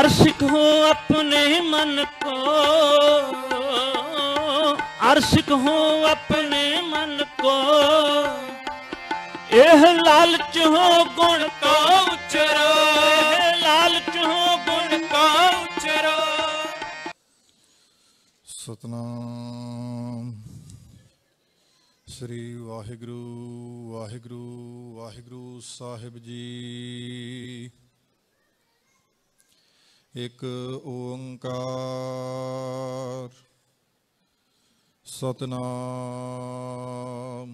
ਅਰਸ਼ਕ ਹੋ ਆਪਣੇ ਮਨ ਕੋ ਅਰਸ਼ਕ ਹੋ ਆਪਣੇ ਮਨ ਕੋ ਇਹ ਲਾਲਚ ਹੋ ਗੁਣ ਕਾ ਉਚਰੋ ਲਾਲਚ ਹੋ ਗੁਣ ਕਾ ਉਚਰੋ ਸਤਨਾਮ ਸ੍ਰੀ ਵਾਹਿਗੁਰੂ ਵਾਹਿਗੁਰੂ ਵਾਹਿਗੁਰੂ ਸਾਹਿਬ ਜੀ ਇਕ ਓੰਕਾਰ ਸਤਨਾਮ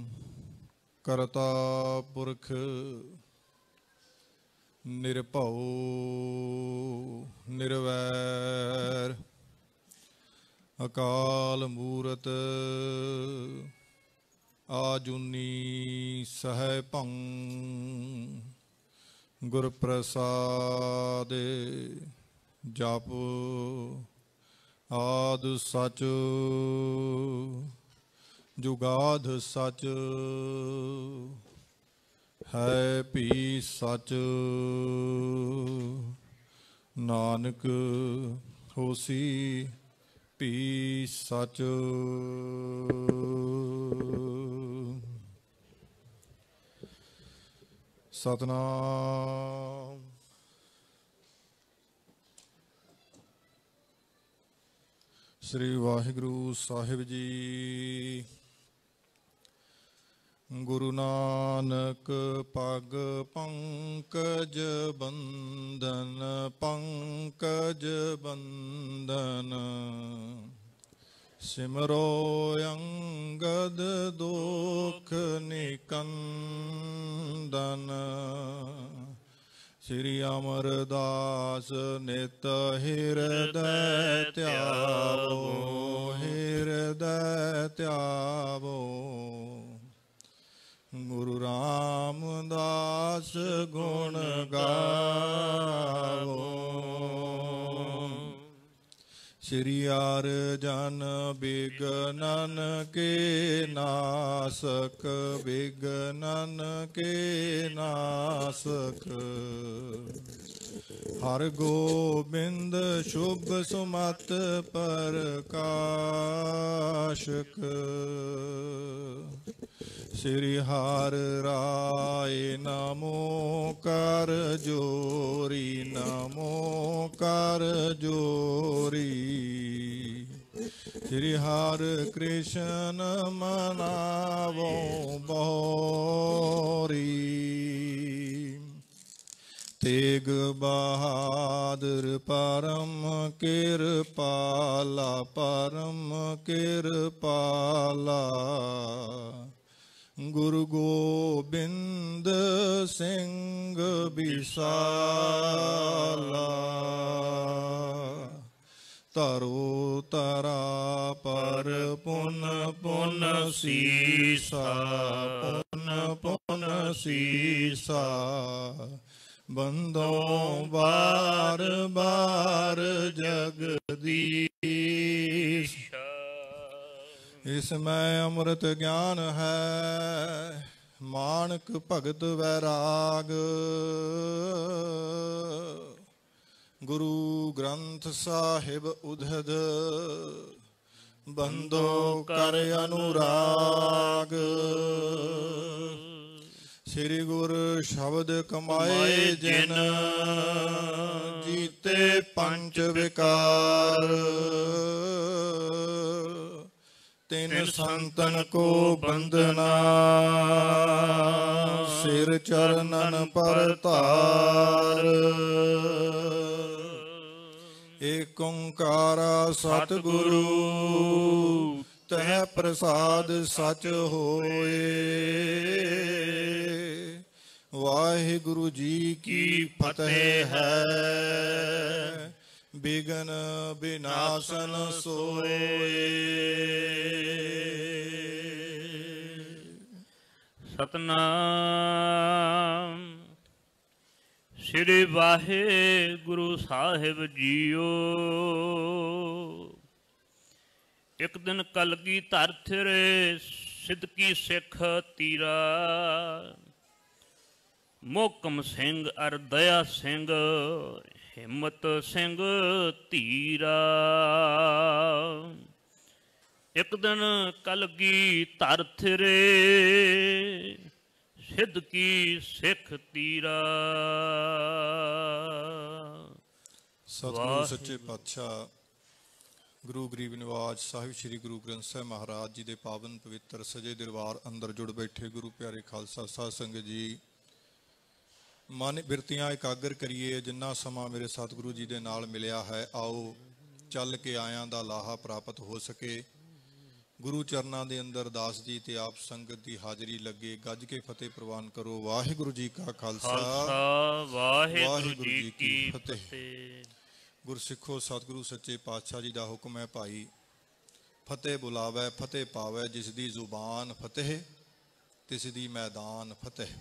ਕਰਤਾ ਪੁਰਖ ਨਿਰਭਉ ਨਿਰਵੈਰ ਅਕਾਲ ਮੂਰਤ ਆਜੁਨੀ ਸਹਿ ਭੰ ਗੁਰ ਪ੍ਰਸਾਦਿ ਜਪ ਆਦ ਸਚ ਜੁਗਾਦ ਸਚ ਹੈ ਪੀ ਸਚ ਨਾਨਕ ਹੋਸੀ ਪੀ ਸਚ ਸਤਨਾਮ ਸ੍ਰੀ ਵਾਹਿਗੁਰੂ ਸਾਹਿਬ ਜੀ ਗੁਰੂ ਨਾਨਕ ਪਗ ਪੰਕਜ ਬੰਦਨ ਪੰਕਜ ਬੰਦਨ ਸਿਮਰੋ ਅੰਗਦ ਦੋਖ ਨਿਕੰਦਨ ਸ੍ਰੀ ਅਮਰਦਾਸ ਨਿਤ ਹਿਰਦੈ ਧਿਆਵੋ ਹਿਰਦੈ ਧਿਆਵੋ ਗੁਰੂ ਰਾਮਦਾਸ ਗੁਣ ਗਾਵੋ ਸ੍ਰੀ ਆਰ ਜਨ ਬਿਗਨਨ ਕੇ ਨਾਸਕ ਬਿਗਨਨ ਕੇ ਨਾਸਕ ਹਰ ਗੋਬਿੰਦ ਸ਼ੁਭ ਸੁਮਤ ਪਰਕਾਸ਼ਕ ਸ੍ਰੀ ਹਰ ਰਾਏ ਨਾਮੋ ਕਰ ਜੋਰੀ ਨਾਮੋ ਕਰ ਜੋਰੀ ਸ੍ਰੀ ਹਰ ਕ੍ਰਿਸ਼ਨ ਮਨਾਵੋ ਬੋਰੀ ਤੇਗ ਬਹਾਦਰ ਪਰਮ ਕਿਰਪਾਲਾ ਪਰਮ ਕਿਰਪਾਲਾ ਗੁਰੂ ਗੋਬਿੰਦ ਸਿੰਘ ਬਿਸਾਲਾ ਤਰੋ ਤਰਾ ਪਰ ਪੁਨ ਪੁਨ ਸੀਸਾ ਪੁਨ ਪੁਨ ਸੀਸਾ ਬੰਦੋਂ ਬਾਰ ਬਾਰ ਜਗਦੀਸ਼ ਇਸ ਮੈਂ ਅੰਮ੍ਰਿਤ ਗਿਆਨ ਹੈ ਮਾਨਕ ਭਗਤ ਵੈਰਾਗ ਗੁਰੂ ਗ੍ਰੰਥ ਸਾਹਿਬ ਉਧਦ ਬੰਦੋ ਕਰ ਅਨੁਰਾਗ ਸ੍ਰੀ ਗੁਰ ਸ਼ਬਦ ਕਮਾਏ ਜਿਨ ਜੀਤੇ ਪੰਜ ਵਿਕਾਰ ਤਿੰਨ ਸੰਤਨ ਕੋ ਬੰਦਨਾ ਸਿਰ ਚਰਨਨ ਪਰਤਾਰ ਏਕ ਓੰਕਾਰ ਸਤਿਗੁਰੂ ਤਹਿ ਪ੍ਰਸਾਦ ਸਚ ਹੋਏ ਵਾਹਿਗੁਰੂ ਜੀ ਕੀ ਫਤਿਹ ਹੈ ਬਿਗਨ ਬਿਨਾਸ਼ਨ ਸੋਏ ਸਤਨਾਮ ਸ੍ਰੀ ਵਾਹਿਗੁਰੂ ਸਾਹਿਬ ਜੀਓ ਇੱਕ ਦਿਨ ਕਲਗੀ ਧਰਥਰੇ ਰੇ ਸਿੱਧਕੀ ਸਿੱਖ ਤੀਰਾ ਮੋਕਮ ਸਿੰਘ ਅਰ ਦਇਆ ਸਿੰਘ ਹਿੰਮਤ ਸਿੰਘ ਧੀਰਾ ਇੱਕ ਦਿਨ ਕਲਗੀ ਧਰਥਰੇ ਸਿੱਧ ਕੀ ਸਿੱਖ ਤੀਰਾ ਸਤਿਗੁਰੂ ਸੱਚੇ ਪਾਤਸ਼ਾਹ ਗੁਰੂ ਗਰੀਬ ਨਿਵਾਜ ਸਾਹਿਬ ਸ੍ਰੀ ਗੁਰੂ ਗ੍ਰੰਥ ਸਾਹਿਬ ਮਹਾਰਾਜ ਜੀ ਦੇ ਪਾਵਨ ਪਵਿੱਤਰ ਸਜੇ ਦਰਬਾਰ ਅੰਦਰ ਜੁੜ ਬੈਠੇ ਗੁਰੂ ਪਿਆਰੇ ਖਾਲਸਾ ਸਾਧ ਸੰਗਤ ਜੀ ਮਨ ਬਿਰਤੀਆਂ ਇਕਾਗਰ ਕਰੀਏ ਜਿੰਨਾ ਸਮਾਂ ਮੇਰੇ ਸਤਿਗੁਰੂ ਜੀ ਦੇ ਨਾਲ ਮਿਲਿਆ ਹੈ ਆਓ ਚੱਲ ਕੇ ਆਇਆਂ ਦਾ ਲਾਹਾ ਪ੍ਰਾਪਤ ਹੋ ਸਕੇ ਗੁਰੂ ਚਰਨਾਂ ਦੇ ਅੰਦਰ ਦਾਸ ਜੀ ਤੇ ਆਪ ਸੰਗਤ ਦੀ ਹਾਜ਼ਰੀ ਲੱਗੇ ਗੱਜ ਕੇ ਫਤਿਹ ਪ੍ਰਵਾਨ ਕਰੋ ਵਾਹਿਗੁਰੂ ਜੀ ਕਾ ਖਾਲਸਾ ਵਾਹਿਗੁਰੂ ਜੀ ਕੀ ਫਤਿਹ ਗੁਰਸਿੱਖੋ ਸਤਿਗੁਰੂ ਸੱਚੇ ਪਾਤਸ਼ਾਹ ਜੀ ਦਾ ਹੁਕਮ ਹੈ ਭਾਈ ਫਤਿਹ ਬੁਲਾਵੇ ਫਤਿਹ ਪਾਵੇ ਜਿਸ ਦੀ ਜ਼ੁਬਾਨ ਫਤਿਹ ਤਿਸ ਦੀ ਮੈਦਾਨ ਫਤਿਹ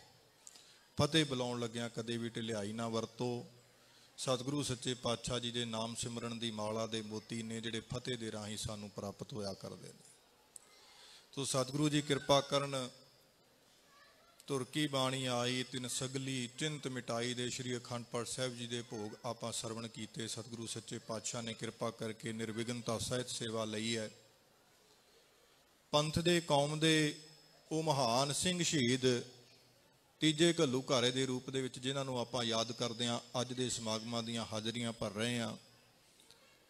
ਫਤਿਹ ਬੁਲਾਉਣ ਲੱਗਿਆਂ ਕਦੇ ਵੀ ਢਿਲਾਈ ਨਾ ਵਰਤੋ ਸਤਿਗੁਰੂ ਸੱਚੇ ਪਾਤਸ਼ਾਹ ਜੀ ਦੇ ਨਾਮ ਸਿਮਰਨ ਦੀ ਮਾਲਾ ਦੇ ਮੋਤੀ ਨੇ ਜਿਹੜੇ ਫਤਿਹ ਦੇ ਰਾਹੀਂ ਸਾਨੂੰ ਪ੍ਰਾਪਤ ਹੋਇਆ ਕਰਦੇ ਨੇ ਸੋ ਸਤਿਗੁਰੂ ਜੀ ਕਿਰਪਾ ਕਰਨ ਤੁਰਕੀ ਬਾਣੀ ਆਈ ਤਿਨ ਸਗਲੀ ਚਿੰਤ ਮਿਟਾਈ ਦੇ ਸ੍ਰੀ ਅਖੰਡ ਪਾਠ ਸਾਹਿਬ ਜੀ ਦੇ ਭੋਗ ਆਪਾਂ ਸਰਵਣ ਕੀਤੇ ਸਤਿਗੁਰੂ ਸੱਚੇ ਪਾਤਸ਼ਾਹ ਨੇ ਕਿਰਪਾ ਕਰਕੇ ਨਿਰਵਿਘਨਤਾ ਸਹਿਤ ਸੇਵਾ ਲਈ ਹੈ ਪੰਥ ਦੇ ਕੌਮ ਦੇ ਉਹ ਮਹਾਨ ਸਿੰਘ ਸ਼ਹੀਦ ਤੀਜੇ ਘੱਲੂ ਘਾਰੇ ਦੇ ਰੂਪ ਦੇ ਵਿੱਚ ਜਿਨ੍ਹਾਂ ਨੂੰ ਆਪਾਂ ਯਾਦ ਕਰਦੇ ਆਂ ਅੱਜ ਦੇ ਸਮਾਗਮਾਂ ਦੀਆਂ ਹਾਜ਼ਰੀਆਂ ਭਰ ਰਹੇ ਆਂ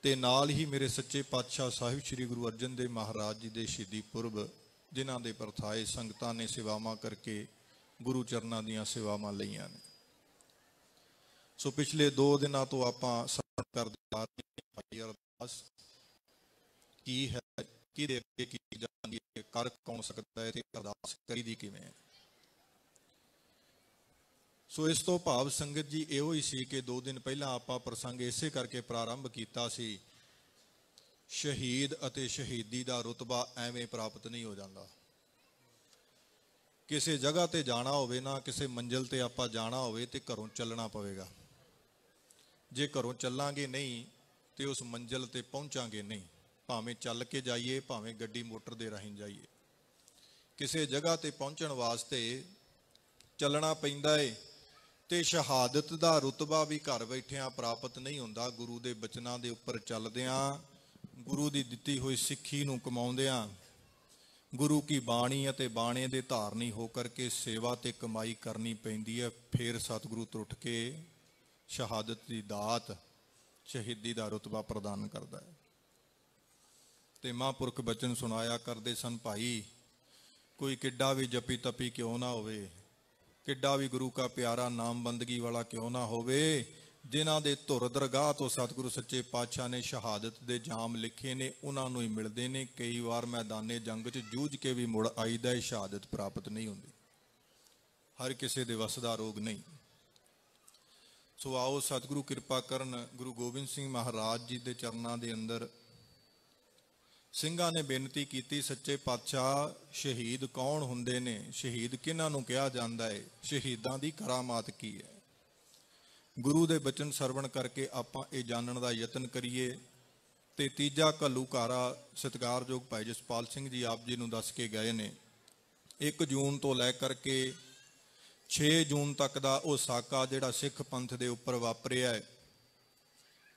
ਤੇ ਨਾਲ ਹੀ ਮੇਰੇ ਸੱਚੇ ਪਾਤਸ਼ਾਹ ਸਾਹਿਬ ਸ੍ਰੀ ਗੁਰੂ ਅਰਜਨ ਦੇਵ ਮਹਾਰਾਜ ਜੀ ਦੇ ਸ਼ਹੀਦੀ ਪੁਰਬ ਜਿਨ੍ਹਾਂ ਦੇ ਪਰਥਾਏ ਸੰਗਤਾਂ ਨੇ ਸੇਵਾਵਾਂ ਕਰਕੇ ਗੁਰੂ ਚਰਨਾਂ ਦੀਆਂ ਸੇਵਾਵਾਂ ਲਈਆਂ ਨੇ ਸੋ ਪਿਛਲੇ 2 ਦਿਨਾਂ ਤੋਂ ਆਪਾਂ ਸਾਥ ਕਰਦੇ ਆ ਰਹੇ ਅਰਦਾਸ ਕੀ ਹੈ ਕੀ ਦੇ ਅੱਗੇ ਕੀ ਜਾਂਦੀ ਹੈ ਕਰ ਕੌਣ ਸਕਦਾ ਹੈ ਤੇ ਅਰਦਾਸ ਕਰੀਦੀ ਕਿਵੇਂ ਹੈ ਸੋ ਇਸ ਤੋਂ ਭਾਵ ਸੰਗਤ ਜੀ ਇਹੋ ਹੀ ਸੀ ਕਿ 2 ਦਿਨ ਪਹਿਲਾਂ ਆਪਾਂ ਪ੍ਰਸੰਗ ਇਸੇ ਕਰਕੇ ਪ੍ਰਾਰੰਭ ਕੀਤਾ ਸੀ ਸ਼ਹੀਦ ਅਤੇ ਸ਼ਹੀਦੀ ਦਾ ਰਤਬਾ ਐਵੇਂ ਪ੍ਰਾਪਤ ਨਹੀਂ ਹੋ ਜਾਂਦਾ ਕਿਸੇ ਜਗ੍ਹਾ ਤੇ ਜਾਣਾ ਹੋਵੇ ਨਾ ਕਿਸੇ ਮੰਜ਼ਲ ਤੇ ਆਪਾਂ ਜਾਣਾ ਹੋਵੇ ਤੇ ਘਰੋਂ ਚੱਲਣਾ ਪਵੇਗਾ ਜੇ ਘਰੋਂ ਚੱਲਾਂਗੇ ਨਹੀਂ ਤੇ ਉਸ ਮੰਜ਼ਲ ਤੇ ਪਹੁੰਚਾਂਗੇ ਨਹੀਂ ਭਾਵੇਂ ਚੱਲ ਕੇ ਜਾਈਏ ਭਾਵੇਂ ਗੱਡੀ ਮੋਟਰ ਦੇ ਰਾਹੀਂ ਜਾਈਏ ਕਿਸੇ ਜਗ੍ਹਾ ਤੇ ਪਹੁੰਚਣ ਵਾਸਤੇ ਚੱਲਣਾ ਪੈਂਦਾ ਏ ਤੇ ਸ਼ਹਾਦਤ ਦਾ ਰਤਬਾ ਵੀ ਘਰ ਬੈਠਿਆਂ ਪ੍ਰਾਪਤ ਨਹੀਂ ਹੁੰਦਾ ਗੁਰੂ ਦੇ ਬਚਨਾਂ ਦੇ ਉੱਪਰ ਚੱਲਦਿਆਂ ਗੁਰੂ ਦੀ ਦਿੱਤੀ ਹੋਈ ਸਿੱਖੀ ਨੂੰ ਕਮਾਉਂਦਿਆਂ ਗੁਰੂ ਕੀ ਬਾਣੀ ਅਤੇ ਬਾਣੇ ਦੇ ਧਾਰਨੀ ਹੋ ਕਰਕੇ ਸੇਵਾ ਤੇ ਕਮਾਈ ਕਰਨੀ ਪੈਂਦੀ ਹੈ ਫੇਰ ਸਤਿਗੁਰੂ ਤਰੁੱਠ ਕੇ ਸ਼ਹਾਦਤ ਦੀ ਦਾਤ ਸ਼ਹੀਦੀ ਦਾ ਰਤਬਾ ਪ੍ਰਦਾਨ ਕਰਦਾ ਹੈ ਤੇ ਮਹਾਂਪੁਰਖ ਬਚਨ ਸੁਣਾਇਆ ਕਰਦੇ ਸਨ ਭਾਈ ਕੋਈ ਕਿੱਡਾ ਵੀ ਜਪੀ ਤਪੀ ਕਿਉਂ ਨਾ ਹੋਵੇ ਕਿੱਡਾ ਵੀ ਗੁਰੂ ਕਾ ਪਿਆਰਾ ਨਾਮ ਬੰਦਗੀ ਵਾਲਾ ਕਿਉਂ ਨਾ ਹੋਵੇ ਜਿਨ੍ਹਾਂ ਦੇ ਧੁਰ ਦਰਗਾਹ ਤੋਂ ਸਤਿਗੁਰੂ ਸੱਚੇ ਪਾਤਸ਼ਾਹ ਨੇ ਸ਼ਹਾਦਤ ਦੇ ਜਾਮ ਲਿਖੇ ਨੇ ਉਹਨਾਂ ਨੂੰ ਹੀ ਮਿਲਦੇ ਨੇ ਕਈ ਵਾਰ ਮੈਦਾਨੇ ਜੰਗ 'ਚ ਜੂਝ ਕੇ ਵੀ ਮੁੜ ਆਈਦਾ ਹੈ ਸ਼ਹਾਦਤ ਪ੍ਰਾਪਤ ਨਹੀਂ ਹੁੰਦੀ ਹਰ ਕਿਸੇ ਦੇ ਵਸ ਦਾ ਰੋਗ ਨਹੀਂ ਸੋ ਆਓ ਸਤਿਗੁਰੂ ਕਿਰਪਾ ਕਰਨ ਗੁਰੂ ਗੋਬਿੰਦ ਸਿੰਘ ਮਹਾਰਾਜ ਜੀ ਦੇ ਚਰਨਾਂ ਦੇ ਅੰਦਰ ਸਿੰਘਾਂ ਨੇ ਬੇਨਤੀ ਕੀਤੀ ਸੱਚੇ ਪਾਤਸ਼ਾਹ ਸ਼ਹੀਦ ਕੌਣ ਹੁੰਦੇ ਨੇ ਸ਼ਹੀਦ ਕਿਹਨਾਂ ਨੂੰ ਕਿਹਾ ਜਾਂਦਾ ਹੈ ਸ਼ਹੀਦਾਂ ਦੀ ਕਰਾਮਾਤ ਕੀ ਹੈ ਗੁਰੂ ਦੇ ਬਚਨ ਸਰਵਣ ਕਰਕੇ ਆਪਾਂ ਇਹ ਜਾਣਨ ਦਾ ਯਤਨ ਕਰੀਏ ਤੇ ਤੀਜਾ ਕੱਲੂਕਾਰਾ ਸਤਿਕਾਰਯੋਗ ਭਾਈ ਜਸਪਾਲ ਸਿੰਘ ਜੀ ਆਪ ਜੀ ਨੂੰ ਦੱਸ ਕੇ ਗਏ ਨੇ 1 ਜੂਨ ਤੋਂ ਲੈ ਕਰਕੇ 6 ਜੂਨ ਤੱਕ ਦਾ ਉਹ ਸਾਕਾ ਜਿਹੜਾ ਸਿੱਖ ਪੰਥ ਦੇ ਉੱਪਰ ਵਾਪਰਿਆ ਹੈ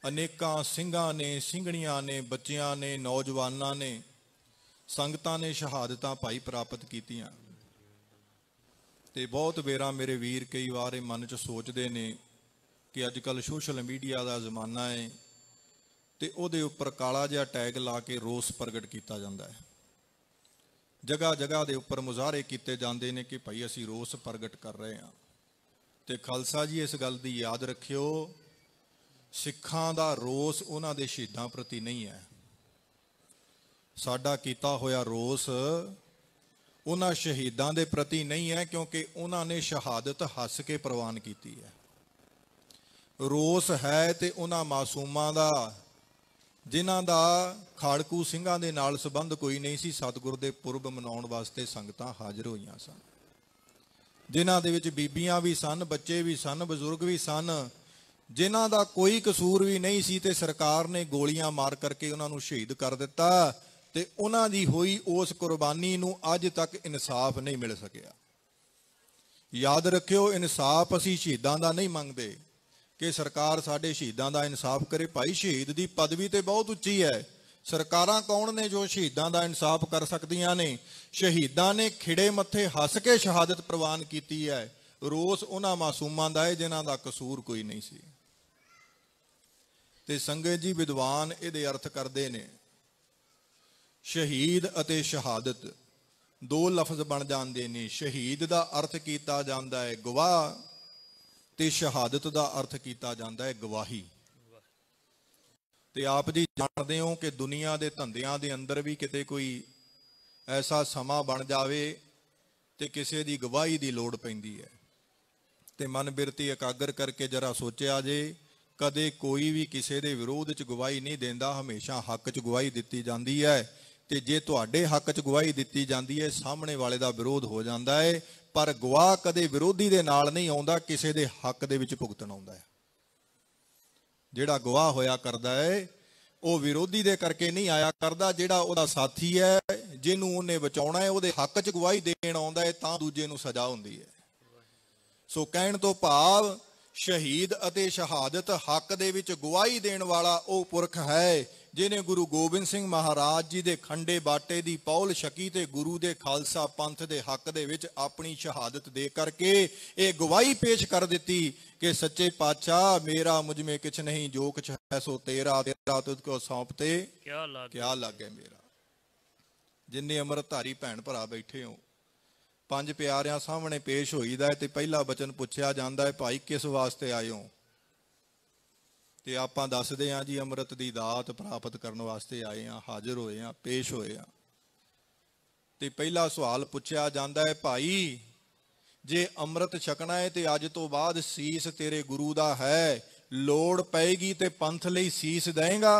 ਅਨੇਕਾਂ ਸਿੰਘਾਂ ਨੇ ਸਿੰਘਣੀਆਂ ਨੇ ਬੱਚਿਆਂ ਨੇ ਨੌਜਵਾਨਾਂ ਨੇ ਸੰਗਤਾਂ ਨੇ ਸ਼ਹਾਦਤਾਂ ਭਾਈ ਪ੍ਰਾਪਤ ਕੀਤੀਆਂ ਤੇ ਬਹੁਤ ਵੇਰਾ ਮੇਰੇ ਵੀਰ ਕਈ ਵਾਰ ਇਹ ਮਨ 'ਚ ਸੋਚਦੇ ਨੇ ਕਿ ਅੱਜ ਕੱਲ ਸੋਸ਼ਲ ਮੀਡੀਆ ਦਾ ਜ਼ਮਾਨਾ ਹੈ ਤੇ ਉਹਦੇ ਉੱਪਰ ਕਾਲਾ ਜਿਹਾ ਟੈਗ ਲਾ ਕੇ ਰੋਸ ਪ੍ਰਗਟ ਕੀਤਾ ਜਾਂਦਾ ਹੈ ਜਗ੍ਹਾ ਜਗ੍ਹਾ ਦੇ ਉੱਪਰ ਮੁਜ਼ਾਹਰੇ ਕੀਤੇ ਜਾਂਦੇ ਨੇ ਕਿ ਭਾਈ ਅਸੀਂ ਰੋਸ ਪ੍ਰਗਟ ਕਰ ਰਹੇ ਹਾਂ ਤੇ ਖਾਲਸਾ ਜੀ ਇਸ ਗੱਲ ਦੀ ਯਾਦ ਰੱਖਿਓ ਸਿੱਖਾਂ ਦਾ ਰੋਸ ਉਹਨਾਂ ਦੇ ਸ਼ਹੀਦਾਂ ਪ੍ਰਤੀ ਨਹੀਂ ਹੈ ਸਾਡਾ ਕੀਤਾ ਹੋਇਆ ਰੋਸ ਉਹਨਾਂ ਸ਼ਹੀਦਾਂ ਦੇ ਪ੍ਰਤੀ ਨਹੀਂ ਹੈ ਕਿਉਂਕਿ ਉਹਨਾਂ ਨੇ ਸ਼ਹਾਦਤ ਹੱਸ ਕੇ ਪ੍ਰਵਾਨ ਕੀਤੀ ਹੈ ਰੋਸ ਹੈ ਤੇ ਉਹਨਾਂ ਮਾਸੂਮਾਂ ਦਾ ਜਿਨ੍ਹਾਂ ਦਾ ਖਾੜਕੂ ਸਿੰਘਾਂ ਦੇ ਨਾਲ ਸੰਬੰਧ ਕੋਈ ਨਹੀਂ ਸੀ ਸਤਿਗੁਰ ਦੇ ਪੁਰਬ ਮਨਾਉਣ ਵਾਸਤੇ ਸੰਗਤਾਂ ਹਾਜ਼ਰ ਹੋਈਆਂ ਸਨ ਜਿਨ੍ਹਾਂ ਦੇ ਵਿੱਚ ਬੀਬੀਆਂ ਵੀ ਸਨ ਬੱਚੇ ਵੀ ਸਨ ਬਜ਼ੁਰਗ ਵੀ ਸਨ ਜਿਨ੍ਹਾਂ ਦਾ ਕੋਈ ਕਸੂਰ ਵੀ ਨਹੀਂ ਸੀ ਤੇ ਸਰਕਾਰ ਨੇ ਗੋਲੀਆਂ ਮਾਰ ਕਰਕੇ ਉਹਨਾਂ ਨੂੰ ਸ਼ਹੀਦ ਕਰ ਦਿੱਤਾ ਤੇ ਉਹਨਾਂ ਦੀ ਹੋਈ ਉਸ ਕੁਰਬਾਨੀ ਨੂੰ ਅੱਜ ਤੱਕ ਇਨਸਾਫ ਨਹੀਂ ਮਿਲ ਸਕਿਆ ਯਾਦ ਰੱਖਿਓ ਇਨਸਾਫ ਅਸੀਂ ਸ਼ਹੀਦਾਂ ਦਾ ਨਹੀਂ ਮੰਗਦੇ ਕਿ ਸਰਕਾਰ ਸਾਡੇ ਸ਼ਹੀਦਾਂ ਦਾ ਇਨਸਾਫ ਕਰੇ ਭਾਈ ਸ਼ਹੀਦ ਦੀ ਪਦਵੀ ਤੇ ਬਹੁਤ ਉੱਚੀ ਹੈ ਸਰਕਾਰਾਂ ਕੌਣ ਨੇ ਜੋ ਸ਼ਹੀਦਾਂ ਦਾ ਇਨਸਾਫ ਕਰ ਸਕਦੀਆਂ ਨੇ ਸ਼ਹੀਦਾਂ ਨੇ ਖਿੜੇ ਮੱਥੇ ਹੱਸ ਕੇ ਸ਼ਹਾਦਤ ਪ੍ਰਵਾਨ ਕੀਤੀ ਹੈ ਰੋਸ ਉਹਨਾਂ ਮਾਸੂਮਾਂ ਦਾ ਹੈ ਜਿਨ੍ਹਾਂ ਦਾ ਕਸੂਰ ਕੋਈ ਨਹੀਂ ਸੀ ਤੇ ਸੰਗਤ ਜੀ ਵਿਦਵਾਨ ਇਹਦੇ ਅਰਥ ਕਰਦੇ ਨੇ ਸ਼ਹੀਦ ਅਤੇ ਸ਼ਹਾਦਤ ਦੋ ਲਫ਼ਜ਼ ਬਣ ਜਾਂਦੇ ਨੇ ਸ਼ਹੀਦ ਦਾ ਅਰਥ ਕੀਤਾ ਜਾਂਦਾ ਹੈ ਗਵਾਹ ਤੇ ਸ਼ਹਾਦਤ ਦਾ ਅਰਥ ਕੀਤਾ ਜਾਂਦਾ ਹੈ ਗਵਾਹੀ ਤੇ ਆਪ ਜੀ ਜਾਣਦੇ ਹੋ ਕਿ ਦੁਨੀਆ ਦੇ ਧੰਦਿਆਂ ਦੇ ਅੰਦਰ ਵੀ ਕਿਤੇ ਕੋਈ ਐਸਾ ਸਮਾਂ ਬਣ ਜਾਵੇ ਤੇ ਕਿਸੇ ਦੀ ਗਵਾਹੀ ਦੀ ਲੋੜ ਪੈਂਦੀ ਹੈ ਤੇ ਮਨ ਬਿਰਤੀ ਇਕਾਗਰ ਕਰਕੇ ਜਰਾ ਸੋਚਿਆ ਜੇ ਕਦੇ ਕੋਈ ਵੀ ਕਿਸੇ ਦੇ ਵਿਰੋਧ ਚ ਗਵਾਹੀ ਨਹੀਂ ਦਿੰਦਾ ਹਮੇਸ਼ਾ ਹੱਕ ਚ ਗਵਾਹੀ ਦਿੱਤੀ ਜਾਂਦੀ ਹੈ ਤੇ ਜੇ ਤੁਹਾਡੇ ਹੱਕ ਚ ਗਵਾਹੀ ਦਿੱਤੀ ਜਾਂਦੀ ਹੈ ਸਾਹਮਣੇ ਵਾਲੇ ਦਾ ਵਿਰੋਧ ਹੋ ਜਾਂਦਾ ਹੈ ਪਰ ਗਵਾਹ ਕਦੇ ਵਿਰੋਧੀ ਦੇ ਨਾਲ ਨਹੀਂ ਆਉਂਦਾ ਕਿਸੇ ਦੇ ਹੱਕ ਦੇ ਵਿੱਚ ਭੁਗਤਣ ਆਉਂਦਾ ਹੈ ਜਿਹੜਾ ਗਵਾਹ ਹੋਇਆ ਕਰਦਾ ਹੈ ਉਹ ਵਿਰੋਧੀ ਦੇ ਕਰਕੇ ਨਹੀਂ ਆਇਆ ਕਰਦਾ ਜਿਹੜਾ ਉਹਦਾ ਸਾਥੀ ਹੈ ਜਿਹਨੂੰ ਉਹਨੇ ਬਚਾਉਣਾ ਹੈ ਉਹਦੇ ਹੱਕ 'ਚ ਗਵਾਹੀ ਦੇਣ ਆਉਂਦਾ ਹੈ ਤਾਂ ਦੂਜੇ ਨੂੰ ਸਜ਼ਾ ਹੁੰਦੀ ਹੈ ਸੋ ਕਹਿਣ ਤੋਂ ਭਾਵ ਸ਼ਹੀਦ ਅਤੇ ਸ਼ਹਾਦਤ ਹੱਕ ਦੇ ਵਿੱਚ ਗਵਾਹੀ ਦੇਣ ਵਾਲਾ ਉਹ ਪੁਰਖ ਹੈ ਜਿਨੇ ਗੁਰੂ ਗੋਬਿੰਦ ਸਿੰਘ ਮਹਾਰਾਜ ਜੀ ਦੇ ਖੰਡੇ ਬਾਟੇ ਦੀ ਪੌਲ ਸ਼ਕੀ ਤੇ ਗੁਰੂ ਦੇ ਖਾਲਸਾ ਪੰਥ ਦੇ ਹੱਕ ਦੇ ਵਿੱਚ ਆਪਣੀ ਸ਼ਹਾਦਤ ਦੇ ਕਰਕੇ ਇਹ ਗਵਾਹੀ ਪੇਸ਼ ਕਰ ਦਿੱਤੀ ਕਿ ਸੱਚੇ ਪਾਤਸ਼ਾਹ ਮੇਰਾ ਮੁਝ ਮੇ ਕਿਛ ਨਹੀਂ ਜੋ ਕਿਛ ਹੈ ਸੋ ਤੇਰਾ ਤੇਰਾ ਤੁਧ ਕੋ ਸੌਂਪਤੇ ਕਿਆ ਲੱਗ ਕਿਆ ਲੱਗੇ ਮੇਰਾ ਜਿੰਨੇ ਅੰਮ੍ਰਿਤਧਾਰੀ ਭੈਣ ਭਰਾ ਬੈਠੇ ਹੋ ਪੰਜ ਪਿਆਰਿਆਂ ਸਾਹਮਣੇ ਪੇਸ਼ ਹੋਈਦਾ ਤੇ ਪਹਿਲਾ ਬਚਨ ਪੁੱਛਿਆ ਜਾਂਦਾ ਹੈ ਭਾਈ ਕਿਸ ਵਾਸਤੇ ਆਇਓ ਤੇ ਆਪਾਂ ਦੱਸਦੇ ਹਾਂ ਜੀ ਅੰਮ੍ਰਿਤ ਦੀ ਦਾਤ ਪ੍ਰਾਪਤ ਕਰਨ ਵਾਸਤੇ ਆਏ ਆਂ ਹਾਜ਼ਰ ਹੋਏ ਆਂ ਪੇਸ਼ ਹੋਏ ਆਂ ਤੇ ਪਹਿਲਾ ਸਵਾਲ ਪੁੱਛਿਆ ਜਾਂਦਾ ਹੈ ਭਾਈ ਜੇ ਅੰਮ੍ਰਿਤ ਛਕਣਾ ਹੈ ਤੇ ਅੱਜ ਤੋਂ ਬਾਅਦ ਸੀਸ ਤੇਰੇ ਗੁਰੂ ਦਾ ਹੈ ਲੋੜ ਪੈਗੀ ਤੇ ਪੰਥ ਲਈ ਸੀਸ ਦੇਵੇਂਗਾ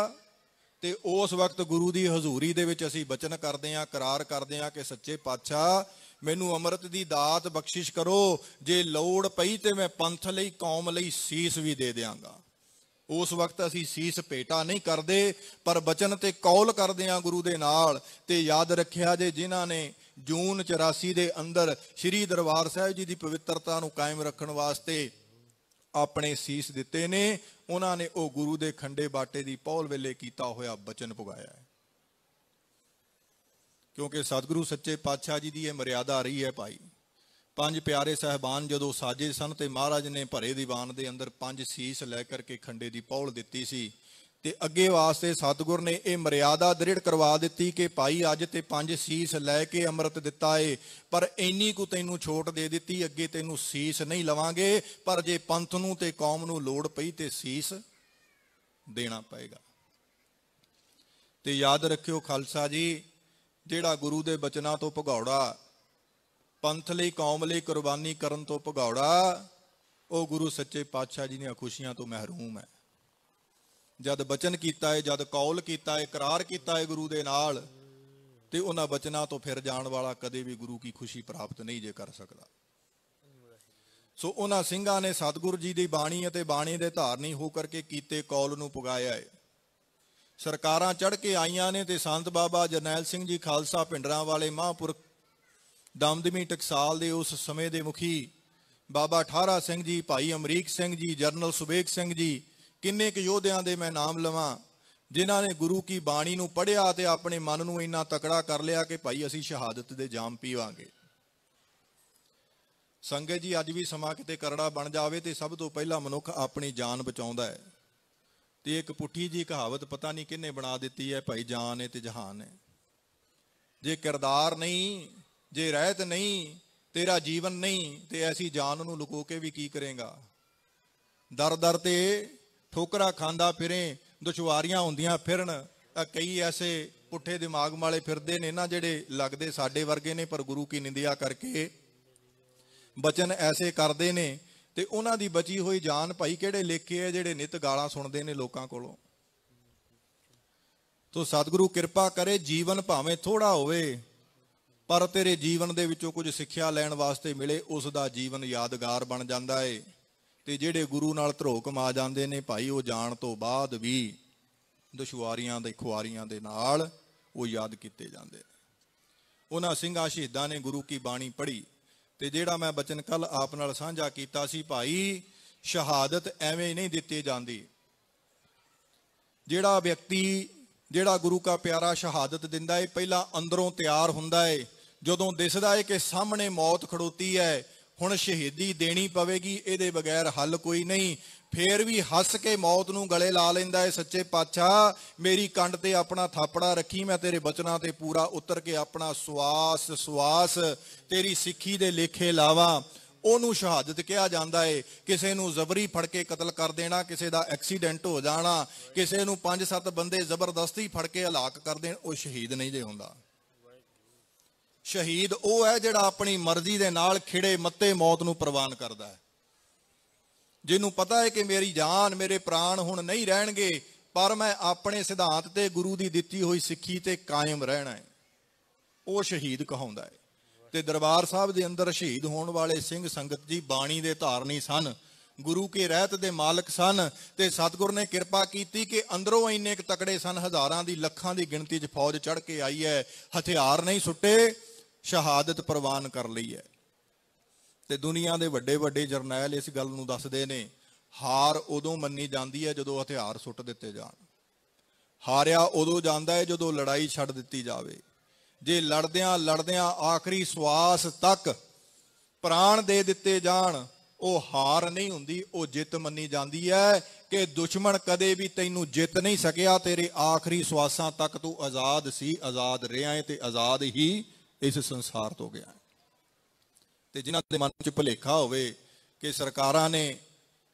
ਤੇ ਉਸ ਵਕਤ ਗੁਰੂ ਦੀ ਹਜ਼ੂਰੀ ਦੇ ਵਿੱਚ ਅਸੀਂ ਬਚਨ ਕਰਦੇ ਹਾਂ ਇਕਰਾਰ ਕਰਦੇ ਹਾਂ ਕਿ ਸੱਚੇ ਪਾਤਸ਼ਾਹ ਮੈਨੂੰ ਅੰਮ੍ਰਿਤ ਦੀ ਦਾਤ ਬਖਸ਼ਿਸ਼ ਕਰੋ ਜੇ ਲੋੜ ਪਈ ਤੇ ਮੈਂ ਪੰਥ ਲਈ ਕੌਮ ਲਈ ਸੀਸ ਵੀ ਦੇ ਦਿਆਂਗਾ ਉਸ ਵਕਤ ਅਸੀਂ ਸੀਸ ਭੇਟਾ ਨਹੀਂ ਕਰਦੇ ਪਰ ਬਚਨ ਤੇ ਕੌਲ ਕਰਦੇ ਹਾਂ ਗੁਰੂ ਦੇ ਨਾਲ ਤੇ ਯਾਦ ਰੱਖਿਆ ਜੇ ਜਿਨ੍ਹਾਂ ਨੇ ਜੂਨ 84 ਦੇ ਅੰਦਰ ਸ੍ਰੀ ਦਰਬਾਰ ਸਾਹਿਬ ਜੀ ਦੀ ਪਵਿੱਤਰਤਾ ਨੂੰ ਕਾਇਮ ਰੱਖਣ ਵਾਸਤੇ ਆਪਣੇ ਸੀਸ ਦਿੱਤੇ ਨੇ ਉਹਨਾਂ ਨੇ ਉਹ ਗੁਰੂ ਦੇ ਖੰਡੇ ਬਾਟੇ ਦੀ ਪੌਲ ਵੇਲੇ ਕੀਤਾ ਹੋਇਆ ਬਚਨ ਪੁਗਾਇਆ ਹੈ ਕਿਉਂਕਿ ਸਤਿਗੁਰੂ ਸੱਚੇ ਪਾਤਸ਼ਾਹ ਜੀ ਦੀ ਇਹ ਮਰਿਆਦਾ ਰਹੀ ਹੈ ਭਾਈ ਪੰਜ ਪਿਆਰੇ ਸਹਿਬਾਨ ਜਦੋਂ ਸਾਜੇ ਸਨ ਤੇ ਮਹਾਰਾਜ ਨੇ ਭਰੇ ਦੀਵਾਨ ਦੇ ਅੰਦਰ ਪੰਜ ਸੀਸ ਲੈ ਕਰਕੇ ਖੰਡੇ ਦੀ ਪੌਲ ਦਿੱਤੀ ਸੀ ਤੇ ਅੱਗੇ ਵਾਸਤੇ ਸਤਿਗੁਰ ਨੇ ਇਹ ਮਰਿਆਦਾ ਦ੍ਰਿੜ ਕਰਵਾ ਦਿੱਤੀ ਕਿ ਭਾਈ ਅੱਜ ਤੇ ਪੰਜ ਸੀਸ ਲੈ ਕੇ ਅੰਮ੍ਰਿਤ ਦਿੱਤਾ ਏ ਪਰ ਇੰਨੀ ਕੁ ਤੈਨੂੰ ਛੋਟ ਦੇ ਦਿੱਤੀ ਅੱਗੇ ਤੈਨੂੰ ਸੀਸ ਨਹੀਂ ਲਵਾਂਗੇ ਪਰ ਜੇ ਪੰਥ ਨੂੰ ਤੇ ਕੌਮ ਨੂੰ ਲੋੜ ਪਈ ਤੇ ਸੀਸ ਦੇਣਾ ਪਏਗਾ ਤੇ ਯਾਦ ਰੱਖਿਓ ਖਾਲਸਾ ਜੀ ਜਿਹੜਾ ਗੁਰੂ ਦੇ ਬਚਨਾਂ ਤੋਂ ਭਗੌੜਾ ਪੰਥ ਲਈ ਕੌਮ ਲਈ ਕੁਰਬਾਨੀ ਕਰਨ ਤੋਂ ਭਗੌੜਾ ਉਹ ਗੁਰੂ ਸੱਚੇ ਪਾਤਸ਼ਾਹ ਜੀ ਦੀਆਂ ਖੁਸ਼ੀਆਂ ਤੋਂ ਮਹਿਰੂਮ ਹੈ ਜਦ ਬਚਨ ਕੀਤਾ ਹੈ ਜਦ ਕੌਲ ਕੀਤਾ ਹੈ ਇਕਰਾਰ ਕੀਤਾ ਹੈ ਗੁਰੂ ਦੇ ਨਾਲ ਤੇ ਉਹਨਾਂ ਬਚਨਾਂ ਤੋਂ ਫਿਰ ਜਾਣ ਵਾਲਾ ਕਦੇ ਵੀ ਗੁਰੂ ਕੀ ਖੁਸ਼ੀ ਪ੍ਰਾਪਤ ਨਹੀਂ ਜੇ ਕਰ ਸਕਦਾ ਸੋ ਉਹਨਾਂ ਸਿੰਘਾਂ ਨੇ ਸਤਿਗੁਰੂ ਜੀ ਦੀ ਬਾਣੀ ਅਤੇ ਬਾਣੀ ਦੇ ਧਾਰਨੀ ਹੋ ਕਰਕੇ ਕੀਤੇ ਕੌਲ ਨੂੰ ਪੁਗਾਇਆ ਹੈ ਸਰਕਾਰਾਂ ਚੜ ਕੇ ਆਈਆਂ ਨੇ ਤੇ ਸੰਤ ਬਾਬਾ ਜਰਨੈਲ ਸਿੰਘ ਜੀ ਖਾਲਸਾ ਪਿੰਡਰਾਂ ਵਾਲੇ ਮਹਾਂਪੁਰਖ ਦਮਦਮੀ ਟਕਸਾਲ ਦੇ ਉਸ ਸਮੇਂ ਦੇ ਮੁਖੀ ਬਾਬਾ ਠਾਰਾ ਸਿੰਘ ਜੀ ਭਾਈ ਅਮਰੀਕ ਸਿੰਘ ਜੀ ਜਰਨਲ ਸੁਬੇਕ ਸਿੰਘ ਜੀ ਕਿੰਨੇ ਕੁ ਯੋਧਿਆਂ ਦੇ ਮੈਂ ਨਾਮ ਲਵਾਂ ਜਿਨ੍ਹਾਂ ਨੇ ਗੁਰੂ ਕੀ ਬਾਣੀ ਨੂੰ ਪੜ੍ਹਿਆ ਤੇ ਆਪਣੇ ਮਨ ਨੂੰ ਇੰਨਾ ਤਕੜਾ ਕਰ ਲਿਆ ਕਿ ਭਾਈ ਅਸੀਂ ਸ਼ਹਾਦਤ ਦੇ ਜਾਮ ਪੀਵਾਂਗੇ ਸੰਗਤ ਜੀ ਅੱਜ ਵੀ ਸਮਾਂ ਕਿਤੇ ਕਰੜਾ ਬਣ ਜਾਵੇ ਤੇ ਸਭ ਤੋਂ ਪਹਿਲਾਂ ਮਨੁੱਖ ਆਪਣੀ ਜਾਨ ਬਚਾਉਂਦਾ ਹੈ ਤੇ ਇੱਕ ਪੁੱਠੀ ਜੀ ਕਹਾਵਤ ਪਤਾ ਨਹੀਂ ਕਿੰਨੇ ਬਣਾ ਦਿੱਤੀ ਹੈ ਭਾਈ ਜਾਨ ਹੈ ਤੇ ਜਹਾਨ ਹੈ ਜੇ ਕਿਰਦਾਰ ਨਹੀਂ ਜੇ ਰਹਿਤ ਨਹੀਂ ਤੇਰਾ ਜੀਵਨ ਨਹੀਂ ਤੇ ਐਸੀ ਜਾਨ ਨੂੰ ਲੁਕੋ ਕੇ ਵੀ ਕੀ ਕਰੇਗਾ ਦਰ ਦਰ ਤੇ ਠੋਕਰਾ ਖਾਂਦਾ ਫਿਰੇ ਦੁਸ਼ਵਾਰੀਆਂ ਹੁੰਦੀਆਂ ਫਿਰਨ ਤਾਂ ਕਈ ਐਸੇ ਪੁੱਠੇ ਦਿਮਾਗ ਵਾਲੇ ਫਿਰਦੇ ਨੇ ਨਾ ਜਿਹੜੇ ਲੱਗਦੇ ਸਾਡੇ ਵਰਗੇ ਨੇ ਪਰ ਗੁਰੂ ਕੀ ਨਿੰਦਿਆ ਕਰਕੇ ਬਚਨ ਐਸੇ ਕਰਦੇ ਨੇ ਤੇ ਉਹਨਾਂ ਦੀ ਬਚੀ ਹੋਈ ਜਾਨ ਭਾਈ ਕਿਹੜੇ ਲੇਖੇ ਆ ਜਿਹੜੇ ਨਿਤ ਗਾਲਾਂ ਸੁਣਦੇ ਨੇ ਲੋਕਾਂ ਕੋਲੋਂ ਤੋ ਸਤਿਗੁਰੂ ਕਿਰਪਾ ਕਰੇ ਜੀਵਨ ਭਾਵੇਂ ਥੋੜਾ ਹੋਵੇ ਪਰ ਤੇਰੇ ਜੀਵਨ ਦੇ ਵਿੱਚੋਂ ਕੁਝ ਸਿੱਖਿਆ ਲੈਣ ਵਾਸਤੇ ਮਿਲੇ ਉਸ ਦਾ ਜੀਵਨ ਯਾਦਗਾਰ ਬਣ ਜਾਂਦਾ ਏ ਤੇ ਜਿਹੜੇ ਗੁਰੂ ਨਾਲ ਧਰੋਕ ਮਾ ਜਾਂਦੇ ਨੇ ਭਾਈ ਉਹ ਜਾਣ ਤੋਂ ਬਾਅਦ ਵੀ ਦੁਸ਼ਵਾਰੀਆਂ ਦੇ ਖੁਆਰੀਆਂ ਦੇ ਨਾਲ ਉਹ ਯਾਦ ਕੀਤੇ ਜਾਂਦੇ ਉਹਨਾਂ ਸਿੰਘਾਂ ਸ਼ਹੀਦਾਂ ਨੇ ਗੁਰੂ ਕੀ ਬਾਣੀ ਪੜ੍ਹੀ ਤੇ ਜਿਹੜਾ ਮੈਂ ਬਚਨ ਕੱਲ ਆਪ ਨਾਲ ਸਾਂਝਾ ਕੀਤਾ ਸੀ ਭਾਈ ਸ਼ਹਾਦਤ ਐਵੇਂ ਨਹੀਂ ਦਿੱਤੀ ਜਾਂਦੀ ਜਿਹੜਾ ਵਿਅਕਤੀ ਜਿਹੜਾ ਗੁਰੂ ਕਾ ਪਿਆਰਾ ਸ਼ਹਾਦਤ ਦਿੰਦਾ ਏ ਪਹਿਲਾਂ ਅੰਦਰੋਂ ਤਿਆਰ ਹੁੰਦਾ ਏ ਜਦੋਂ ਦਿਸਦਾ ਹੈ ਕਿ ਸਾਹਮਣੇ ਮੌਤ ਖੜੋਤੀ ਹੈ ਹੁਣ ਸ਼ਹੀਦੀ ਦੇਣੀ ਪਵੇਗੀ ਇਹਦੇ ਬਗੈਰ ਹੱਲ ਕੋਈ ਨਹੀਂ ਫੇਰ ਵੀ ਹੱਸ ਕੇ ਮੌਤ ਨੂੰ ਗਲੇ ਲਾ ਲੈਂਦਾ ਏ ਸੱਚੇ ਪਾਤਸ਼ਾਹ ਮੇਰੀ ਕੰਡ ਤੇ ਆਪਣਾ ਥਾਪੜਾ ਰੱਖੀ ਮੈਂ ਤੇਰੇ ਬਚਨਾਂ ਤੇ ਪੂਰਾ ਉਤਰ ਕੇ ਆਪਣਾ ਸਵਾਸ ਸਵਾਸ ਤੇਰੀ ਸਿੱਖੀ ਦੇ ਲੇਖੇ ਲਾਵਾਂ ਉਹਨੂੰ ਸ਼ਹਾਦਤ ਕਿਹਾ ਜਾਂਦਾ ਏ ਕਿਸੇ ਨੂੰ ਜ਼ਬਰੀ ਫੜ ਕੇ ਕਤਲ ਕਰ ਦੇਣਾ ਕਿਸੇ ਦਾ ਐਕਸੀਡੈਂਟ ਹੋ ਜਾਣਾ ਕਿਸੇ ਨੂੰ 5-7 ਬੰਦੇ ਜ਼ਬਰਦਸਤੀ ਫੜ ਕੇ ਹਲਾਕ ਕਰ ਦੇਣ ਉਹ ਸ਼ਹੀਦ ਨਹੀਂ ਜੇ ਹੁੰਦਾ ਸ਼ਹੀਦ ਉਹ ਹੈ ਜਿਹੜਾ ਆਪਣੀ ਮਰਜ਼ੀ ਦੇ ਨਾਲ ਖਿੜੇ ਮੱਤੇ ਮੌਤ ਨੂੰ ਪ੍ਰਵਾਨ ਕਰਦਾ ਹੈ ਜਿਹਨੂੰ ਪਤਾ ਹੈ ਕਿ ਮੇਰੀ ਜਾਨ ਮੇਰੇ ਪ੍ਰਾਣ ਹੁਣ ਨਹੀਂ ਰਹਿਣਗੇ ਪਰ ਮੈਂ ਆਪਣੇ ਸਿਧਾਂਤ ਤੇ ਗੁਰੂ ਦੀ ਦਿੱਤੀ ਹੋਈ ਸਿੱਖੀ ਤੇ ਕਾਇਮ ਰਹਿਣਾ ਹੈ ਉਹ ਸ਼ਹੀਦ ਕਹਾਉਂਦਾ ਹੈ ਤੇ ਦਰਬਾਰ ਸਾਹਿਬ ਦੇ ਅੰਦਰ ਸ਼ਹੀਦ ਹੋਣ ਵਾਲੇ ਸਿੰਘ ਸੰਗਤ ਜੀ ਬਾਣੀ ਦੇ ਧਾਰਨੀ ਸਨ ਗੁਰੂ ਕੇ ਰਹਿਤ ਦੇ ਮਾਲਕ ਸਨ ਤੇ ਸਤਗੁਰ ਨੇ ਕਿਰਪਾ ਕੀਤੀ ਕਿ ਅੰਦਰੋਂ ਇੰਨੇ ਇੱਕ ਤਕੜੇ ਸਨ ਹਜ਼ਾਰਾਂ ਦੀ ਲੱਖਾਂ ਦੀ ਗਿਣਤੀ 'ਚ ਫੌਜ ਚੜ ਕੇ ਆਈ ਹੈ ਹਥਿਆਰ ਨਹੀਂ ਸੁੱਟੇ ਸ਼ਹਾਦਤ ਪ੍ਰਵਾਨ ਕਰ ਲਈ ਹੈ ਤੇ ਦੁਨੀਆ ਦੇ ਵੱਡੇ ਵੱਡੇ ਜਰਨੈਲ ਇਸ ਗੱਲ ਨੂੰ ਦੱਸਦੇ ਨੇ ਹਾਰ ਉਦੋਂ ਮੰਨੀ ਜਾਂਦੀ ਹੈ ਜਦੋਂ ਹਥਿਆਰ ਸੁੱਟ ਦਿੱਤੇ ਜਾਣ ਹਾਰਿਆ ਉਦੋਂ ਜਾਂਦਾ ਹੈ ਜਦੋਂ ਲੜਾਈ ਛੱਡ ਦਿੱਤੀ ਜਾਵੇ ਜੇ ਲੜਦਿਆਂ ਲੜਦਿਆਂ ਆਖਰੀ ਸਵਾਸ ਤੱਕ ਪ੍ਰਾਣ ਦੇ ਦਿੱਤੇ ਜਾਣ ਉਹ ਹਾਰ ਨਹੀਂ ਹੁੰਦੀ ਉਹ ਜਿੱਤ ਮੰਨੀ ਜਾਂਦੀ ਹੈ ਕਿ ਦੁਸ਼ਮਣ ਕਦੇ ਵੀ ਤੈਨੂੰ ਜਿੱਤ ਨਹੀਂ ਸਕਿਆ ਤੇਰੇ ਆਖਰੀ ਸਵਾਸਾਂ ਤੱਕ ਤੂੰ ਆਜ਼ਾਦ ਸੀ ਆਜ਼ਾਦ ਰਿਹਾ ਹੈ ਤੇ ਆਜ਼ਾਦ ਹੀ ਇਸ ਸੰਸਾਰ ਤੋਂ ਗਿਆ ਤੇ ਜਿਨ੍ਹਾਂ ਦੇ ਮਨ ਵਿੱਚ ਭੁਲੇਖਾ ਹੋਵੇ ਕਿ ਸਰਕਾਰਾਂ ਨੇ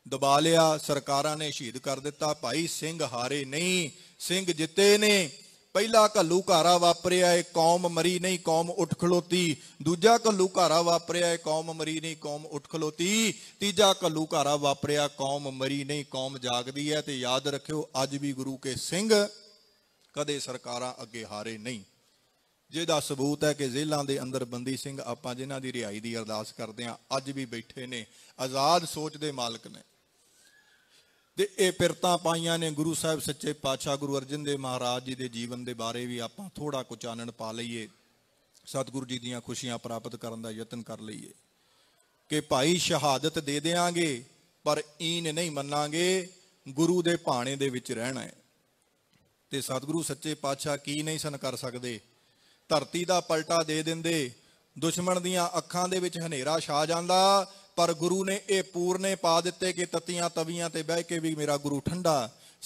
ਦਬਾ ਲਿਆ ਸਰਕਾਰਾਂ ਨੇ ਸ਼ਹੀਦ ਕਰ ਦਿੱਤਾ ਭਾਈ ਸਿੰਘ ਹਾਰੇ ਨਹੀਂ ਸਿੰਘ ਜਿੱਤੇ ਨੇ ਪਹਿਲਾ ਘੱਲੂ ਘਾਰਾ ਵਾਪਰਿਆ ਏ ਕੌਮ ਮਰੀ ਨਹੀਂ ਕੌਮ ਉੱਠ ਖਲੋਤੀ ਦੂਜਾ ਘੱਲੂ ਘਾਰਾ ਵਾਪਰਿਆ ਏ ਕੌਮ ਮਰੀ ਨਹੀਂ ਕੌਮ ਉੱਠ ਖਲੋਤੀ ਤੀਜਾ ਘੱਲੂ ਘਾਰਾ ਵਾਪਰਿਆ ਕੌਮ ਮਰੀ ਨਹੀਂ ਕੌਮ ਜਾਗਦੀ ਹੈ ਤੇ ਯਾਦ ਰੱਖਿਓ ਅੱਜ ਵੀ ਗੁਰੂ ਕੇ ਸਿੰਘ ਕਦੇ ਸਰਕਾਰਾਂ ਅੱਗੇ ਹਾਰੇ ਨਹੀਂ ਜਿਹਦਾ ਸਬੂਤ ਹੈ ਕਿ ਜ਼ਿਲ੍ਹਾਂ ਦੇ ਅੰਦਰ ਬੰਦੀ ਸਿੰਘ ਆਪਾਂ ਜਿਨ੍ਹਾਂ ਦੀ ਰਿਹਾਈ ਦੀ ਅਰਦਾਸ ਕਰਦੇ ਆ ਅੱਜ ਵੀ ਬੈਠੇ ਨੇ ਆਜ਼ਾਦ ਸੋਚ ਦੇ ਮਾਲਕ ਨੇ ਤੇ ਇਹ ਪਿਰਤਾ ਪਾਈਆਂ ਨੇ ਗੁਰੂ ਸਾਹਿਬ ਸੱਚੇ ਪਾਤਸ਼ਾਹ ਗੁਰੂ ਅਰਜਨ ਦੇਵ ਮਹਾਰਾਜ ਜੀ ਦੇ ਜੀਵਨ ਦੇ ਬਾਰੇ ਵੀ ਆਪਾਂ ਥੋੜਾ ਕੁ ਆਨਣ ਪਾ ਲਈਏ ਸਤਿਗੁਰੂ ਜੀ ਦੀਆਂ ਖੁਸ਼ੀਆਂ ਪ੍ਰਾਪਤ ਕਰਨ ਦਾ ਯਤਨ ਕਰ ਲਈਏ ਕਿ ਭਾਈ ਸ਼ਹਾਦਤ ਦੇ ਦੇਾਂਗੇ ਪਰ ਈਨ ਨਹੀਂ ਮੰਨਾਂਗੇ ਗੁਰੂ ਦੇ ਬਾਣੇ ਦੇ ਵਿੱਚ ਰਹਿਣਾ ਹੈ ਤੇ ਸਤਿਗੁਰੂ ਸੱਚੇ ਪਾਤਸ਼ਾਹ ਕੀ ਨਹੀਂ ਸਨ ਕਰ ਸਕਦੇ ਧਰਤੀ ਦਾ ਪਲਟਾ ਦੇ ਦਿੰਦੇ ਦੁਸ਼ਮਣ ਦੀਆਂ ਅੱਖਾਂ ਦੇ ਵਿੱਚ ਹਨੇਰਾ ਛਾ ਜਾਂਦਾ ਪਰ ਗੁਰੂ ਨੇ ਇਹ ਪੂਰਨੇ ਪਾ ਦਿੱਤੇ ਕਿ ਤਤੀਆਂ ਤਵੀਆਂ ਤੇ ਬਹਿ ਕੇ ਵੀ ਮੇਰਾ ਗੁਰੂ ਠੰਡਾ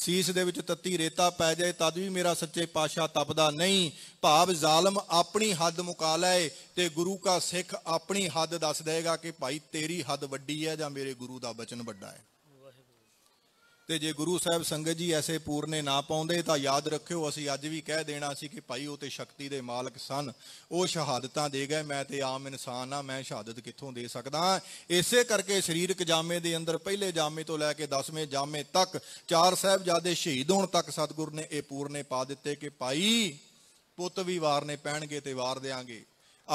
ਸੀਸ ਦੇ ਵਿੱਚ ਤੱਤੀ ਰੇਤਾ ਪੈ ਜਾਏ ਤਦ ਵੀ ਮੇਰਾ ਸੱਚੇ ਪਾਸ਼ਾ ਤਪਦਾ ਨਹੀਂ ਭਾਵ ਜ਼ਾਲਮ ਆਪਣੀ ਹੱਦ ਮੁਕਾ ਲਏ ਤੇ ਗੁਰੂ ਕਾ ਸਿੱਖ ਆਪਣੀ ਹੱਦ ਦੱਸ ਦੇਗਾ ਕਿ ਭਾਈ ਤੇਰੀ ਹੱਦ ਵੱਡੀ ਹੈ ਜਾਂ ਮੇਰੇ ਗੁਰੂ ਦਾ ਬਚਨ ਵੱਡਾ ਹੈ ਤੇ ਜੇ ਗੁਰੂ ਸਾਹਿਬ ਸੰਗਤ ਜੀ ਐਸੇ ਪੂਰਨੇ ਨਾ ਪਾਉਂਦੇ ਤਾਂ ਯਾਦ ਰੱਖਿਓ ਅਸੀਂ ਅੱਜ ਵੀ ਕਹਿ ਦੇਣਾ ਸੀ ਕਿ ਭਾਈ ਉਹ ਤੇ ਸ਼ਕਤੀ ਦੇ ਮਾਲਕ ਸਨ ਉਹ ਸ਼ਹਾਦਤਾਂ ਦੇ ਗਏ ਮੈਂ ਤੇ ਆਮ ਇਨਸਾਨ ਆ ਮੈਂ ਸ਼ਹਾਦਤ ਕਿੱਥੋਂ ਦੇ ਸਕਦਾ ਇਸੇ ਕਰਕੇ ਸਰੀਰਕ ਜਾਮੇ ਦੇ ਅੰਦਰ ਪਹਿਲੇ ਜਾਮੇ ਤੋਂ ਲੈ ਕੇ 10ਵੇਂ ਜਾਮੇ ਤੱਕ ਚਾਰ ਸਾਹਿਬ ਜਾਦੇ ਸ਼ਹੀਦ ਹੋਣ ਤੱਕ ਸਤਿਗੁਰ ਨੇ ਇਹ ਪੂਰਨੇ ਪਾ ਦਿੱਤੇ ਕਿ ਭਾਈ ਪੁੱਤ ਵੀ ਵਾਰਨੇ ਪੈਣਗੇ ਤੇ ਵਾਰ ਦੇਾਂਗੇ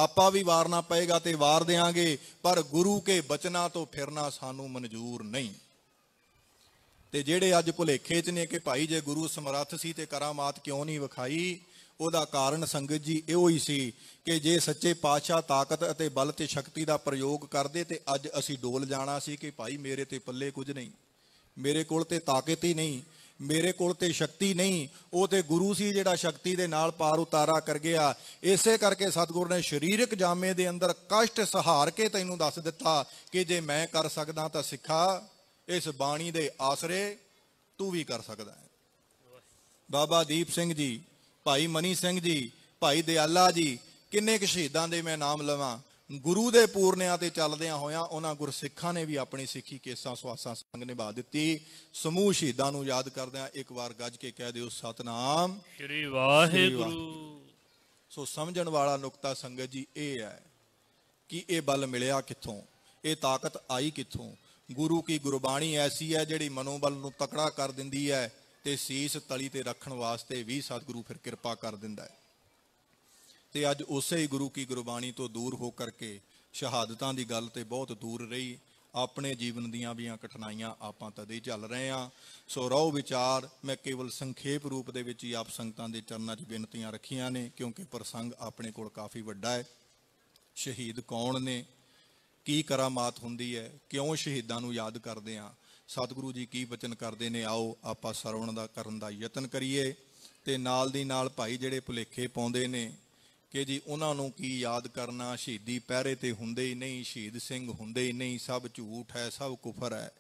ਆਪਾਂ ਵੀ ਵਾਰਨਾ ਪਏਗਾ ਤੇ ਵਾਰ ਦੇਾਂਗੇ ਪਰ ਗੁਰੂ ਕੇ ਬਚਨਾਂ ਤੋਂ ਫਿਰਨਾ ਸਾਨੂੰ ਮਨਜ਼ੂਰ ਨਹੀਂ ਤੇ ਜਿਹੜੇ ਅੱਜ ਭੁਲੇਖੇ 'ਚ ਨੇ ਕਿ ਭਾਈ ਜੇ ਗੁਰੂ ਸਮਰੱਥ ਸੀ ਤੇ ਕਰਾਮਾਤ ਕਿਉਂ ਨਹੀਂ ਵਿਖਾਈ ਉਹਦਾ ਕਾਰਨ ਸੰਗਤ ਜੀ ਇਹੋ ਹੀ ਸੀ ਕਿ ਜੇ ਸੱਚੇ ਪਾਤਸ਼ਾਹ ਤਾਕਤ ਅਤੇ ਬਲ ਤੇ ਸ਼ਕਤੀ ਦਾ ਪ੍ਰਯੋਗ ਕਰਦੇ ਤੇ ਅੱਜ ਅਸੀਂ ਡੋਲ ਜਾਣਾ ਸੀ ਕਿ ਭਾਈ ਮੇਰੇ ਤੇ ਪੱਲੇ ਕੁਝ ਨਹੀਂ ਮੇਰੇ ਕੋਲ ਤੇ ਤਾਕਤ ਹੀ ਨਹੀਂ ਮੇਰੇ ਕੋਲ ਤੇ ਸ਼ਕਤੀ ਨਹੀਂ ਉਹ ਤੇ ਗੁਰੂ ਸੀ ਜਿਹੜਾ ਸ਼ਕਤੀ ਦੇ ਨਾਲ ਪਾਰ ਉਤਾਰਾ ਕਰ ਗਿਆ ਇਸੇ ਕਰਕੇ ਸਤਿਗੁਰ ਨੇ ਸਰੀਰਕ ਜਾਮੇ ਦੇ ਅੰਦਰ ਕਸ਼ਟ ਸਹਾਰ ਕੇ ਤੈਨੂੰ ਦੱਸ ਦਿੱਤਾ ਕਿ ਜੇ ਮੈਂ ਕਰ ਸਕਦਾ ਤਾਂ ਸਿੱਖਾ ਇਸ ਬਾਣੀ ਦੇ ਆਸਰੇ ਤੂੰ ਵੀ ਕਰ ਸਕਦਾ ਹੈ ਬਾਬਾ ਦੀਪ ਸਿੰਘ ਜੀ ਭਾਈ ਮਨੀ ਸਿੰਘ ਜੀ ਭਾਈ ਦਿਆਲਾ ਜੀ ਕਿੰਨੇ ਕੁ ਸ਼ਹੀਦਾਂ ਦੇ ਮੈਂ ਨਾਮ ਲਵਾਂ ਗੁਰੂ ਦੇ ਪੂਰਨਿਆਂ ਤੇ ਚੱਲਦਿਆਂ ਹੋਇਆਂ ਉਹਨਾਂ ਗੁਰਸਿੱਖਾਂ ਨੇ ਵੀ ਆਪਣੀ ਸਿੱਖੀ ਕੇਸਾਂ ਸਵਾਸਾਂ ਸੰਗ ਨਿਭਾ ਦਿੱਤੀ ਸਮੂਹ ਸ਼ਹੀਦਾਂ ਨੂੰ ਯਾਦ ਕਰਦਿਆਂ ਇੱਕ ਵਾਰ ਗੱਜ ਕੇ ਕਹਿ ਦਿਓ ਸਤਨਾਮ ਸ੍ਰੀ ਵਾਹਿਗੁਰੂ ਸੋ ਸਮਝਣ ਵਾਲਾ ਨੁਕਤਾ ਸੰਗਤ ਜੀ ਇਹ ਹੈ ਕਿ ਇਹ ਬਲ ਮਿਲਿਆ ਕਿੱਥੋਂ ਇਹ ਤਾਕਤ ਆਈ ਕਿੱਥੋਂ ਗੁਰੂ ਕੀ ਗੁਰਬਾਣੀ ਐਸੀ ਹੈ ਜਿਹੜੀ ਮਨੋਬਲ ਨੂੰ ਤਕੜਾ ਕਰ ਦਿੰਦੀ ਹੈ ਤੇ ਸੀਸ ਤਲੀ ਤੇ ਰੱਖਣ ਵਾਸਤੇ ਵੀ ਸਤਿਗੁਰੂ ਫਿਰ ਕਿਰਪਾ ਕਰ ਦਿੰਦਾ ਹੈ ਤੇ ਅੱਜ ਉਸੇ ਹੀ ਗੁਰੂ ਕੀ ਗੁਰਬਾਣੀ ਤੋਂ ਦੂਰ ਹੋ ਕਰਕੇ ਸ਼ਹਾਦਤਾਂ ਦੀ ਗੱਲ ਤੇ ਬਹੁਤ ਦੂਰ ਰਹੀ ਆਪਣੇ ਜੀਵਨ ਦੀਆਂ ਵੀਆਂ ਕਠਿਨਾਈਆਂ ਆਪਾਂ ਤਦੇ ਚੱਲ ਰਹੇ ਆ ਸੋ ਰੋ ਵਿਚਾਰ ਮੈਂ ਕੇਵਲ ਸੰਖੇਪ ਰੂਪ ਦੇ ਵਿੱਚ ਹੀ ਆਪ ਸੰਗਤਾਂ ਦੇ ਚਰਨਾਂ 'ਚ ਬੇਨਤੀਆਂ ਰੱਖੀਆਂ ਨੇ ਕਿਉਂਕਿ ਪ੍ਰਸੰਗ ਆਪਣੇ ਕੋਲ ਕਾਫੀ ਵੱਡਾ ਹੈ ਸ਼ਹੀਦ ਕੌਣ ਨੇ ਕੀ ਕਰਾਮਾਤ ਹੁੰਦੀ ਹੈ ਕਿਉਂ ਸ਼ਹੀਦਾਂ ਨੂੰ ਯਾਦ ਕਰਦੇ ਆ ਸਤਿਗੁਰੂ ਜੀ ਕੀ ਬਚਨ ਕਰਦੇ ਨੇ ਆਓ ਆਪਾਂ ਸਰਵਣ ਦਾ ਕਰਨ ਦਾ ਯਤਨ ਕਰੀਏ ਤੇ ਨਾਲ ਦੀ ਨਾਲ ਭਾਈ ਜਿਹੜੇ ਭੁਲੇਖੇ ਪਾਉਂਦੇ ਨੇ ਕਿ ਜੀ ਉਹਨਾਂ ਨੂੰ ਕੀ ਯਾਦ ਕਰਨਾ ਸ਼ਹੀਦੀ ਪਹਿਰੇ ਤੇ ਹੁੰਦੇ ਹੀ ਨਹੀਂ ਸ਼ਹੀਦ ਸਿੰਘ ਹੁੰਦੇ ਹੀ ਨਹੀਂ ਸਭ ਝੂਠ ਹੈ ਸਭ ਕੁਫਰ ਹੈ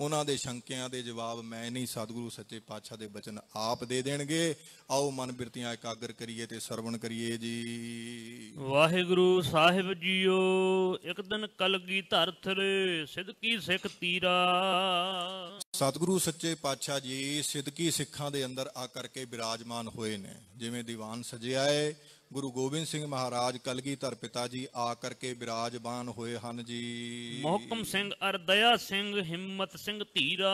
ਉਹਨਾਂ ਦੇ ਸ਼ੰਕਿਆਂ ਦੇ ਜਵਾਬ ਮੈਂ ਨਹੀਂ ਸਤਿਗੁਰੂ ਸੱਚੇ ਪਾਤਸ਼ਾਹ ਦੇ ਬਚਨ ਆਪ ਦੇ ਦੇਣਗੇ ਆਓ ਮਨ ਬਿਰਤੀਆਂ ਇਕਾਗਰ ਕਰੀਏ ਤੇ ਸਰਵਣ ਕਰੀਏ ਜੀ ਵਾਹਿਗੁਰੂ ਸਾਹਿਬ ਜੀਓ ਇੱਕ ਦਿਨ ਕਲਗੀ ਧਰਥਰੇ ਸਿਦਕੀ ਸਿੱਖ ਤੀਰਾ ਸਤਿਗੁਰੂ ਸੱਚੇ ਪਾਤਸ਼ਾਹ ਜੀ ਸਿਦਕੀ ਸਿੱਖਾਂ ਦੇ ਅੰਦਰ ਆ ਕਰਕੇ ਬਿਰਾਜਮਾਨ ਹੋਏ ਨੇ ਜਿਵੇਂ ਦੀਵਾਨ ਸਜਿਆ ਏ ਗੁਰੂ ਗੋਬਿੰਦ ਸਿੰਘ ਮਹਾਰਾਜ ਕਲਗੀਧਰ ਪਿਤਾ ਜੀ ਆ ਕਰਕੇ ਬਿਰਾਜਮਾਨ ਹੋਏ ਹਨ ਜੀ ਮੋਹਕਮ ਸਿੰਘ ਅਰਦਇਆ ਸਿੰਘ ਹਿੰਮਤ ਸਿੰਘ ਧੀਰਾ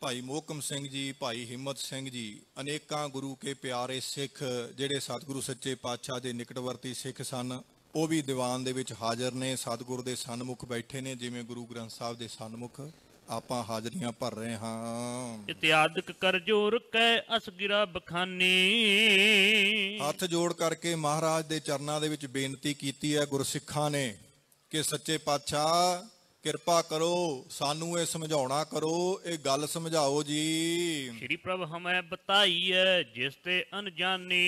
ਭਾਈ ਮੋਹਕਮ ਸਿੰਘ ਜੀ ਭਾਈ ਹਿੰਮਤ ਸਿੰਘ ਜੀ ਅਨੇਕਾਂ ਗੁਰੂ ਕੇ ਪਿਆਰੇ ਸਿੱਖ ਜਿਹੜੇ ਸਤਿਗੁਰੂ ਸੱਚੇ ਪਾਤਸ਼ਾਹ ਦੇ ਨਿਕਟਵਰਤੀ ਸਿੱਖ ਸਨ ਉਹ ਵੀ ਦੀਵਾਨ ਦੇ ਵਿੱਚ ਹਾਜ਼ਰ ਨੇ ਸਤਿਗੁਰ ਦੇ ਸਨਮੁਖ ਬੈਠੇ ਨੇ ਜਿਵੇਂ ਗੁਰੂ ਗ੍ਰੰਥ ਸਾਹਿਬ ਦੇ ਸਨਮੁਖ ਆਪਾਂ ਹਾਜ਼ਰੀਆਂ ਭਰ ਰਹੇ ਹਾਂ ਇਤਿਆਦਿਕ ਜੋਰ ਕੈ ਅਸਗਿਰਾ ਬਖਾਨੀ ਹੱਥ ਜੋੜ ਕਰਕੇ ਮਹਾਰਾਜ ਦੇ ਚਰਨਾਂ ਦੇ ਵਿੱਚ ਬੇਨਤੀ ਕੀਤੀ ਹੈ ਗੁਰਸਿੱਖਾਂ ਨੇ ਕਿ ਸੱਚੇ ਪਾਤਸ਼ਾਹ ਕਿਰਪਾ ਕਰੋ ਸਾਨੂੰ ਇਹ ਸਮਝਾਉਣਾ ਕਰੋ ਇਹ ਗੱਲ ਸਮਝਾਓ ਜੀ ਸ੍ਰੀ ਪ੍ਰਭ ਹਮੈ ਬਤਾਈਐ ਜਿਸ ਤੇ ਅਨਜਾਨੀ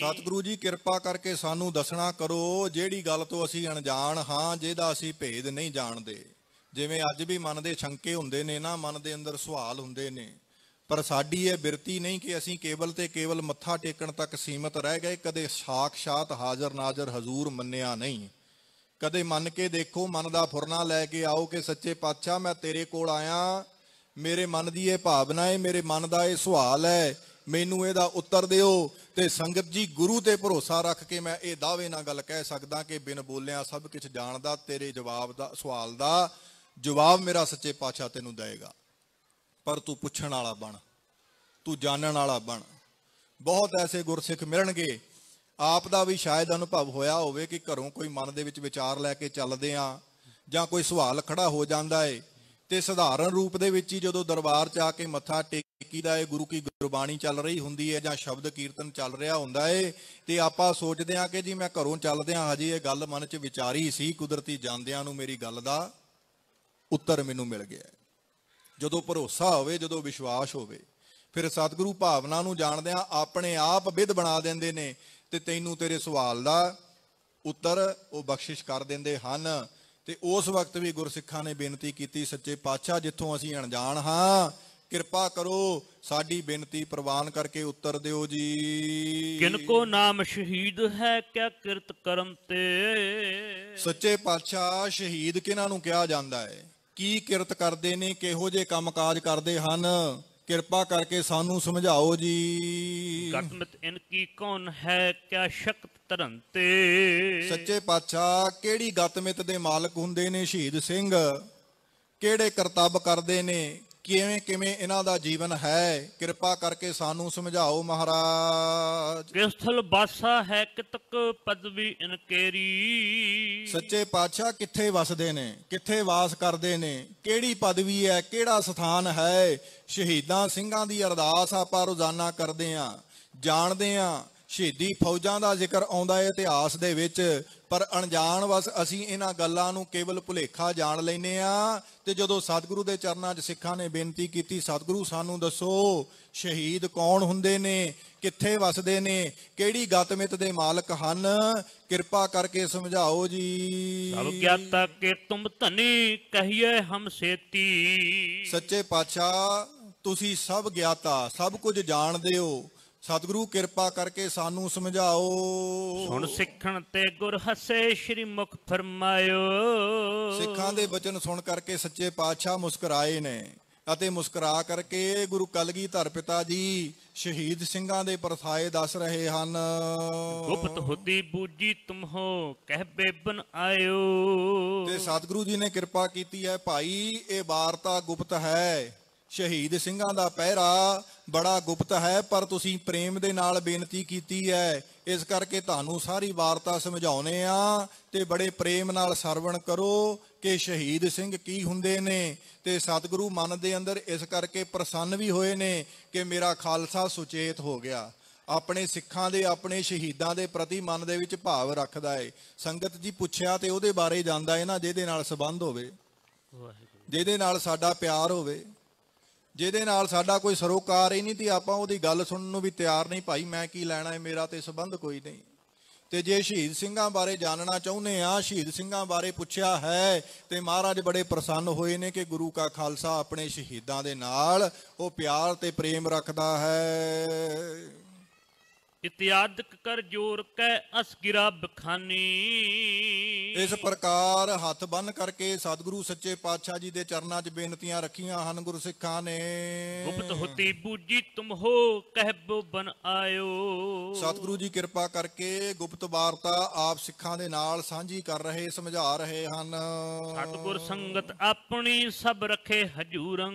ਸਤਿਗੁਰੂ ਜੀ ਕਿਰਪਾ ਕਰਕੇ ਸਾਨੂੰ ਦੱਸਣਾ ਕਰੋ ਜਿਹੜੀ ਗੱਲ ਤੋਂ ਅਸੀਂ ਅਣਜਾਣ ਹਾਂ ਜਿਹਦਾ ਅਸੀਂ ਭੇਦ ਨਹੀਂ ਜਾਣਦੇ ਜਿਵੇਂ ਅੱਜ ਵੀ ਮਨ ਦੇ ਸ਼ੰਕੇ ਹੁੰਦੇ ਨੇ ਨਾ ਮਨ ਦੇ ਅੰਦਰ ਸਵਾਲ ਹੁੰਦੇ ਨੇ ਪਰ ਸਾਡੀ ਇਹ ਬਿਰਤੀ ਨਹੀਂ ਕਿ ਅਸੀਂ ਕੇਵਲ ਤੇ ਕੇਵਲ ਮੱਥਾ ਟੇਕਣ ਤੱਕ ਸੀਮਤ ਰਹਿ ਗਏ ਕਦੇ ਸਾਖਸ਼ਾਤ ਹਾਜ਼ਰ ਨਾਜ਼ਰ ਹਜ਼ੂਰ ਮੰਨਿਆ ਨਹੀਂ ਕਦੇ ਮੰਨ ਕੇ ਦੇਖੋ ਮਨ ਦਾ ਫੁਰਨਾ ਲੈ ਕੇ ਆਓ ਕਿ ਸੱਚੇ ਪਾਤਸ਼ਾਹ ਮੈਂ ਤੇਰੇ ਕੋਲ ਆਇਆ ਮੇਰੇ ਮਨ ਦੀ ਇਹ ਭਾਵਨਾ ਹੈ ਮੇਰੇ ਮਨ ਦਾ ਇਹ ਸਵਾਲ ਹੈ ਮੈਨੂੰ ਇਹਦਾ ਉੱਤਰ ਦਿਓ ਤੇ ਸੰਗਤ ਜੀ ਗੁਰੂ ਤੇ ਭਰੋਸਾ ਰੱਖ ਕੇ ਮੈਂ ਇਹ ਦਾਅਵੇ ਨਾਲ ਗੱਲ ਕਹਿ ਸਕਦਾ ਕਿ ਬਿਨ ਬੋਲਿਆਂ ਸਭ ਕੁਝ ਜਾਣਦਾ ਤੇਰੇ ਜਵਾਬ ਦਾ ਸਵਾਲ ਦਾ ਜਵਾਬ ਮੇਰਾ ਸੱਚੇ ਪਾਤਸ਼ਾਹ ਤੈਨੂੰ ਦੇਵੇਗਾ ਪਰ ਤੂੰ ਪੁੱਛਣ ਵਾਲਾ ਬਣ ਤੂੰ ਜਾਣਨ ਵਾਲਾ ਬਣ ਬਹੁਤ ਐਸੇ ਗੁਰਸਿੱਖ ਮਿਲਣਗੇ ਆਪ ਦਾ ਵੀ ਸ਼ਾਇਦ ਅਨੁਭਵ ਹੋਇਆ ਹੋਵੇ ਕਿ ਘਰੋਂ ਕੋਈ ਮਨ ਦੇ ਵਿੱਚ ਵਿਚਾਰ ਲੈ ਕੇ ਚੱਲਦੇ ਆ ਜਾਂ ਕੋਈ ਸਵਾਲ ਖੜਾ ਹੋ ਜਾਂਦਾ ਏ ਤੇ ਸਧਾਰਨ ਰੂਪ ਦੇ ਵਿੱਚ ਹੀ ਜਦੋਂ ਦਰਬਾਰ 'ਚ ਆ ਕੇ ਮੱਥਾ ਟੇਕੀਦਾ ਏ ਗੁਰੂ ਕੀ ਗੁਰਬਾਣੀ ਚੱਲ ਰਹੀ ਹੁੰਦੀ ਏ ਜਾਂ ਸ਼ਬਦ ਕੀਰਤਨ ਚੱਲ ਰਿਹਾ ਹੁੰਦਾ ਏ ਤੇ ਆਪਾਂ ਸੋਚਦੇ ਆ ਕਿ ਜੀ ਮੈਂ ਘਰੋਂ ਚੱਲਦਿਆਂ ਹਜੇ ਇਹ ਗੱਲ ਮਨ 'ਚ ਵਿਚਾਰੀ ਸੀ ਕੁਦਰਤੀ ਜਾਂਦਿਆਂ ਨੂੰ ਮੇਰੀ ਗੱਲ ਦਾ ਉੱਤਰ ਮੈਨੂੰ ਮਿਲ ਗਿਆ ਜਦੋਂ ਭਰੋਸਾ ਹੋਵੇ ਜਦੋਂ ਵਿਸ਼ਵਾਸ ਹੋਵੇ ਫਿਰ ਸਤਿਗੁਰੂ ਭਾਵਨਾ ਨੂੰ ਜਾਣਦਿਆਂ ਆਪਣੇ ਆਪ ਵਿਧ ਬਣਾ ਦਿੰਦੇ ਨੇ ਤੇ ਤੈਨੂੰ ਤੇਰੇ ਸਵਾਲ ਦਾ ਉੱਤਰ ਉਹ ਬਖਸ਼ਿਸ਼ ਕਰ ਦਿੰਦੇ ਹਨ ਤੇ ਉਸ ਵਕਤ ਵੀ ਗੁਰਸਿੱਖਾਂ ਨੇ ਬੇਨਤੀ ਕੀਤੀ ਸੱਚੇ ਪਾਤਸ਼ਾਹ ਜਿੱਥੋਂ ਅਸੀਂ ਅਣਜਾਣ ਹਾਂ ਕਿਰਪਾ ਕਰੋ ਸਾਡੀ ਬੇਨਤੀ ਪ੍ਰਵਾਨ ਕਰਕੇ ਉੱਤਰ ਦਿਓ ਜੀ ਕਿਨ ਕੋ ਨਾਮ ਸ਼ਹੀਦ ਹੈ ਕਿਆ ਕਿਰਤ ਕਰਮ ਤੇ ਸੱਚੇ ਪਾਤਸ਼ਾਹ ਸ਼ਹੀਦ ਕਿਨਾਂ ਨੂੰ ਕਿਹਾ ਜਾਂਦਾ ਹੈ ਕੀ ਕਿਰਤ ਕਰਦੇ ਨੇ ਕਿਹੋ ਜੇ ਕੰਮਕਾਜ ਕਰਦੇ ਹਨ ਕਿਰਪਾ ਕਰਕੇ ਸਾਨੂੰ ਸਮਝਾਓ ਜੀ ਗਤਮਿਤ ਇਨ ਕੀ ਕੌਣ ਹੈ ਕਿਆ ਸ਼ਕਤ ਤਰੰਤੇ ਸੱਚੇ ਪਾਤਸ਼ਾਹ ਕਿਹੜੀ ਗਤਮਿਤ ਦੇ ਮਾਲਕ ਹੁੰਦੇ ਨੇ ਸ਼ਹੀਦ ਸਿੰਘ ਕਿਹੜੇ ਕਰਤੱਵ ਕਰਦੇ ਨੇ ਕਿਵੇਂ ਕਿਵੇਂ ਇਹਨਾਂ ਦਾ ਜੀਵਨ ਹੈ ਕਿਰਪਾ ਕਰਕੇ ਸਾਨੂੰ ਸਮਝਾਓ ਮਹਾਰਾਜ ਕਿਸਥਲ ਬਾਸਾ ਹੈ ਕਿਤਕ ਪਦਵੀ ਇਨਕੇਰੀ ਸੱਚੇ ਪਾਤਸ਼ਾਹ ਕਿੱਥੇ ਵਸਦੇ ਨੇ ਕਿੱਥੇ ਵਾਸ ਕਰਦੇ ਨੇ ਕਿਹੜੀ ਪਦਵੀ ਹੈ ਕਿਹੜਾ ਸਥਾਨ ਹੈ ਸ਼ਹੀਦਾਂ ਸਿੰਘਾਂ ਦੀ ਅਰਦਾਸ ਆਪਾਂ ਰੋਜ਼ਾਨਾ ਕਰਦੇ ਆਂ ਜਾਣਦੇ ਆਂ ਸ਼ਹੀਦੀ ਫੌਜਾਂ ਦਾ ਜ਼ਿਕਰ ਆਉਂਦਾ ਹੈ ਇਤਿਹਾਸ ਦੇ ਵਿੱਚ ਪਰ ਅਣਜਾਣ ਵਸ ਅਸੀਂ ਇਹਨਾਂ ਗੱਲਾਂ ਨੂੰ ਕੇਵਲ ਭੁਲੇਖਾ ਜਾਣ ਲੈਨੇ ਆ ਤੇ ਜਦੋਂ ਸਤਿਗੁਰੂ ਦੇ ਚਰਨਾਂ 'ਚ ਸਿੱਖਾਂ ਨੇ ਬੇਨਤੀ ਕੀਤੀ ਸਤਿਗੁਰੂ ਸਾਨੂੰ ਦੱਸੋ ਸ਼ਹੀਦ ਕੌਣ ਹੁੰਦੇ ਨੇ ਕਿੱਥੇ ਵਸਦੇ ਨੇ ਕਿਹੜੀ ਗਤਮਿਤ ਦੇ ਮਾਲਕ ਹਨ ਕਿਰਪਾ ਕਰਕੇ ਸਮਝਾਓ ਜੀ ਸਭ ਗਿਆਤਾ ਕੇ ਤੁਮ ਧਨੀ ਕਹੀਏ ਹਮ ਸੇਤੀ ਸੱਚੇ ਪਾਤਸ਼ਾਹ ਤੁਸੀਂ ਸਭ ਗਿਆਤਾ ਸਭ ਕੁਝ ਜਾਣਦੇ ਹੋ ਸਤਿਗੁਰੂ ਕਿਰਪਾ ਕਰਕੇ ਸਾਨੂੰ ਸਮਝਾਓ ਸੁਣ ਸਿੱਖਣ ਤੇ ਗੁਰ ਹੱਸੇ ਸ੍ਰੀ ਮੁਖ ਫਰਮਾਇਓ ਸਿੱਖਾਂ ਦੇ ਬਚਨ ਸੁਣ ਕਰਕੇ ਸੱਚੇ ਪਾਤਸ਼ਾਹ ਮੁਸਕਰਾਏ ਨੇ ਅਤੇ ਮੁਸਕਰਾ ਕਰਕੇ ਗੁਰੂ ਕਲਗੀਧਰ ਪਿਤਾ ਜੀ ਸ਼ਹੀਦ ਸਿੰਘਾਂ ਦੇ ਪਰਥਾਏ ਦੱਸ ਰਹੇ ਹਨ ਗੁਪਤ ਹੁਦੀ ਬੂਜੀ ਤੁਮ ਹੋ ਕਹਿ ਬੇਬਨ ਆਇਓ ਤੇ ਸਤਿਗੁਰੂ ਜੀ ਨੇ ਕਿਰਪਾ ਕੀਤੀ ਹੈ ਭਾਈ ਇਹ ਵਾਰਤਾ ਗੁਪਤ ਹੈ ਸ਼ਹੀਦ ਸਿੰਘਾਂ ਦਾ ਪਹਿਰਾ ਬੜਾ ਗੁਪਤ ਹੈ ਪਰ ਤੁਸੀਂ ਪ੍ਰੇਮ ਦੇ ਨਾਲ ਬੇਨਤੀ ਕੀਤੀ ਹੈ ਇਸ ਕਰਕੇ ਤੁਹਾਨੂੰ ਸਾਰੀ ਵਾਰਤਾ ਸਮਝਾਉਨੇ ਆ ਤੇ ਬੜੇ ਪ੍ਰੇਮ ਨਾਲ ਸਰਵਣ ਕਰੋ ਕਿ ਸ਼ਹੀਦ ਸਿੰਘ ਕੀ ਹੁੰਦੇ ਨੇ ਤੇ ਸਤਿਗੁਰੂ ਮਨ ਦੇ ਅੰਦਰ ਇਸ ਕਰਕੇ ਪ੍ਰਸੰਨ ਵੀ ਹੋਏ ਨੇ ਕਿ ਮੇਰਾ ਖਾਲਸਾ ਸੁਚੇਤ ਹੋ ਗਿਆ ਆਪਣੇ ਸਿੱਖਾਂ ਦੇ ਆਪਣੇ ਸ਼ਹੀਦਾਂ ਦੇ ਪ੍ਰਤੀ ਮਨ ਦੇ ਵਿੱਚ ਭਾਵ ਰੱਖਦਾ ਏ ਸੰਗਤ ਜੀ ਪੁੱਛਿਆ ਤੇ ਉਹਦੇ ਬਾਰੇ ਜਾਂਦਾ ਏ ਨਾ ਜਿਹਦੇ ਨਾਲ ਸਬੰਧ ਹੋਵੇ ਜਿਹਦੇ ਨਾਲ ਸਾਡਾ ਪਿਆਰ ਹੋਵੇ ਜਿਹਦੇ ਨਾਲ ਸਾਡਾ ਕੋਈ ਸਰੋਕਾਰ ਹੀ ਨਹੀਂ ਤੇ ਆਪਾਂ ਉਹਦੀ ਗੱਲ ਸੁਣਨ ਨੂੰ ਵੀ ਤਿਆਰ ਨਹੀਂ ਭਾਈ ਮੈਂ ਕੀ ਲੈਣਾ ਹੈ ਮੇਰਾ ਤੇ ਸਬੰਧ ਕੋਈ ਨਹੀਂ ਤੇ ਜੇ ਸ਼ਹੀਦ ਸਿੰਘਾਂ ਬਾਰੇ ਜਾਣਨਾ ਚਾਹੁੰਦੇ ਆ ਸ਼ਹੀਦ ਸਿੰਘਾਂ ਬਾਰੇ ਪੁੱਛਿਆ ਹੈ ਤੇ ਮਹਾਰਾਜ ਬੜੇ ਪ੍ਰਸੰਨ ਹੋਏ ਨੇ ਕਿ ਗੁਰੂ ਕਾ ਖਾਲਸਾ ਆਪਣੇ ਸ਼ਹੀਦਾਂ ਦੇ ਨਾਲ ਉਹ ਪਿਆਰ ਤੇ ਪ੍ਰੇਮ ਰੱਖਦਾ ਹੈ ਇਤਿਆਦਿਕ ਕਰ ਜੋਰ ਕੈ ਅਸ ਗਿਰਾ ਬਖਾਨੀ ਇਸ ਪ੍ਰਕਾਰ ਹੱਥ ਬੰਨ ਕਰਕੇ ਸਤਿਗੁਰੂ ਸੱਚੇ ਪਾਤਸ਼ਾਹ ਜੀ ਦੇ ਚਰਨਾਂ 'ਚ ਬੇਨਤੀਆਂ ਰੱਖੀਆਂ ਹਨ ਗੁਰਸਿੱਖਾਂ ਨੇ ਗੁਪਤ ਹੁਤੀ ਬੂਜੀ ਤੁਮ ਹੋ ਕਹਿਬੋ ਬਨ ਆਇਓ ਸਤਿਗੁਰੂ ਜੀ ਕਿਰਪਾ ਕਰਕੇ ਗੁਪਤ ਵਾਰਤਾ ਆਪ ਸਿੱਖਾਂ ਦੇ ਨਾਲ ਸਾਂਝੀ ਕਰ ਰਹੇ ਸਮਝਾ ਰਹੇ ਹਨ ਸਤਿਗੁਰ ਸੰਗਤ ਆਪਣੀ ਸਭ ਰੱਖੇ ਹਜੂਰੰ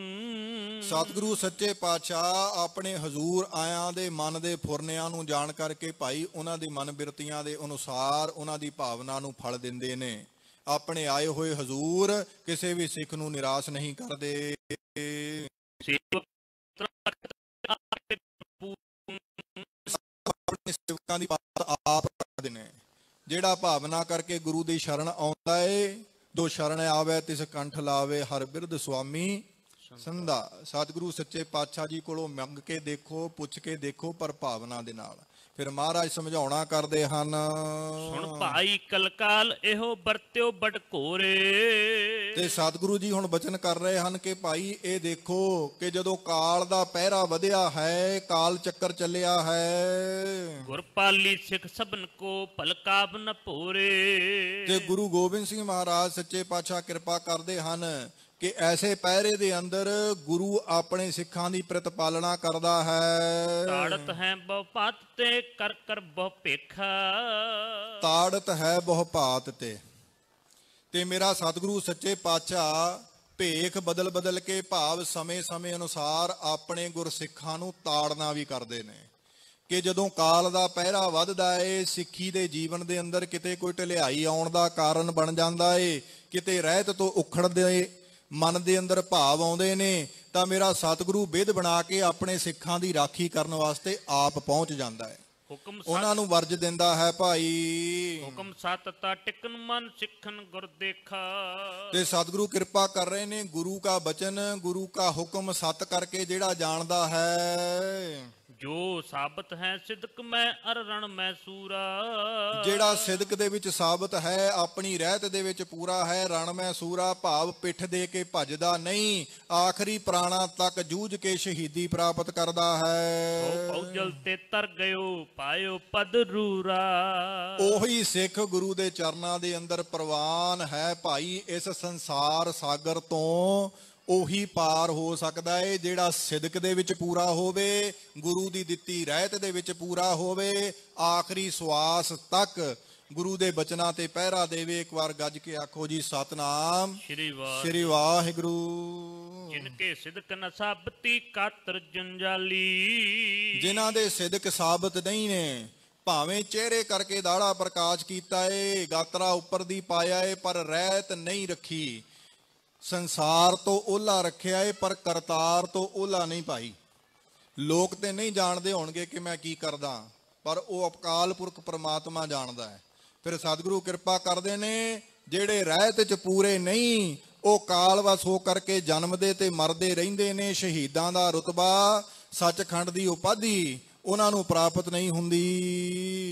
ਸਤਿਗੁਰੂ ਸੱਚੇ ਪਾਤਸ਼ਾਹ ਆਪਣੇ ਹਜ਼ੂਰ ਆਇਆਂ ਦੇ ਮਨ ਦੇ ਫੁਰਨਿਆਂ ਨੂੰ ਜਾਣ ਕਰਕੇ ਭਾਈ ਉਹਨਾਂ ਦੇ ਮਨ ਬਿਰਤੀਆਂ ਦੇ ਅਨੁਸਾਰ ਉਹਨਾਂ ਦੀ ਭਾਵਨਾ ਨੂੰ ਫਲ ਦਿੰਦੇ ਨੇ ਆਪਣੇ ਆਏ ਹੋਏ ਹਜ਼ੂਰ ਕਿਸੇ ਵੀ ਸਿੱਖ ਨੂੰ ਨਿਰਾਸ਼ ਨਹੀਂ ਕਰਦੇ ਸੇਵਕਾਂ ਦੀ ਬਾਤ ਆਪ ਕਰਦੇ ਨੇ ਜਿਹੜਾ ਭਾਵਨਾ ਕਰਕੇ ਗੁਰੂ ਦੀ ਸ਼ਰਨ ਆਉਂਦਾ ਏ ਦੋ ਸ਼ਰਨ ਆਵੇ ਤਿਸ ਕੰਠ ਲਾਵੇ ਹਰ ਬਿਰਧ ਸੁਆਮੀ ਸੰਧਾ ਸਤਿਗੁਰੂ ਸੱਚੇ ਪਾਤਸ਼ਾਹ ਜੀ ਕੋਲੋਂ ਮੰਗ ਕੇ ਦੇਖੋ ਪੁੱਛ ਕੇ ਦੇਖੋ ਪਰ ਭਾਵਨਾ ਦੇ ਨਾਲ ਫਿਰ ਮਹਾਰਾਜ ਸਮਝਾਉਣਾ ਕਰਦੇ ਹਨ ਸੁਣ ਭਾਈ ਕਲਕਾਲ ਇਹੋ ਵਰਤਿਓ ਬਟਕੋਰੇ ਤੇ ਸਤਿਗੁਰੂ ਜੀ ਹੁਣ ਬਚਨ ਕਰ ਰਹੇ ਹਨ ਕਿ ਭਾਈ ਇਹ ਦੇਖੋ ਕਿ ਜਦੋਂ ਕਾਲ ਦਾ ਪਹਿਰਾ ਵਧਿਆ ਹੈ ਕਾਲ ਚੱਕਰ ਚੱਲਿਆ ਹੈ ਗੁਰਪਾਲੀ ਸਿੱਖ ਸਭਨ ਕੋ ਭਲਕਾਬ ਨ ਭੋਰੇ ਤੇ ਗੁਰੂ ਗੋਬਿੰਦ ਸਿੰਘ ਮਹਾਰਾਜ ਸੱਚੇ ਪਾਤਸ਼ਾਹ ਕਿਰਪਾ ਕਰਦੇ ਹਨ ਕਿ ਐਸੇ ਪਹਿਰੇ ਦੇ ਅੰਦਰ ਗੁਰੂ ਆਪਣੇ ਸਿੱਖਾਂ ਦੀ ਪ੍ਰਤਪਾਲਣਾ ਕਰਦਾ ਹੈ ਤਾੜਤ ਹੈ ਬਹੁ ਪਾਤ ਤੇ ਕਰ ਕਰ ਬਹੁ ਭੇਖ ਤਾੜਤ ਹੈ ਬਹੁ ਪਾਤ ਤੇ ਤੇ ਮੇਰਾ ਸਤਿਗੁਰੂ ਸੱਚੇ ਪਾਤਸ਼ਾਹ ਭੇਖ ਬਦਲ ਬਦਲ ਕੇ ਭਾਵ ਸਮੇਂ-ਸਮੇਂ ਅਨੁਸਾਰ ਆਪਣੇ ਗੁਰਸਿੱਖਾਂ ਨੂੰ ਤਾੜਨਾ ਵੀ ਕਰਦੇ ਨੇ ਕਿ ਜਦੋਂ ਕਾਲ ਦਾ ਪਹਿਰਾ ਵੱਧਦਾ ਏ ਸਿੱਖੀ ਦੇ ਜੀਵਨ ਦੇ ਅੰਦਰ ਕਿਤੇ ਕੋਈ ਢਲਿਆਈ ਆਉਣ ਦਾ ਕਾਰਨ ਬਣ ਜਾਂਦਾ ਏ ਕਿਤੇ ਰਹਿਤ ਤੋਂ ਉਖੜਦੇ ਮਨ ਦੇ ਅੰਦਰ ਭਾਵ ਆਉਂਦੇ ਨੇ ਤਾਂ ਮੇਰਾ ਸਤਿਗੁਰੂ ਵਿਧ ਬਣਾ ਕੇ ਆਪਣੇ ਸਿੱਖਾਂ ਦੀ ਰਾਖੀ ਕਰਨ ਵਾਸਤੇ ਆਪ ਪਹੁੰਚ ਜਾਂਦਾ ਹੈ ਹੁਕਮ ਉਹਨਾਂ ਨੂੰ ਵਰਜ ਦਿੰਦਾ ਹੈ ਭਾਈ ਹੁਕਮ ਸਤ ਤਾ ਟਿਕਨ ਮਨ ਸਿੱਖਨ ਗੁਰ ਦੇਖਾ ਤੇ ਸਤਿਗੁਰੂ ਕਿਰਪਾ ਕਰ ਰਹੇ ਨੇ ਗੁਰੂ ਦਾ ਬਚਨ ਗੁਰੂ ਦਾ ਹੁਕਮ ਸਤ ਕਰਕੇ ਜਿਹੜਾ ਜਾਣਦਾ ਹੈ ਜੋ ਸਾਬਤ ਹੈ ਸਿਦਕ ਮੈਂ ਅਰ ਰਣ ਮੈਂ ਸੂਰਾ ਜਿਹੜਾ ਸਿਦਕ ਦੇ ਵਿੱਚ ਸਾਬਤ ਹੈ ਆਪਣੀ ਰਹਿਤ ਦੇ ਵਿੱਚ ਪੂਰਾ ਹੈ ਰਣ ਮੈਂ ਸੂਰਾ ਭਾਵ ਪਿੱਠ ਦੇ ਕੇ ਭੱਜਦਾ ਨਹੀਂ ਆਖਰੀ ਪ੍ਰਾਣਾ ਤੱਕ ਜੂਝ ਕੇ ਸ਼ਹੀਦੀ ਪ੍ਰਾਪਤ ਕਰਦਾ ਹੈ ਪੌਜਲ ਤੇ ਤਰ ਗਇਓ ਪਾਇਓ ਪਦ ਰੂਰਾ ਉਹੀ ਸਿੱਖ ਗੁਰੂ ਦੇ ਚਰਨਾਂ ਦੇ ਅੰਦਰ ਪ੍ਰਵਾਨ ਹੈ ਭਾਈ ਇਸ ਸੰਸਾਰ ਸਾਗਰ ਤੋਂ ਉਹੀ ਪਾਰ ਹੋ ਸਕਦਾ ਏ ਜਿਹੜਾ ਸਿਦਕ ਦੇ ਵਿੱਚ ਪੂਰਾ ਹੋਵੇ ਗੁਰੂ ਦੀ ਦਿੱਤੀ ਰਹਿਤ ਦੇ ਵਿੱਚ ਪੂਰਾ ਹੋਵੇ ਆਖਰੀ ਸਵਾਸ ਤੱਕ ਗੁਰੂ ਦੇ ਬਚਨਾਂ ਤੇ ਪਹਿਰਾ ਦੇਵੇ ਇੱਕ ਵਾਰ ਗੱਜ ਕੇ ਆਖੋ ਜੀ ਸਤਨਾਮ ਸ੍ਰੀ ਵਾਹਿਗੁਰੂ ਜਿਨ ਕੇ ਸਿਦਕ ਨ ਸਾਬਤੀ ਕਾਤਰ ਜੰਜਾਲੀ ਜਿਨ੍ਹਾਂ ਦੇ ਸਿਦਕ ਸਾਬਤ ਨਹੀਂ ਨੇ ਭਾਵੇਂ ਚਿਹਰੇ ਕਰਕੇ ਦਾੜਾ ਪ੍ਰਕਾਸ਼ ਕੀਤਾ ਏ ਗਾਤਰਾ ਉੱਪਰ ਦੀ ਪਾਇਆ ਏ ਪਰ ਰਹਿਤ ਨਹੀਂ ਰੱਖੀ ਸੰਸਾਰ ਤੋਂ ਉਹਲਾ ਰੱਖਿਆ ਏ ਪਰ ਕਰਤਾਰ ਤੋਂ ਉਹਲਾ ਨਹੀਂ ਪਾਈ ਲੋਕ ਤੇ ਨਹੀਂ ਜਾਣਦੇ ਹੋਣਗੇ ਕਿ ਮੈਂ ਕੀ ਕਰਦਾ ਪਰ ਉਹ ਅਪਕਾਲ ਪੁਰਖ ਪ੍ਰਮਾਤਮਾ ਜਾਣਦਾ ਹੈ ਫਿਰ ਸਤਿਗੁਰੂ ਕਿਰਪਾ ਕਰਦੇ ਨੇ ਜਿਹੜੇ ਰਹਿਤ ਚ ਪੂਰੇ ਨਹੀਂ ਉਹ ਵਸ ਹੋ ਕਰਕੇ ਜਨਮਦੇ ਤੇ ਮਰਦੇ ਰਹਿੰਦੇ ਨੇ ਸ਼ਹੀਦਾਂ ਦਾ ਰਤਬਾ ਸੱਚਖੰਡ ਦੀ ਉਪਾਧੀ ਉਹਨਾਂ ਨੂੰ ਪ੍ਰਾਪਤ ਨਹੀਂ ਹੁੰਦੀ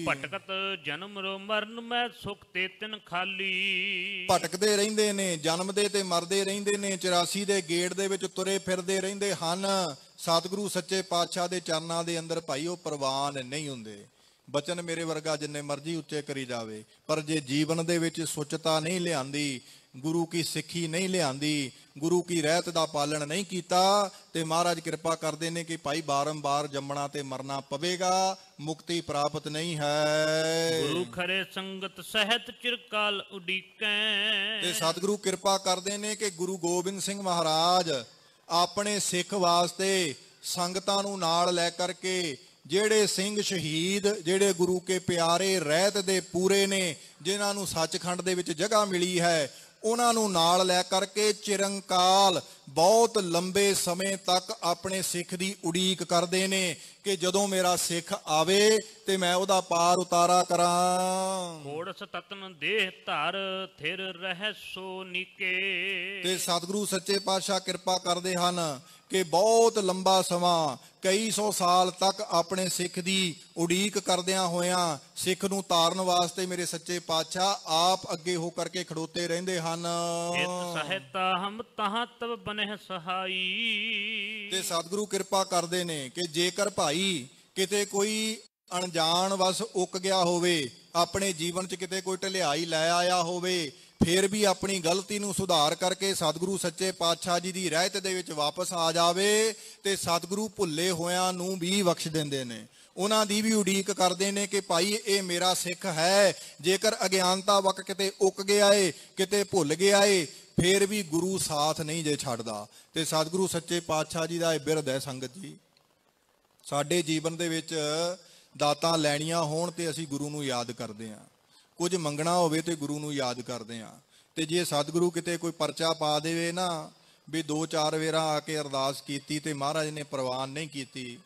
ਭਟਕਤ ਜਨਮ ਰੋ ਮਰਨ ਮੈਂ ਸੁਖ ਤੇ ਤਿਨ ਖਾਲੀ ਭਟਕਦੇ ਰਹਿੰਦੇ ਨੇ ਜਨਮ ਦੇ ਤੇ ਮਰਦੇ ਰਹਿੰਦੇ ਨੇ 84 ਦੇ ਗੇਟ ਦੇ ਵਿੱਚ ਤੁਰੇ ਫਿਰਦੇ ਰਹਿੰਦੇ ਹਨ ਸਤਿਗੁਰੂ ਸੱਚੇ ਪਾਤਸ਼ਾਹ ਦੇ ਚਰਨਾਂ ਦੇ ਅੰਦਰ ਭਾਈ ਉਹ ਪ੍ਰਵਾਨ ਨਹੀਂ ਹੁੰਦੇ ਬਚਨ ਮੇਰੇ ਵਰਗਾ ਜਿੰਨੇ ਮਰਜ਼ੀ ਉੱਚੇ ਕਰੀ ਜਾਵੇ ਪਰ ਜੇ ਜੀਵਨ ਦੇ ਵਿੱਚ ਸੁੱਚਤਾ ਨਹੀਂ ਲਿਆਂਦੀ ਗੁਰੂ ਕੀ ਸਿੱਖੀ ਨਹੀਂ ਲਿਆਂਦੀ ਗੁਰੂ ਕੀ ਰਹਿਤ ਦਾ ਪਾਲਣ ਨਹੀਂ ਕੀਤਾ ਤੇ ਮਹਾਰਾਜ ਕਿਰਪਾ ਕਰਦੇ ਨੇ ਕਿ ਭਾਈ ਬਾਰੰਬਾਰ ਜੰਮਣਾ ਤੇ ਮਰਨਾ ਪਵੇਗਾ ਮੁਕਤੀ ਪ੍ਰਾਪਤ ਨਹੀਂ ਹੈ ਗੁਰੂ ਖਰੇ ਸੰਗਤ ਸਹਿਤ ਚਿਰਕਾਲ ਉਡੀਕੈ ਤੇ ਸਤਿਗੁਰੂ ਕਿਰਪਾ ਕਰਦੇ ਨੇ ਕਿ ਗੁਰੂ ਗੋਬਿੰਦ ਸਿੰਘ ਮਹਾਰਾਜ ਆਪਣੇ ਸਿੱਖ ਵਾਸਤੇ ਸੰਗਤਾਂ ਨੂੰ ਨਾਲ ਲੈ ਕਰਕੇ ਜਿਹੜੇ ਸਿੰਘ ਸ਼ਹੀਦ ਜਿਹੜੇ ਗੁਰੂ ਕੇ ਪਿਆਰੇ ਰਹਿਤ ਦੇ ਪੂਰੇ ਨੇ ਜਿਨ੍ਹਾਂ ਨੂੰ ਸੱਚਖੰਡ ਦੇ ਵਿੱਚ ਜਗ੍ਹਾ ਮਿਲੀ ਹੈ ਉਹਨਾਂ ਨੂੰ ਨਾਲ ਲੈ ਕਰਕੇ ਚਿਰੰਕਾਲ ਬਹੁਤ ਲੰਬੇ ਸਮੇਂ ਤੱਕ ਆਪਣੇ ਸਿੱਖ ਦੀ ਉਡੀਕ ਕਰਦੇ ਨੇ ਕਿ ਜਦੋਂ ਮੇਰਾ ਸਿੱਖ ਆਵੇ ਤੇ ਮੈਂ ਉਹਦਾ ਪਾਰ ਉਤਾਰਾ ਕਰਾਂ ਕੋੜਸ ਤਤਨ ਦੇਹ ਧਰ ਥਿਰ ਰਹਿ ਸੋ ਨੀਕੇ ਤੇ ਸਤਿਗੁਰੂ ਸੱਚੇ ਪਾਤਸ਼ਾਹ ਕਿਰਪਾ ਕਰਦੇ ਹਨ ਕਿ ਬਹੁਤ ਲੰਬਾ ਸਮਾਂ ਕਈ ਸੌ ਸਾਲ ਤੱਕ ਆਪਣੇ ਸਿੱਖ ਦੀ ਉਡੀਕ ਕਰਦਿਆਂ ਹੋਇਆਂ ਸਿੱਖ ਨੂੰ ਤਾਰਨ ਵਾਸਤੇ ਮੇਰੇ ਸੱਚੇ ਪਾਤਸ਼ਾਹ ਆਪ ਅੱਗੇ ਹੋ ਕਰਕੇ ਖੜੋਤੇ ਰਹਿੰਦੇ ਹਨ ਇਤ ਸਹਿਤਾ ਹਮ ਤਹਾਂ ਤਬ ਬਨਹਿ ਸਹਾਈ ਤੇ ਸਤਿਗੁਰੂ ਕਿਰਪਾ ਕਰਦੇ ਨੇ ਕਿ ਜੇਕਰ ਭਾਈ ਕਿਤੇ ਕੋਈ ਅਣਜਾਣ ਵਸ ਉੱਕ ਗਿਆ ਹੋਵੇ ਆਪਣੇ ਜੀਵਨ 'ਚ ਕਿਤੇ ਕੋਈ ਢਲਿਆਈ ਲੈ ਆਇਆ ਹੋਵੇ ਫਿਰ ਵੀ ਆਪਣੀ ਗਲਤੀ ਨੂੰ ਸੁਧਾਰ ਕਰਕੇ ਸਤਿਗੁਰੂ ਸੱਚੇ ਪਾਤਸ਼ਾਹ ਜੀ ਦੀ ਰਹਿਤ ਦੇ ਵਿੱਚ ਵਾਪਸ ਆ ਜਾਵੇ ਤੇ ਸਤਿਗੁਰੂ ਭੁੱਲੇ ਹੋਿਆਂ ਨੂੰ ਵੀ ਬਖਸ਼ ਦਿੰਦੇ ਨੇ ਉਹਨਾਂ ਦੀ ਵੀ ਉਡੀਕ ਕਰਦੇ ਨੇ ਕਿ ਭਾਈ ਇਹ ਮੇਰਾ ਸਿੱਖ ਹੈ ਜੇਕਰ ਅਗਿਆਨਤਾ ਵਕ ਕਿਤੇ ਉੱਕ ਗਿਆ ਏ ਕਿਤੇ ਭੁੱਲ ਗਿਆ ਏ ਫੇਰ ਵੀ ਗੁਰੂ ਸਾਥ ਨਹੀਂ ਜੇ ਛੱਡਦਾ ਤੇ ਸਤਿਗੁਰੂ ਸੱਚੇ ਪਾਤਸ਼ਾਹ ਜੀ ਦਾ ਇਹ ਬਿਰਦ ਹੈ ਸੰਗਤ ਜੀ ਸਾਡੇ ਜੀਵਨ ਦੇ ਵਿੱਚ ਦਾਤਾਂ ਲੈਣੀਆਂ ਹੋਣ ਤੇ ਅਸੀਂ ਗੁਰੂ ਨੂੰ ਯਾਦ ਕਰਦੇ ਆਂ ਕੁਝ ਮੰਗਣਾ ਹੋਵੇ ਤੇ ਗੁਰੂ ਨੂੰ ਯਾਦ ਕਰਦੇ ਆ ਤੇ ਜੇ ਸਤਿਗੁਰੂ ਕਿਤੇ ਕੋਈ ਪਰਚਾ ਪਾ ਦੇਵੇ ਨਾ ਵੀ ਦੋ ਚਾਰ ਵੇਰਾ ਆ ਕੇ ਅਰਦਾਸ ਕੀਤੀ ਤੇ ਮਹਾਰਾਜ ਨੇ ਪ੍ਰਵਾਨ ਨਹੀਂ ਕੀਤੀ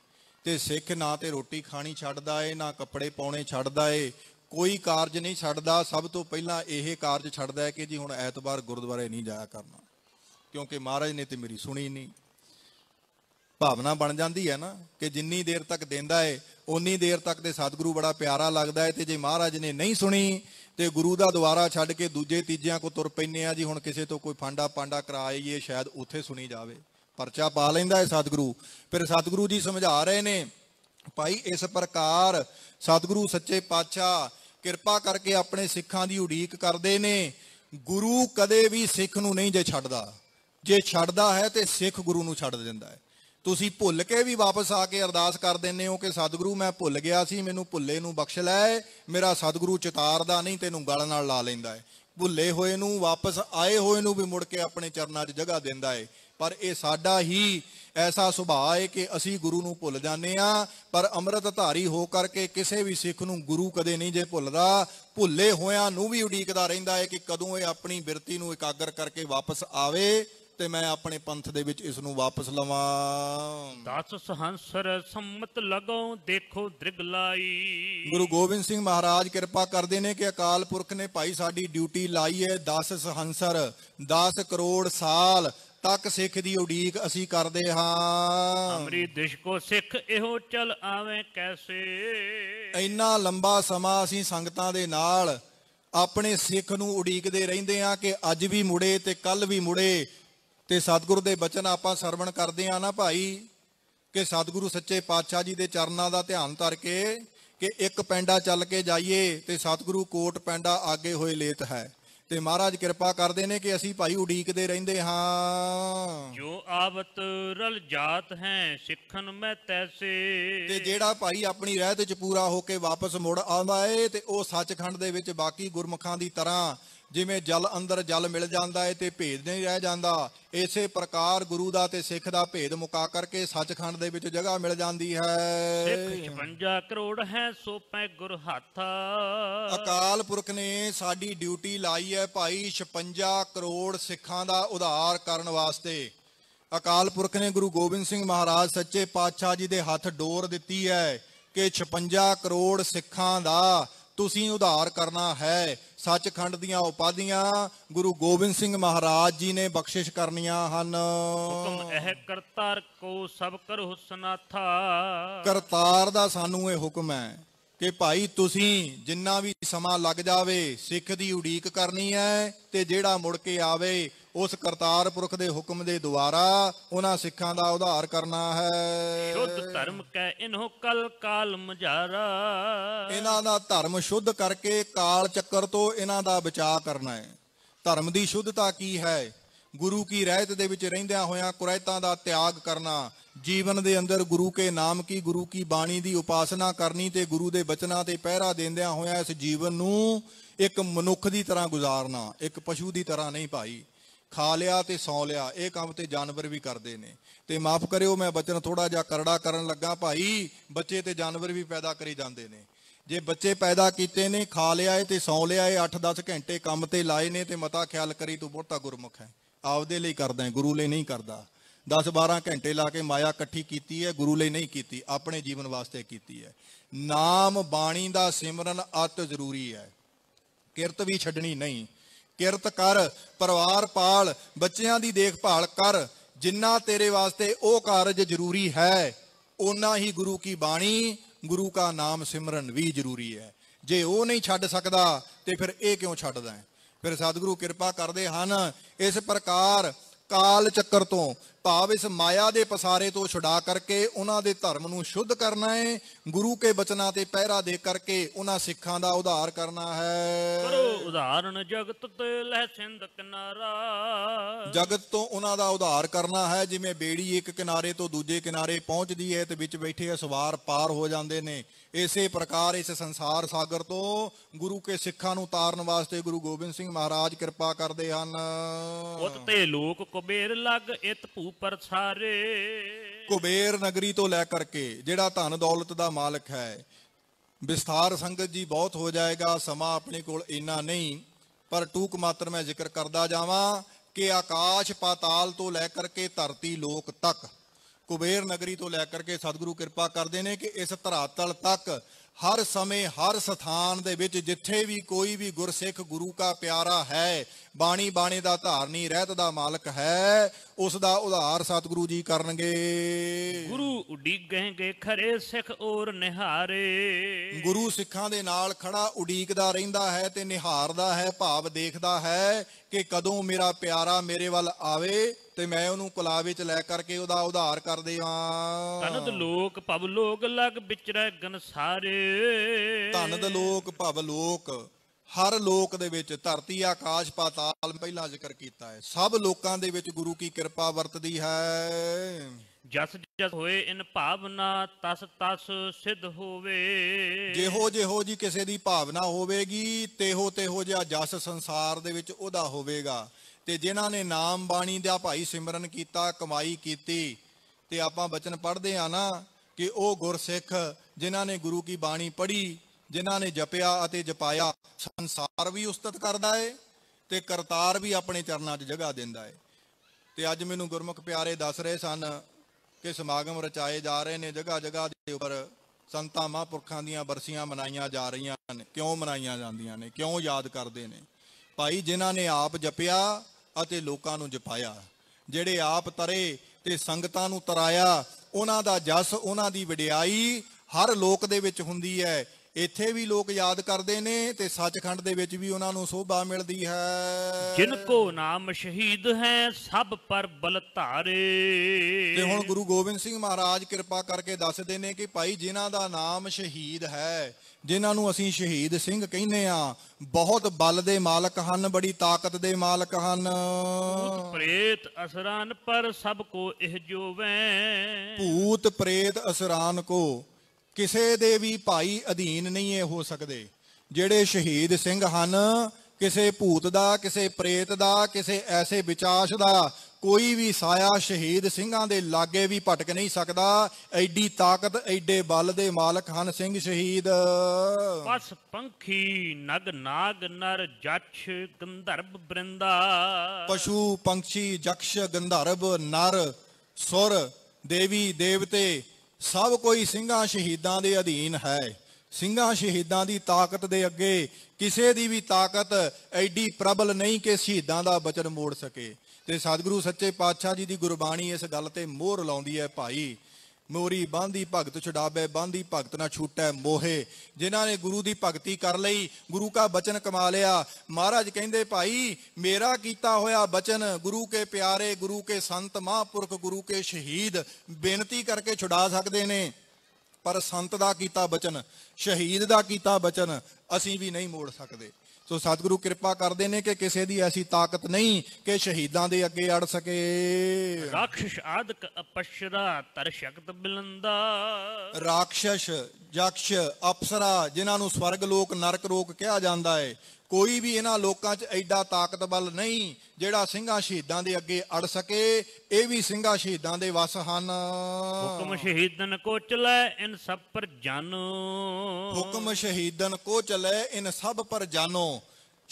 ਤੇ ਸਿੱਖ ਨਾ ਤੇ ਰੋਟੀ ਖਾਣੀ ਛੱਡਦਾ ਏ ਨਾ ਕੱਪੜੇ ਪਾਉਣੇ ਛੱਡਦਾ ਏ ਕੋਈ ਕਾਰਜ ਨਹੀਂ ਛੱਡਦਾ ਸਭ ਤੋਂ ਪਹਿਲਾਂ ਇਹ ਕਾਰਜ ਛੱਡਦਾ ਹੈ ਕਿ ਜੀ ਹੁਣ ਐਤਵਾਰ ਗੁਰਦੁਆਰੇ ਨਹੀਂ ਜਾਇਆ ਕਰਨਾ ਕਿਉਂਕਿ ਮਹਾਰਾਜ ਨੇ ਤੇ ਮੇਰੀ ਸੁਣੀ ਨਹੀਂ ਭਾਵਨਾ ਬਣ ਜਾਂਦੀ ਹੈ ਨਾ ਕਿ ਜਿੰਨੀ ਦੇਰ ਤੱਕ ਦਿੰਦਾ ਏ ਉਨੀ ਦੇਰ ਤੱਕ ਤੇ ਸਤਿਗੁਰੂ ਬੜਾ ਪਿਆਰਾ ਲੱਗਦਾ ਏ ਤੇ ਜੇ ਮਹਾਰਾਜ ਨੇ ਨਹੀਂ ਸੁਣੀ ਤੇ ਗੁਰੂ ਦਾ ਦੁਆਰਾ ਛੱਡ ਕੇ ਦੂਜੇ ਤੀਜਿਆਂ ਕੋ ਤੁਰ ਪੈਨੇ ਆ ਜੀ ਹੁਣ ਕਿਸੇ ਤੋਂ ਕੋਈ ਫਾਂਡਾ ਪਾਂਡਾ ਕਰਾਈਏ ਸ਼ਾਇਦ ਉੱਥੇ ਸੁਣੀ ਜਾਵੇ ਪਰਚਾ ਪਾ ਲੈਂਦਾ ਏ ਸਤਿਗੁਰੂ ਫਿਰ ਸਤਿਗੁਰੂ ਜੀ ਸਮਝਾ ਰਹੇ ਨੇ ਭਾਈ ਇਸ ਪ੍ਰਕਾਰ ਸਤਿਗੁਰੂ ਸੱਚੇ ਪਾਤਸ਼ਾਹ ਕਿਰਪਾ ਕਰਕੇ ਆਪਣੇ ਸਿੱਖਾਂ ਦੀ ਉਡੀਕ ਕਰਦੇ ਨੇ ਗੁਰੂ ਕਦੇ ਵੀ ਸਿੱਖ ਨੂੰ ਨਹੀਂ ਜੇ ਛੱਡਦਾ ਜੇ ਛੱਡਦਾ ਹੈ ਤੇ ਸਿੱਖ ਗੁਰੂ ਨੂੰ ਛੱਡ ਦਿੰਦਾ ਹੈ ਤੁਸੀਂ ਭੁੱਲ ਕੇ ਵੀ ਵਾਪਸ ਆ ਕੇ ਅਰਦਾਸ ਕਰ ਦਿੰਨੇ ਹੋ ਕਿ ਸਤਿਗੁਰੂ ਮੈਂ ਭੁੱਲ ਗਿਆ ਸੀ ਮੈਨੂੰ ਭੁੱਲੇ ਨੂੰ ਬਖਸ਼ ਲੈ ਮੇਰਾ ਸਤਿਗੁਰੂ ਚਿਤਾਰਦਾ ਨਹੀਂ ਤੈਨੂੰ ਗਲ ਨਾਲ ਲਾ ਲੈਂਦਾ ਹੈ ਭੁੱਲੇ ਹੋਏ ਨੂੰ ਵਾਪਸ ਆਏ ਹੋਏ ਨੂੰ ਵੀ ਮੁੜ ਕੇ ਆਪਣੇ ਚਰਨਾਂ 'ਚ ਜਗ੍ਹਾ ਦਿੰਦਾ ਹੈ ਪਰ ਇਹ ਸਾਡਾ ਹੀ ਐਸਾ ਸੁਭਾਅ ਹੈ ਕਿ ਅਸੀਂ ਗੁਰੂ ਨੂੰ ਭੁੱਲ ਜਾਂਦੇ ਆ ਪਰ ਅੰਮ੍ਰਿਤ ਧਾਰੀ ਹੋ ਕਰਕੇ ਕਿਸੇ ਵੀ ਸਿੱਖ ਨੂੰ ਗੁਰੂ ਕਦੇ ਨਹੀਂ ਜੇ ਭੁੱਲਦਾ ਭੁੱਲੇ ਹੋਿਆਂ ਨੂੰ ਵੀ ਉਡੀਕਦਾ ਰਹਿੰਦਾ ਹੈ ਕਿ ਕਦੋਂ ਇਹ ਆਪਣੀ ਬਿਰਤੀ ਨੂੰ ਇਕਾਗਰ ਕਰਕੇ ਵਾਪਸ ਆਵੇ ਤੇ ਮੈਂ ਆਪਣੇ ਪੰਥ ਦੇ ਵਿੱਚ ਇਸ ਨੂੰ ਵਾਪਸ ਲਵਾਂ ਦਸ ਸਹੰਸਰ ਸੰਮਤ ਲਗਾਉ ਦੇਖੋ ਦ੍ਰਿਗਲਾਈ ਗੁਰੂ ਗੋਬਿੰਦ ਸਿੰਘ ਮਹਾਰਾਜ ਕਿਰਪਾ ਕਰਦੇ ਨੇ ਕਿ ਅਕਾਲ ਪੁਰਖ ਨੇ ਭਾਈ ਸਾਡੀ ਡਿਊਟੀ ਲਾਈ ਹੈ 10 ਸਹੰਸਰ 10 ਕਰੋੜ ਸਾਲ ਤੱਕ ਸਿੱਖ ਦੀ ਉਡੀਕ ਅਸੀਂ ਕਰਦੇ ਹਾਂ ਅਮਰੀ ਦਿਸ਼ ਕੋ ਸਿੱਖ ਇਹੋ ਚਲ ਆਵੇਂ ਕੈਸੇ ਇੰਨਾ ਲੰਬਾ ਸਮਾਂ ਅਸੀਂ ਸੰਗਤਾਂ ਦੇ ਨਾਲ ਆਪਣੇ ਸਿੱਖ ਨੂੰ ਉਡੀਕਦੇ ਰਹਿੰਦੇ ਆ ਕਿ ਅੱਜ ਵੀ ਮੁੜੇ ਤੇ ਕੱਲ ਵੀ ਮੁੜੇ ਤੇ ਸਤਿਗੁਰ ਦੇ ਬਚਨ ਆਪਾਂ ਸਰਵਣ ਕਰਦੇ ਆ ਨਾ ਭਾਈ ਕਿ ਸਤਿਗੁਰੂ ਸੱਚੇ ਪਾਤਸ਼ਾਹ ਜੀ ਦੇ ਚਰਨਾਂ ਦਾ ਧਿਆਨ ਧਰ ਕੇ ਕਿ ਇੱਕ ਪੈਂਡਾ ਚੱਲ ਕੇ ਜਾਈਏ ਤੇ ਸਤਿਗੁਰੂ ਕੋਟ ਪੈਂਡਾ ਆਗੇ ਹੋਏ ਲੇਤ ਹੈ ਤੇ ਮਹਾਰਾਜ ਕਿਰਪਾ ਕਰਦੇ ਨੇ ਕਿ ਅਸੀਂ ਭਾਈ ਉਡੀਕਦੇ ਰਹਿੰਦੇ ਹਾਂ ਜੋ ਆਵਤ ਰਲ ਜਾਤ ਹੈ ਸਿੱਖਨ ਮੈਂ ਤੈਸੇ ਤੇ ਜਿਹੜਾ ਭਾਈ ਆਪਣੀ ਰਹਿਤ ਚ ਪੂਰਾ ਹੋ ਕੇ ਵਾਪਸ ਮੁੜ ਆਉਂਦਾ ਏ ਤੇ ਉਹ ਸੱਚਖੰਡ ਦੇ ਵਿੱਚ ਬਾਕੀ ਗੁਰਮਖਾਂ ਦੀ ਤਰ੍ਹਾਂ ਜਿਵੇਂ ਜਲ ਅੰਦਰ ਜਲ ਮਿਲ ਜਾਂਦਾ ਹੈ ਤੇ ਭੇਦ ਨਹੀਂ ਰਹਿ ਜਾਂਦਾ ਇਸੇ ਪ੍ਰਕਾਰ ਗੁਰੂ ਦਾ ਤੇ ਸਿੱਖ ਦਾ ਭੇਦ ਮੁਕਾ ਕਰਕੇ ਸੱਚਖੰਡ ਦੇ ਵਿੱਚ ਜਗ੍ਹਾ ਮਿਲ ਜਾਂਦੀ ਹੈ ਸਿੱਖ 56 ਕਰੋੜ ਹੈ ਸੋ ਪੈ ਗੁਰ ਹੱਥ ਅਕਾਲ ਪੁਰਖ ਨੇ ਸਾਡੀ ਡਿਊਟੀ ਲਾਈ ਹੈ ਭਾਈ 56 ਕਰੋੜ ਸਿੱਖਾਂ ਦਾ ਉਧਾਰ ਕਰਨ ਵਾਸਤੇ ਅਕਾਲ ਪੁਰਖ ਨੇ ਗੁਰੂ ਗੋਬਿੰਦ ਸਿੰਘ ਮਹਾਰਾਜ ਸੱਚੇ ਪਾਤਸ਼ਾਹ ਜੀ ਦੇ ਹੱਥ ਡੋਰ ਦਿੱਤੀ ਹੈ ਕਿ 56 ਕਰੋੜ ਸਿੱਖਾਂ ਦਾ ਤੁਸੀਂ ਉਧਾਰ ਕਰਨਾ ਹੈ ਸੱਚਖੰਡ ਦੀਆਂ ਉਪਾਧੀਆਂ ਗੁਰੂ ਗੋਬਿੰਦ ਸਿੰਘ ਮਹਾਰਾਜ ਜੀ ਨੇ ਬਖਸ਼ਿਸ਼ ਕਰਨੀਆਂ ਹਨ ਹੁਕਮ ਇਹ ਕਰਤਾਰ ਕੋ ਸਭ ਕਰ ਹੁਸਨਾਥਾ ਕਰਤਾਰ ਦਾ ਸਾਨੂੰ ਇਹ ਹੁਕਮ ਹੈ ਕਿ ਭਾਈ ਤੁਸੀਂ ਜਿੰਨਾ ਵੀ ਸਮਾਂ ਲੱਗ ਜਾਵੇ ਸਿੱਖ ਦੀ ਉਡੀਕ ਕਰਨੀ ਹੈ ਤੇ ਜਿਹੜਾ ਮੁੜ ਕੇ ਆਵੇ ਉਸ ਕਰਤਾਰ ਪੁਰਖ ਦੇ ਹੁਕਮ ਦੇ ਦੁਆਰਾ ਉਹਨਾਂ ਸਿੱਖਾਂ ਦਾ ਉਧਾਰ ਕਰਨਾ ਹੈ ਸ਼ੁੱਧ ਧਰਮ ਕੈ ਇਨਹੋ ਕਲ ਕਾਲ ਮੁਝਾਰਾ ਇਹਨਾਂ ਦਾ ਧਰਮ ਸ਼ੁੱਧ ਕਰਕੇ ਕਾਲ ਚੱਕਰ ਤੋਂ ਇਹਨਾਂ ਦਾ ਬਚਾਅ ਕਰਨਾ ਹੈ ਧਰਮ ਦੀ ਸ਼ੁੱਧਤਾ ਕੀ ਹੈ ਗੁਰੂ ਕੀ ਰਹਿਤ ਦੇ ਵਿੱਚ ਰਹਿੰਦਿਆਂ ਹੋਇਆਂ ਕੁਰੈਤਾਂ ਦਾ ਤਿਆਗ ਕਰਨਾ ਜੀਵਨ ਦੇ ਅੰਦਰ ਗੁਰੂ ਕੇ ਨਾਮ ਕੀ ਗੁਰੂ ਕੀ ਬਾਣੀ ਦੀ ਉਪਾਸਨਾ ਕਰਨੀ ਤੇ ਗੁਰੂ ਦੇ ਬਚਨਾਂ ਤੇ ਪਹਿਰਾ ਦੇਂਦਿਆਂ ਹੋਇਆਂ ਇਸ ਜੀਵਨ ਨੂੰ ਇੱਕ ਮਨੁੱਖ ਦੀ ਤਰ੍ਹਾਂ ਗੁਜ਼ਾਰਨਾ ਇੱਕ ਪਸ਼ੂ ਦੀ ਤਰ੍ਹਾਂ ਨਹੀਂ ਭਾਈ ਖਾ ਲਿਆ ਤੇ ਸੌ ਲਿਆ ਇਹ ਕੰਮ ਤੇ ਜਾਨਵਰ ਵੀ ਕਰਦੇ ਨੇ ਤੇ ਮਾਫ ਕਰਿਓ ਮੈਂ ਬਚਨ ਥੋੜਾ ਜਿਹਾ ਕਰੜਾ ਕਰਨ ਲੱਗਾ ਭਾਈ ਬੱਚੇ ਤੇ ਜਾਨਵਰ ਵੀ ਪੈਦਾ ਕਰੀ ਜਾਂਦੇ ਨੇ ਜੇ ਬੱਚੇ ਪੈਦਾ ਕੀਤੇ ਨੇ ਖਾ ਲਿਆ ਤੇ ਸੌ ਲਿਆ ਏ 8-10 ਘੰਟੇ ਕੰਮ ਤੇ ਲਾਏ ਨੇ ਤੇ ਮਤਾ ਖਿਆਲ ਕਰੀ ਤੂੰ ਬਹੁਤਾ ਗੁਰਮੁਖ ਹੈ ਆਪਦੇ ਲਈ ਕਰਦਾ ਹੈ ਗੁਰੂ ਲਈ ਨਹੀਂ ਕਰਦਾ 10-12 ਘੰਟੇ ਲਾ ਕੇ ਮਾਇਆ ਇਕੱਠੀ ਕੀਤੀ ਹੈ ਗੁਰੂ ਲਈ ਨਹੀਂ ਕੀਤੀ ਆਪਣੇ ਜੀਵਨ ਵਾਸਤੇ ਕੀਤੀ ਹੈ ਨਾਮ ਬਾਣੀ ਦਾ ਸਿਮਰਨ ਅਤ ਜ਼ਰੂਰੀ ਹੈ ਕਿਰਤ ਵੀ ਛੱਡਣੀ ਨਹੀਂ ਕਿਰਤ ਕਰ ਪਰਿਵਾਰ ਪਾਲ ਬੱਚਿਆਂ ਦੀ ਦੇਖਭਾਲ ਕਰ ਜਿੰਨਾ ਤੇਰੇ ਵਾਸਤੇ ਉਹ ਕਾਰਜ ਜ਼ਰੂਰੀ ਹੈ ਉਨਾ ਹੀ ਗੁਰੂ ਕੀ ਬਾਣੀ ਗੁਰੂ ਕਾ ਨਾਮ ਸਿਮਰਨ ਵੀ ਜ਼ਰੂਰੀ ਹੈ ਜੇ ਉਹ ਨਹੀਂ ਛੱਡ ਸਕਦਾ ਤੇ ਫਿਰ ਇਹ ਕਿਉਂ ਛੱਡਦਾ ਹੈ ਫਿਰ ਸਤਿਗੁਰੂ ਕਿਰਪਾ ਕਰਦੇ ਹਨ ਇਸ ਪ੍ਰਕਾਰ ਕਾਲ ਚੱਕਰ ਤੋਂ ਭਾਵ ਇਸ ਮਾਇਆ ਦੇ ਪਸਾਰੇ ਤੋਂ ਛੁਡਾ ਕਰਕੇ ਉਹਨਾਂ ਦੇ ਧਰਮ ਨੂੰ ਸ਼ੁੱਧ ਕਰਨਾ ਹੈ ਗੁਰੂ ਕੇ ਬਚਨਾਂ ਤੇ ਪਹਿਰਾ ਦੇ ਕਰਕੇ ਉਹਨਾਂ ਸਿੱਖਾਂ ਦਾ ਉਧਾਰ ਕਰਨਾ ਹੈ ਕਰੋ ਉਧਾਰਨ ਜਗਤ ਤੇ ਲਹਿ ਸਿੰਧ ਕਿਨਾਰਾ ਜਗਤ ਤੋਂ ਉਹਨਾਂ ਦਾ ਉਧਾਰ ਕਰਨਾ ਹੈ ਜਿਵੇਂ ਬੇੜੀ ਇੱਕ ਕਿਨਾਰੇ ਤੋਂ ਦੂਜੇ ਕਿਨਾਰੇ ਪਹੁੰਚਦੀ ਹੈ ਤੇ ਵਿੱਚ ਬੈਠੇ ਸਵਾਰ ਪਾਰ ਹੋ ਜਾਂਦੇ ਨੇ ਇਸੇ ਪ੍ਰਕਾਰ ਇਸ ਸੰਸਾਰ ਸਾਗਰ ਤੋਂ ਗੁਰੂ ਕੇ ਸਿੱਖਾਂ ਨੂੰ ਤਾਰਨ ਵਾਸਤੇ ਗੁਰੂ ਗੋਬਿੰਦ ਸਿੰਘ ਮਹਾਰਾਜ ਕਿਰਪਾ ਕਰਦੇ ਹਨ ਉਤ ਤੇ ਲੋਕ ਕੁਬੇਰ ਲੱਗ ਇਤ ਭੂ ਉਪਰ ਸਾਰੇ ਕੁਬੇਰ ਨਗਰੀ ਤੋਂ ਲੈ ਕਰਕੇ ਜਿਹੜਾ ਧਨ ਦੌਲਤ ਦਾ ਮਾਲਕ ਹੈ ਵਿਸਥਾਰ ਸੰਗਤ ਜੀ ਬਹੁਤ ਹੋ ਜਾਏਗਾ ਸਮਾਂ ਆਪਣੇ ਕੋਲ ਇੰਨਾ ਨਹੀਂ ਪਰ ਟੂਕ ਮਾਤਰ ਮੈਂ ਜ਼ਿਕਰ ਕਰਦਾ ਜਾਵਾਂ ਕਿ ਆਕਾਸ਼ ਪਾਤਾਲ ਤੋਂ ਲੈ ਕਰਕੇ ਧਰਤੀ ਲੋਕ ਤੱਕ ਕੁਬੇਰ ਨਗਰੀ ਤੋਂ ਲੈ ਕਰਕੇ ਸਤਿਗੁਰੂ ਕਿਰਪਾ ਕਰਦੇ ਨੇ ਕਿ ਇਸ ਧਰਾਤਲ ਤੱਕ ਹਰ ਸਮੇਂ ਹਰ ਸਥਾਨ ਦੇ ਵਿੱਚ ਜਿੱਥੇ ਵੀ ਕੋਈ ਵੀ ਗੁਰਸਿੱਖ ਗੁਰੂ ਕਾ ਪਿਆਰਾ ਹੈ ਬਾਣੀ ਬਾਣੇ ਦਾ ਧਾਰਨੀ ਰਹਿਤ ਦਾ ਮਾਲਕ ਹੈ ਉਸ ਦਾ ਉਧਾਰ ਸਤਿਗੁਰੂ ਜੀ ਕਰਨਗੇ ਗੁਰੂ ਉਡੀਕਗੇ ਖਰੇ ਸਿੱਖ ਔਰ ਨਿਹਾਰੇ ਗੁਰੂ ਸਿੱਖਾਂ ਦੇ ਨਾਲ ਖੜਾ ਉਡੀਕਦਾ ਰਹਿੰਦਾ ਹੈ ਤੇ ਨਿਹਾਰਦਾ ਹੈ ਭਾਵ ਦੇਖਦਾ ਹੈ ਕਿ ਕਦੋਂ ਮੇਰਾ ਪਿਆਰਾ ਮੇਰੇ ਵੱਲ ਆਵੇ ਤੇ ਮੈਂ ਉਹਨੂੰ ਕੁਲਾ ਵਿੱਚ ਲੈ ਕਰਕੇ ਉਹਦਾ ਉਧਾਰ ਕਰਦੇ ਹਾਂ ਤਨਦ ਲੋਕ ਪਵ ਲੋਕ ਲਗ ਵਿਚਰੈ ਸਾਰੇ ਤਨਦ ਲੋਕ ਭਵ ਲੋਕ ਹਰ ਲੋਕ ਦੇ ਵਿੱਚ ਧਰਤੀ ਆਕਾਸ਼ ਪਾਤਾਲ ਪਹਿਲਾਂ ਜ਼ਿਕਰ ਕੀਤਾ ਹੈ ਸਭ ਲੋਕਾਂ ਦੇ ਵਿੱਚ ਗੁਰੂ ਕੀ ਕਿਰਪਾ ਵਰਤਦੀ ਹੈ ਜਸ ਜਸ ਹੋਏ ਇਨ ਭਾਵਨਾ ਤਸ ਤਸ ਸਿੱਧ ਹੋਵੇ ਜਿਹੋ ਜਿਹੋ ਜੀ ਕਿਸੇ ਦੀ ਭਾਵਨਾ ਹੋਵੇਗੀ ਤੇਹੋ ਤੇਹੋ ਜਿਹਾ ਜਸ ਸੰਸਾਰ ਦੇ ਵਿੱਚ ਉਹਦਾ ਹੋਵੇਗਾ ਤੇ ਜਿਨ੍ਹਾਂ ਨੇ ਨਾਮ ਬਾਣੀ ਦਾ ਭਾਈ ਸਿਮਰਨ ਕੀਤਾ ਕਮਾਈ ਕੀਤੀ ਤੇ ਆਪਾਂ ਬਚਨ ਪੜ੍ਹਦੇ ਆ ਨਾ ਕਿ ਉਹ ਗੁਰਸਿੱਖ ਜਿਨ੍ਹਾਂ ਨੇ ਗੁਰੂ ਕੀ ਬਾਣੀ ਪੜ੍ਹੀ ਜਿਨ੍ਹਾਂ ਨੇ ਜਪਿਆ ਅਤੇ ਜਪਾਇਆ ਸੰਸਾਰ ਵੀ ਉਸਤਤ ਕਰਦਾ ਏ ਤੇ ਕਰਤਾਰ ਵੀ ਆਪਣੇ ਚਰਨਾਂ 'ਚ ਜਗ੍ਹਾ ਦਿੰਦਾ ਏ ਤੇ ਅੱਜ ਮੈਨੂੰ ਗੁਰਮੁਖ ਪਿਆਰੇ ਦੱਸ ਰਹੇ ਸਨ ਕਿ ਸਮਾਗਮ ਰਚਾਏ ਜਾ ਰਹੇ ਨੇ ਜਗ੍ਹਾ ਜਗ੍ਹਾ ਦੇ ਉੱਪਰ ਸੰਤਾਂ ਮਹਾਂਪੁਰਖਾਂ ਦੀਆਂ ਬਰਸੀਆਂ ਮਨਾਈਆਂ ਜਾ ਰਹੀਆਂ ਨੇ ਕਿਉਂ ਮਨਾਈਆਂ ਜਾਂਦੀਆਂ ਨੇ ਕਿਉਂ ਯਾਦ ਕਰਦੇ ਨੇ ਭਾਈ ਜਿਨ੍ਹਾਂ ਨੇ ਆਪ ਜਪਿਆ ਅਤੇ ਲੋਕਾਂ ਨੂੰ ਜਪਾਇਆ ਜਿਹੜੇ ਆਪ ਤਰੇ ਤੇ ਸੰਗਤਾਂ ਨੂੰ ਤਰਾਇਆ ਉਹਨਾਂ ਦਾ ਜਸ ਉਹਨਾਂ ਦੀ ਵਡਿਆਈ ਹਰ ਲੋਕ ਦੇ ਵਿੱਚ ਹੁੰਦੀ ਹੈ ਇੱਥੇ ਵੀ ਲੋਕ ਯਾਦ ਕਰਦੇ ਨੇ ਤੇ ਸੱਚਖੰਡ ਦੇ ਵਿੱਚ ਵੀ ਉਹਨਾਂ ਨੂੰ ਸੋਭਾ ਮਿਲਦੀ ਹੈ ਜਿਨ ਕੋ ਨਾਮ ਸ਼ਹੀਦ ਹੈ ਸਭ ਪਰ ਬਲ ਧਾਰੇ ਤੇ ਹੁਣ ਗੁਰੂ ਗੋਬਿੰਦ ਸਿੰਘ ਮਹਾਰਾਜ ਕਿਰਪਾ ਕਰਕੇ ਦੱਸਦੇ ਨੇ ਕਿ ਭਾਈ ਜਿਨ੍ਹਾਂ ਦਾ ਨਾਮ ਸ਼ਹੀਦ ਹੈ ਜਿਨ੍ਹਾਂ ਨੂੰ ਅਸੀਂ ਸ਼ਹੀਦ ਸਿੰਘ ਕਹਿੰਦੇ ਆ ਬਹੁਤ ਬਲ ਦੇ ਮਾਲਕ ਹਨ ਬੜੀ ਤਾਕਤ ਦੇ ਮਾਲਕ ਹਨ ਭੂਤ ਪ੍ਰੇਤ ਅਸਰਾਨ ਪਰ ਸਭ ਕੋ ਇਹ ਜੋਵੈ ਭੂਤ ਪ੍ਰੇਤ ਅਸਰਾਨ ਕੋ ਕਿਸੇ ਦੇ ਵੀ ਭਾਈ ਅਧੀਨ ਨਹੀਂ ਇਹ ਹੋ ਸਕਦੇ ਜਿਹੜੇ ਸ਼ਹੀਦ ਸਿੰਘ ਹਨ ਕਿਸੇ ਭੂਤ ਦਾ ਕਿਸੇ ਪ੍ਰੇਤ ਦਾ ਕਿਸੇ ਐਸੇ ਵਿਚਾਸ਼ ਦਾ ਕੋਈ ਵੀ ਸਾਇਆ ਸ਼ਹੀਦ ਸਿੰਘਾਂ ਦੇ ਲਾਗੇ ਵੀ ਭਟਕ ਨਹੀਂ ਸਕਦਾ ਐਡੀ ਤਾਕਤ ਐਡੇ ਬਲ ਦੇ ਮਾਲਕ ਹਨ ਸਿੰਘ ਸ਼ਹੀਦ ਬਸ ਪੰਖੀ ਨਗ ਨਾਗ ਨਰ ਜੱਛ ਗੰਧਰਵ ਬ੍ਰਿੰਦਾ ਪਸ਼ੂ ਪੰਛੀ ਜਕਸ਼ ਗੰਧਰਵ ਨਰ ਸੁਰ ਦੇਵੀ ਦੇਵਤੇ ਸਭ ਕੋਈ ਸਿੰਘਾਂ ਸ਼ਹੀਦਾਂ ਦੇ ਅਧੀਨ ਹੈ ਸਿੰਘਾਂ ਸ਼ਹੀਦਾਂ ਦੀ ਤਾਕਤ ਦੇ ਅੱਗੇ ਕਿਸੇ ਦੀ ਵੀ ਤਾਕਤ ਐਡੀ ਪ੍ਰਬਲ ਨਹੀਂ ਕਿ ਸ਼ਹੀਦਾਂ ਦਾ ਬਚਨ ਮੋੜ ਸਕੇ ਤੇ ਸਤਿਗੁਰੂ ਸੱਚੇ ਪਾਤਸ਼ਾਹ ਜੀ ਦੀ ਗੁਰਬਾਣੀ ਇਸ ਗੱਲ ਤੇ ਮੋਹਰ ਲਾਉਂਦੀ ਹੈ ਭਾਈ ਮੋਰੀ ਬਾਂਦੀ ਭਗਤ ਛਡਾਬੇ ਬਾਂਦੀ ਭਗਤ ਨਾ ਛੂਟੈ ਮੋਹੇ ਜਿਨ੍ਹਾਂ ਨੇ ਗੁਰੂ ਦੀ ਭਗਤੀ ਕਰ ਲਈ ਗੁਰੂ ਕਾ ਬਚਨ ਕਮਾ ਲਿਆ ਮਹਾਰਾਜ ਕਹਿੰਦੇ ਭਾਈ ਮੇਰਾ ਕੀਤਾ ਹੋਇਆ ਬਚਨ ਗੁਰੂ ਕੇ ਪਿਆਰੇ ਗੁਰੂ ਕੇ ਸੰਤ ਮਹਾਂਪੁਰਖ ਗੁਰੂ ਕੇ ਸ਼ਹੀਦ ਬੇਨਤੀ ਕਰਕੇ ਛੁਡਾ ਸਕਦੇ ਨੇ ਪਰ ਸੰਤ ਦਾ ਕੀਤਾ ਬਚਨ ਸ਼ਹੀਦ ਦਾ ਕੀਤਾ ਬਚਨ ਅਸੀਂ ਵੀ ਨਹੀਂ ਮੋੜ ਸਕਦੇ ਸੋ ਸਤਿਗੁਰੂ ਕਿਰਪਾ ਕਰਦੇ ਨੇ ਕਿ ਕਿਸੇ ਦੀ ਐਸੀ ਤਾਕਤ ਨਹੀਂ ਕਿ ਸ਼ਹੀਦਾਂ ਦੇ ਅੱਗੇ ਅੜ ਸਕੇ ਰਾਖਸ਼ ਆਦਕ ਅਪਸ਼ਰਾ ਤਰ ਸ਼ਕਤ ਬਿਲੰਦਾ ਰਾਖਸ਼ ਜਕਸ਼ ਅਪਸਰਾ ਜਿਨ੍ਹਾਂ ਨੂੰ ਸਵਰਗ ਲੋਕ ਨਰਕ ਲੋਕ ਕਿਹਾ ਜਾਂਦਾ ਹੈ ਕੋਈ ਵੀ ਇਹਨਾਂ ਲੋਕਾਂ 'ਚ ਐਡਾ ਬਲ ਨਹੀਂ ਜਿਹੜਾ ਸਿੰਘਾਂ ਸ਼ਹੀਦਾਂ ਦੇ ਅੱਗੇ ਅੜ ਸਕੇ ਇਹ ਵੀ ਸਿੰਘਾਂ ਸ਼ਹੀਦਾਂ ਦੇ ਵਸ ਹਨ ਹੁਕਮ ਸ਼ਹੀਦਨ ਕੋ ਚਲੇ ਇਨ ਸਭ ਪਰ ਜਾਨੋ ਹੁਕਮ ਸ਼ਹੀਦਨ ਕੋ ਚਲੇ ਇਨ ਸਭ ਪਰ ਜਾਨੋ